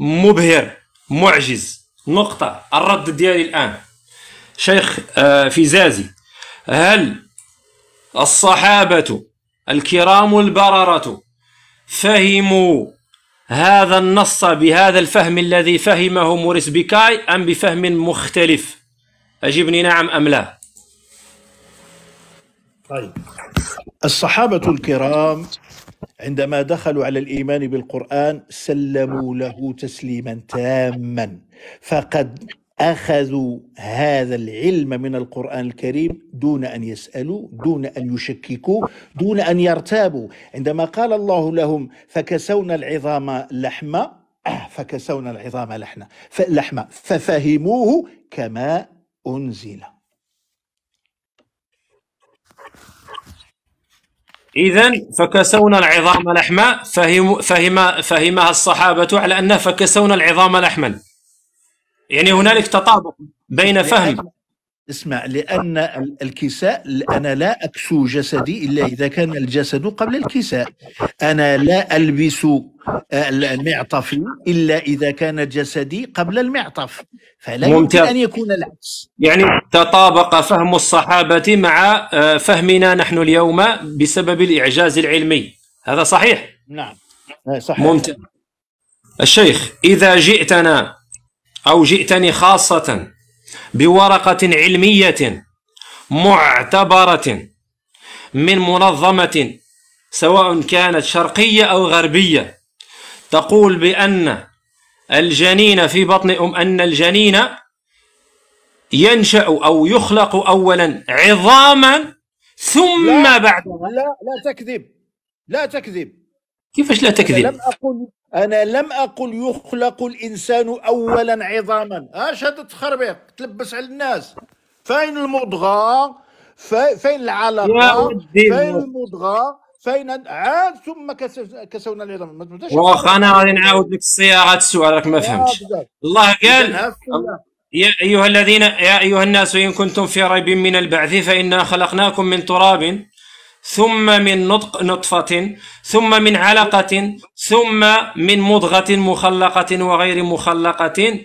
مبهر معجز نقطة الرد ديالي الآن شيخ آه، فيزازي هل الصحابة الكرام البررة فهموا هذا النص بهذا الفهم الذي فهمه موريس بيكاي أم بفهم مختلف أجبني نعم أم لا طيب الصحابة الكرام عندما دخلوا على الايمان بالقران سلموا له تسليما تاما فقد اخذوا هذا العلم من القران الكريم دون ان يسالوا دون ان يشككوا دون ان يرتابوا عندما قال الله لهم فكسونا العظام لحما فكسونا العظام لحمة لحما ففهموه كما انزل إذا فكسونا العظام لحما فهم فهم فهمها الصحابة على أنه فكسونا العظام لحما يعني هنالك تطابق بين فهم اسمع لأن الكساء أنا لا أكسو جسدي إلا إذا كان الجسد قبل الكساء أنا لا ألبس المعطف الا اذا كان جسدي قبل المعطف فلا ممتاز. يمكن ان يكون العكس يعني تطابق فهم الصحابه مع آه، فهمنا نحن اليوم بسبب الاعجاز العلمي هذا صحيح نعم آه، صحيح ممتاز الشيخ اذا جئتنا او جئتني خاصه بورقه علميه معتبره من منظمه سواء كانت شرقيه او غربيه تقول بأن الجنين في بطن أم أن الجنين ينشأ أو يخلق أولا عظاما ثم لا بعد لا لا تكذب لا تكذب كيفاش لا تكذب؟ أنا لم أقل أنا لم أقل يخلق الإنسان أولا عظاما اش هذا التخربيق تلبس على الناس فين المضغة فين العلقة فين المضغة فإن عاد ثم كسونا العظام ما تبداش واخا انا غادي نعاود لك الصياغه السؤال راك ما فهمتش آه، الله قال يا ايها الذين يا ايها الناس ان كنتم في ريب من البعث فانا خلقناكم من تراب ثم من نطق نطفة ثم من علقة ثم من مضغة مخلقة وغير مخلقة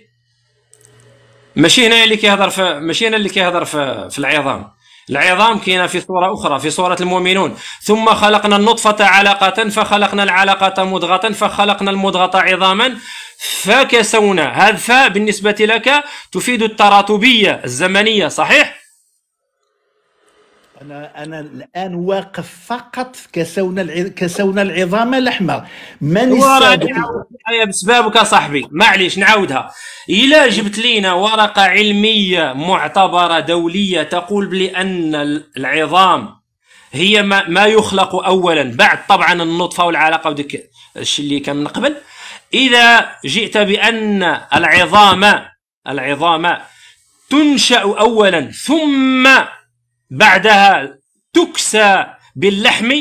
ماشي هنا اللي كيهضر في ماشي هنا اللي كيهضر في العظام العظام كاينه في صوره اخرى في سوره المؤمنون ثم خلقنا النطفه علقه فخلقنا العلقه مضغه فخلقنا المضغه عظاما فكسونا هذا بالنسبه لك تفيد التراتبيه الزمنيه صحيح انا انا الان واقف فقط كسونا كسونا العظام لحمه من السابق بسببك صاحبي معليش نعاودها الا جبت لينا ورقه علميه معتبره دوليه تقول بان العظام هي ما, ما يخلق اولا بعد طبعا النطفه والعلاقه وديك الشيء اللي كان من قبل اذا جئت بان العظام العظام تنشا اولا ثم بعدها تكسى باللحم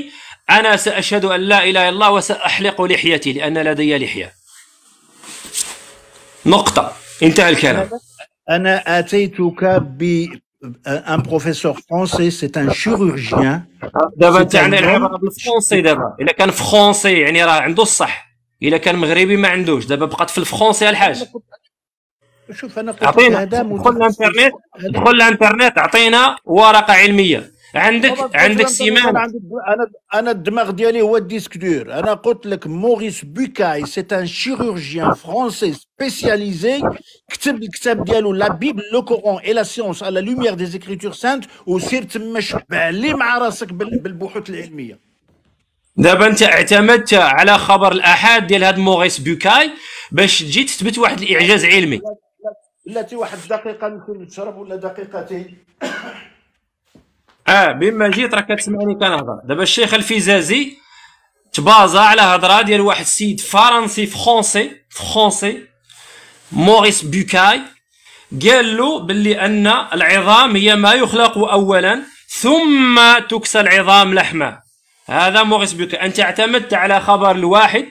أنا سأشهد أن لا إله إلا الله وسأحلق لحيتي لأن لدي لحية نقطة انتهى الكلام أنا أتيتك ب ان بروفيسور فرونسي c'est ان شيروجيان دابا انت عندنا يعني العبره بالفرونسي دابا الا كان فرونسي يعني راه عنده الصح الا كان مغربي ما عندوش دابا بقات في الفرونسي الحاج شوف انا قلت اعطينا ادخل الانترنت ادخل الانترنت اعطينا ورقه علميه عندك عندك سيمان انا انا الدماغ ديالي هو الديسك دور انا قلت لك موريس بوكاي سي ان شيروجيان فرونسي سبيسياليزي كتب الكتاب ديالو لا بيبل لو كورون اي لا سيونس على لوميير دي زيكريتور سانت وسير تما شبع لي مع راسك بالبحوث العلميه دابا انت اعتمدت على خبر الاحاد ديال هذا موريس بوكاي باش تجي تثبت واحد الاعجاز علمي التي واحد دقيقه يمكن تشرب ولا دقيقتين اه بما جيت راك كتسمعني كنهضر دابا الشيخ الفيزازي تبازا على هضره ديال واحد السيد فرنسي فرونسي فرونسي موريس بوكاي قال له باللي ان العظام هي ما يخلق اولا ثم تكسى العظام لحما هذا موريس بوكاي انت اعتمدت على خبر الواحد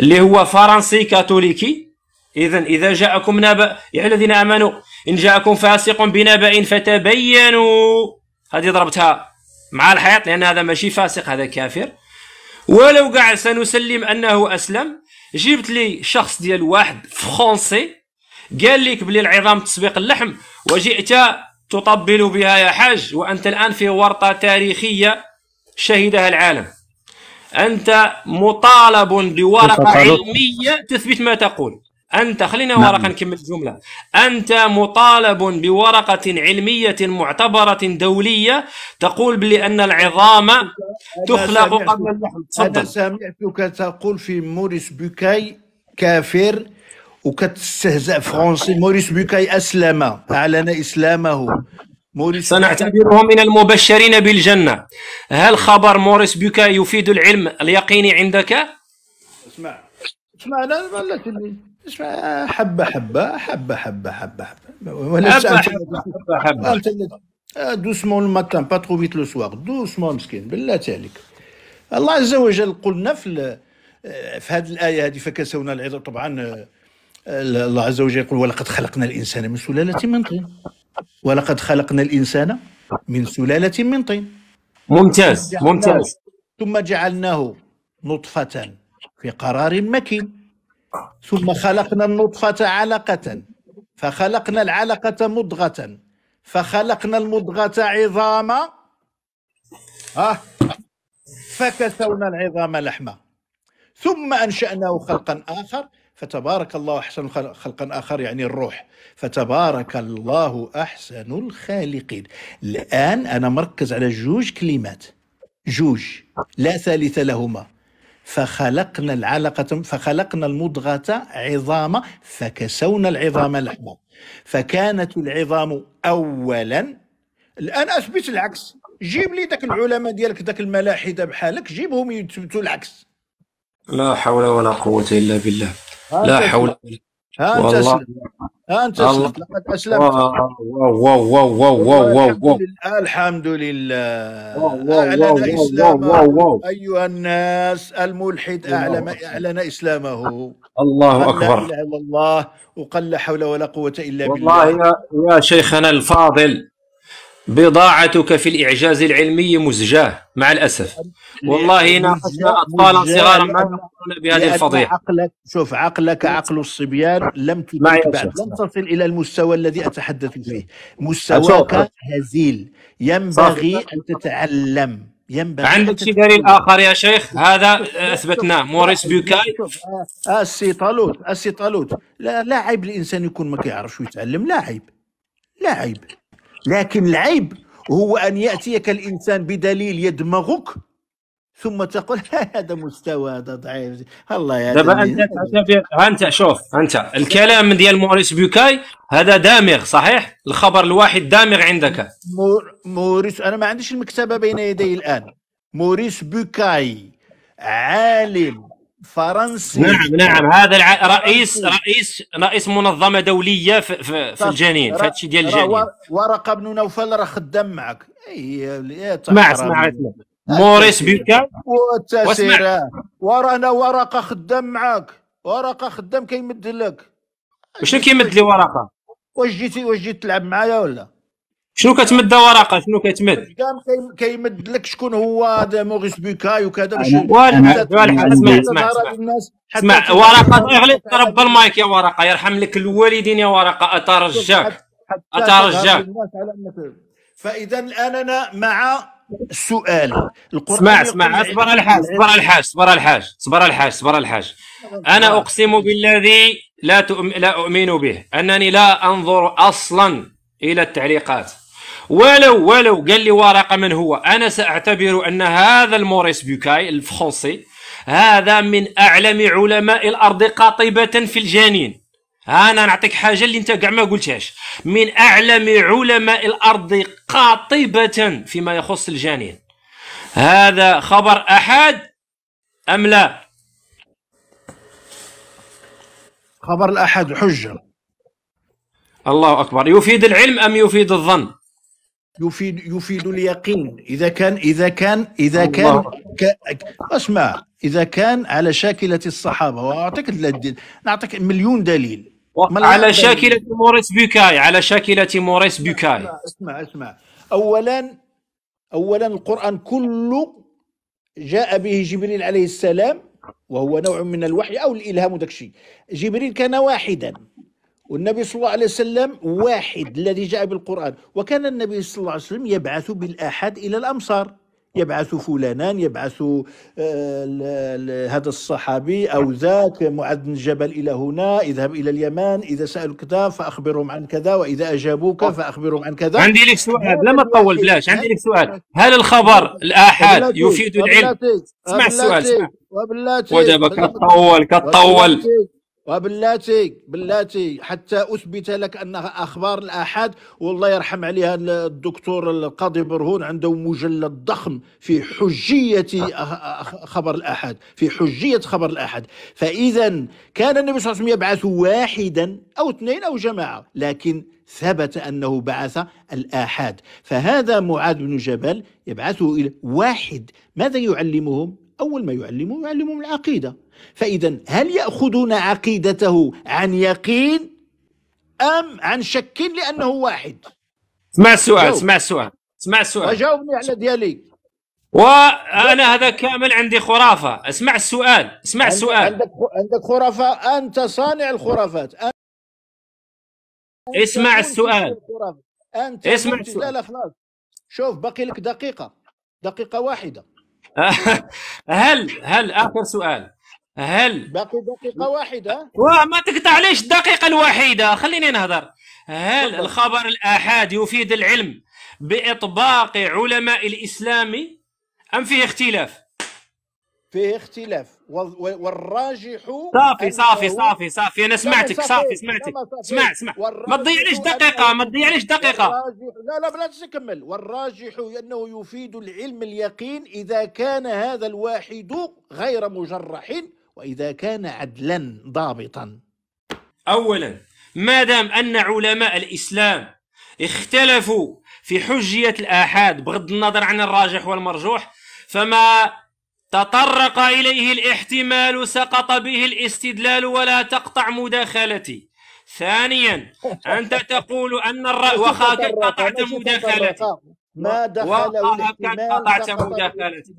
اللي هو فرنسي كاثوليكي إذا إذا جاءكم نبأ يا الذين آمنوا إن جاءكم فاسق بنبأ فتبينوا هذه ضربتها مع الحيط لأن هذا ماشي فاسق هذا كافر ولو كاع سنسلم أنه أسلم جبت لي شخص ديال واحد فرونسي قال لك بلي العظام تسبق اللحم وجئت تطبل بها يا حاج وأنت الآن في ورطة تاريخية شهدها العالم أنت مطالب بورقة علمية تثبت ما تقول أنت خلينا نعم. ورقة نكمل الجملة أنت مطالب بورقة علمية معتبرة دولية تقول بان العظام تخلق قبل اللحم أنا سمعتك تقول في موريس بوكاي كافر وكتستهزأ فرونسي موريس بوكاي أسلم أعلن إسلامه موريس سنعتبره من المبشرين بالجنة هل خبر موريس بوكاي يفيد العلم اليقيني عندك؟ اسمع اسمع لا لا حبه حبه حبه حبه حبه حبه حبه حبه آه، دوسمون الماتان با ترو فيت لو سواغ دوسمون مسكين بالله عليك الله عز وجل قلنا في آه، في هذه الايه هذه فكسونا العظام طبعا آه، الله عز وجل يقول ولقد خلقنا الانسان من سلاله من طين ولقد خلقنا الانسان من سلاله من طين ممتاز ممتاز ثم جعلناه نطفه في قرار مكين ثم خلقنا النطفة علقة فخلقنا العلقة مضغة فخلقنا المضغة عظاما آه فكسونا العظام لحما ثم أنشأناه خلقا آخر فتبارك الله أحسن خلقا آخر يعني الروح فتبارك الله أحسن الخالقين الآن أنا مركز على جوج كلمات جوج لا ثالث لهما فخلقنا العلقة فخلقنا المضغة عظاما فكسونا العظام لحما فكانت العظام أولا الآن أثبت العكس جيب لي ذاك العلماء ديالك ذاك الملاحدة بحالك جيبهم يثبتوا العكس لا حول ولا قوة إلا بالله لا حول ولا قوة ها انت اسلم ها انت اسلمت لقد اسلمت واو واو واو واو واو واو الحمد لله اعلن اسلامه ايها الناس الملحد اعلن اعلن اسلامه الله اكبر لا اله الا الله وقل لا حول ولا قوه الا بالله والله يا, يا شيخنا الفاضل بضاعتك في الإعجاز العلمي مزجاة مع الأسف والله ناقشنا أطفالا صغارا ما يقولون بهذه الفضيحة عقلك شوف عقلك نعم. عقل الصبيان لم بعد لم تصل إلى المستوى الذي أتحدث فيه نعم. مستواك هزيل ينبغي أن تتعلم ينبغي عندك شي دليل اخر يا شيخ هذا آه، اثبتناه موريس بيوكاي آه، السي طالوت السي طالوت لا لا عيب الانسان يكون ما كيعرفش يتعلم لا عيب لا عيب لكن العيب هو أن يأتيك الإنسان بدليل يدمغك ثم تقول هذا مستوى هذا ضعيف الله يا دابا انت انت شوف انت الكلام ديال موريس بوكاي هذا دامغ صحيح الخبر الواحد دامغ عندك مور... موريس انا ما عنديش المكتبه بين يدي الان موريس بوكاي عالم فرنسي نعم نعم هذا الع... رئيس رئيس رئيس منظمه دوليه في, في, في الجنين في هادشي ديال الجنين ورقه بن نوفل راه خدام معك اي إيه، سمع أه، موريس بيكا واسمع ورانا ورقه خدام معك ورقه خدام كيمد لك شنو كيمد لي ورقه واش جيتي واش جيت تلعب معايا ولا شنو كتمد ورقه شنو كتمد قام كيمد لك شكون هو هذا موريس بوكاي وكذا باش اسمع اسمع اسمع ورقه اغلق رب المايك يا ورقه يرحم لك الوالدين يا ورقه اترجاك اترجاك فاذا الان انا مع السؤال اسمع اسمع اصبر على الحاج اصبر على الحاج اصبر على الحاج اصبر على الحاج اصبر على الحاج انا اقسم بالذي لا تؤم... لا اؤمن به انني لا انظر اصلا الى التعليقات ولو ولو قال لي ورقه من هو انا ساعتبر ان هذا الموريس بوكاي الفرنسي هذا من اعلم علماء الارض قاطبه في الجنين انا نعطيك حاجه اللي انت كاع ما قلتهاش من اعلم علماء الارض قاطبه فيما يخص الجنين هذا خبر احد ام لا خبر الاحد حجه الله اكبر يفيد العلم ام يفيد الظن يفيد يفيد اليقين اذا كان اذا كان اذا كان اسمع اذا كان على شاكله الصحابه واعطيك نعطيك مليون دليل على شاكله موريس بوكاي على شاكله موريس بوكاي اسمع, اسمع اسمع اولا اولا القران كله جاء به جبريل عليه السلام وهو نوع من الوحي او الالهام وداك الشيء جبريل كان واحدا والنبي صلى الله عليه وسلم واحد الذي جاء بالقرآن وكان النبي صلى الله عليه وسلم يبعث بالآحاد إلى الأمصار يبعث فلانان يبعث آه، هذا الصحابي أو ذاك معاذ بن جبل إلى هنا اذهب إلى اليمن إذا سألوا كذا فأخبرهم عن كذا وإذا أجابوك فأخبرهم عن كذا عندي لك سؤال لا ما تطول بلاش عندي لك سؤال هل الخبر الآحاد يفيد العلم اسمع السؤال اسمع ودابا كتطول كتطول وبلاتي بلاتي حتى اثبت لك انها اخبار الاحاد والله يرحم عليها الدكتور القاضي برهون عنده مجلد ضخم في حجيه آه. خبر الاحاد في حجيه خبر الاحاد فاذا كان النبي صلى الله عليه وسلم يبعث واحدا او اثنين او جماعه لكن ثبت انه بعث الاحاد فهذا معاذ بن جبل يبعثه الى واحد ماذا يعلمهم اول ما يعلمهم يعلمهم العقيده فإذا هل يأخذون عقيدته عن يقين أم عن شك لأنه واحد اسمع السؤال اسمع السؤال اسمع السؤال وجاوبني على ديالي وانا هذا كامل عندي خرافه اسمع السؤال اسمع عندك السؤال عندك عندك خرافه انت صانع الخرافات أنت اسمع السؤال انت اسمع السؤال لا خلاص شوف باقي لك دقيقه دقيقه واحده هل هل اخر سؤال هل باقي دقيقه واحده ما تقطع ليش الدقيقه الوحيده خليني نهضر هل الخبر الاحاد يفيد العلم باطباق علماء الاسلام ام فيه اختلاف فيه اختلاف والراجح صافي صافي صافي صافي انا سمعتك صافي سمعتك اسمع اسمع ما تضيعليش دقيقه ما تضيعليش دقيقه لا لا بلا تكمل والراجح انه يفيد العلم اليقين اذا كان هذا الواحد غير مجرح وإذا كان عدلا ضابطا أولا ما دام أن علماء الإسلام اختلفوا في حجية الآحاد بغض النظر عن الراجح والمرجوح فما تطرق إليه الاحتمال سقط به الاستدلال ولا تقطع مداخلتي ثانيا أنت تقول أن الرأي وخاك قطعت مداخلتي ما دخل الاحتمال قطعت مداخلتي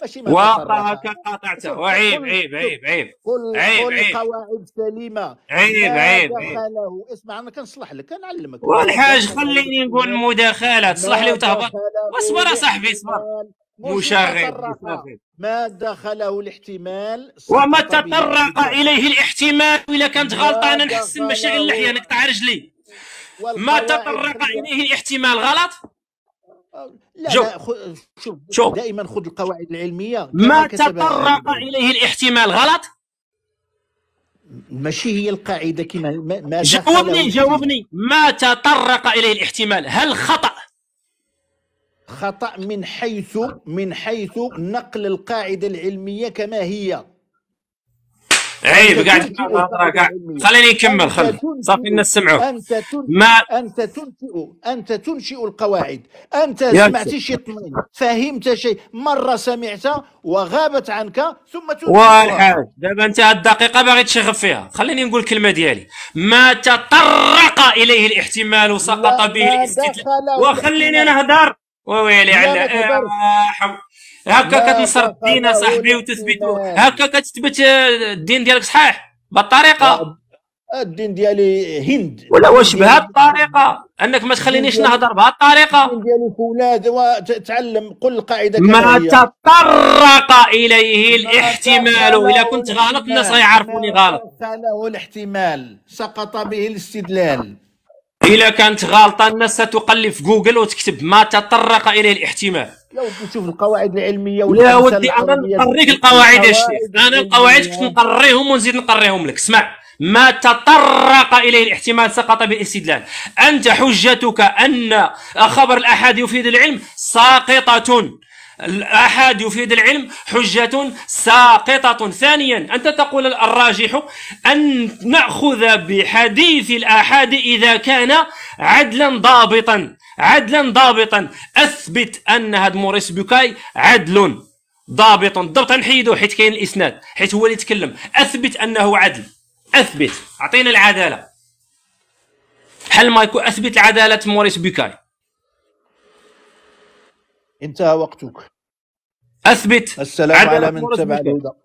ماشي وقعك قطعته وعيب عيب عيب عيب كل عيب عيب قواعد سليمه عيب عيب دخله اسمع انا كنصلح لك كنعلمك والحاج خليني نقول مداخله تصلح لي وتهبط اصبر صاحبي اصبر مشغل ما دخله الاحتمال وما تطرق اليه الاحتمال الا كانت غلطه انا نحسن مشاعل اللحيه نقطع رجلي ما تطرق اليه الاحتمال غلط لا, شوف لا شوف, شوف دائما خذ القواعد العلميه ما تطرق اليه الاحتمال غلط ماشي هي القاعده كما ما جاوبني جاوبني ما تطرق اليه الاحتمال هل خطا خطا من حيث من حيث نقل القاعده العلميه كما هي عيب قاعد خليني نكمل خلي صافي الناس سمعوا انت تنشئ ما انت تنشئ انت تنشئ القواعد انت سمعت شي طمين فهمت شيء مره سمعت وغابت عنك ثم تنشئ دابا انت الدقيقه باغي تشغب فيها خليني نقول الكلمه ديالي ما تطرق اليه الاحتمال وسقط به الاستدلال وخليني نهضر وويلي على هكا كتنصر الدين اصاحبي وتثبت هكا كتثبت آه، الدين ديالك صحيح بالطريقه الدين ديالي هند ولا واش بهذه الطريقه انك ما تخلينيش نهضر بهذه الطريقه الدين ديالي فولاد وتعلم قل القاعده ما تطرق اليه الاحتمال الا كنت غلط الناس غيعرفوني غلط هو الاحتمال سقط به الاستدلال إلا كانت غالطة الناس ستقلب في جوجل وتكتب ما تطرق إليه الاحتمال لا ودي شوف القواعد العلمية لا ودي أنا نقريك القواعد يا شيخ أنا القواعد كنت نقريهم ونزيد نقريهم لك اسمع ما تطرق إليه الاحتمال سقط بالاستدلال أنت حجتك أن خبر الأحاد يفيد العلم ساقطة الأحد يفيد العلم حجة ساقطة ثانيا أنت تقول الراجح أن نأخذ بحديث الآحاد إذا كان عدلا ضابطا عدلا ضابطا أثبت أن هذا موريس بوكاي عدل ضابط الضبط نحيدوه حيت كاين الإسناد حيت هو اللي يتكلم أثبت أنه عدل أثبت أعطينا العدالة هل ما يكون أثبت العدالة موريس بوكاي انتهى وقتك أثبت السلام على من تبع الهدى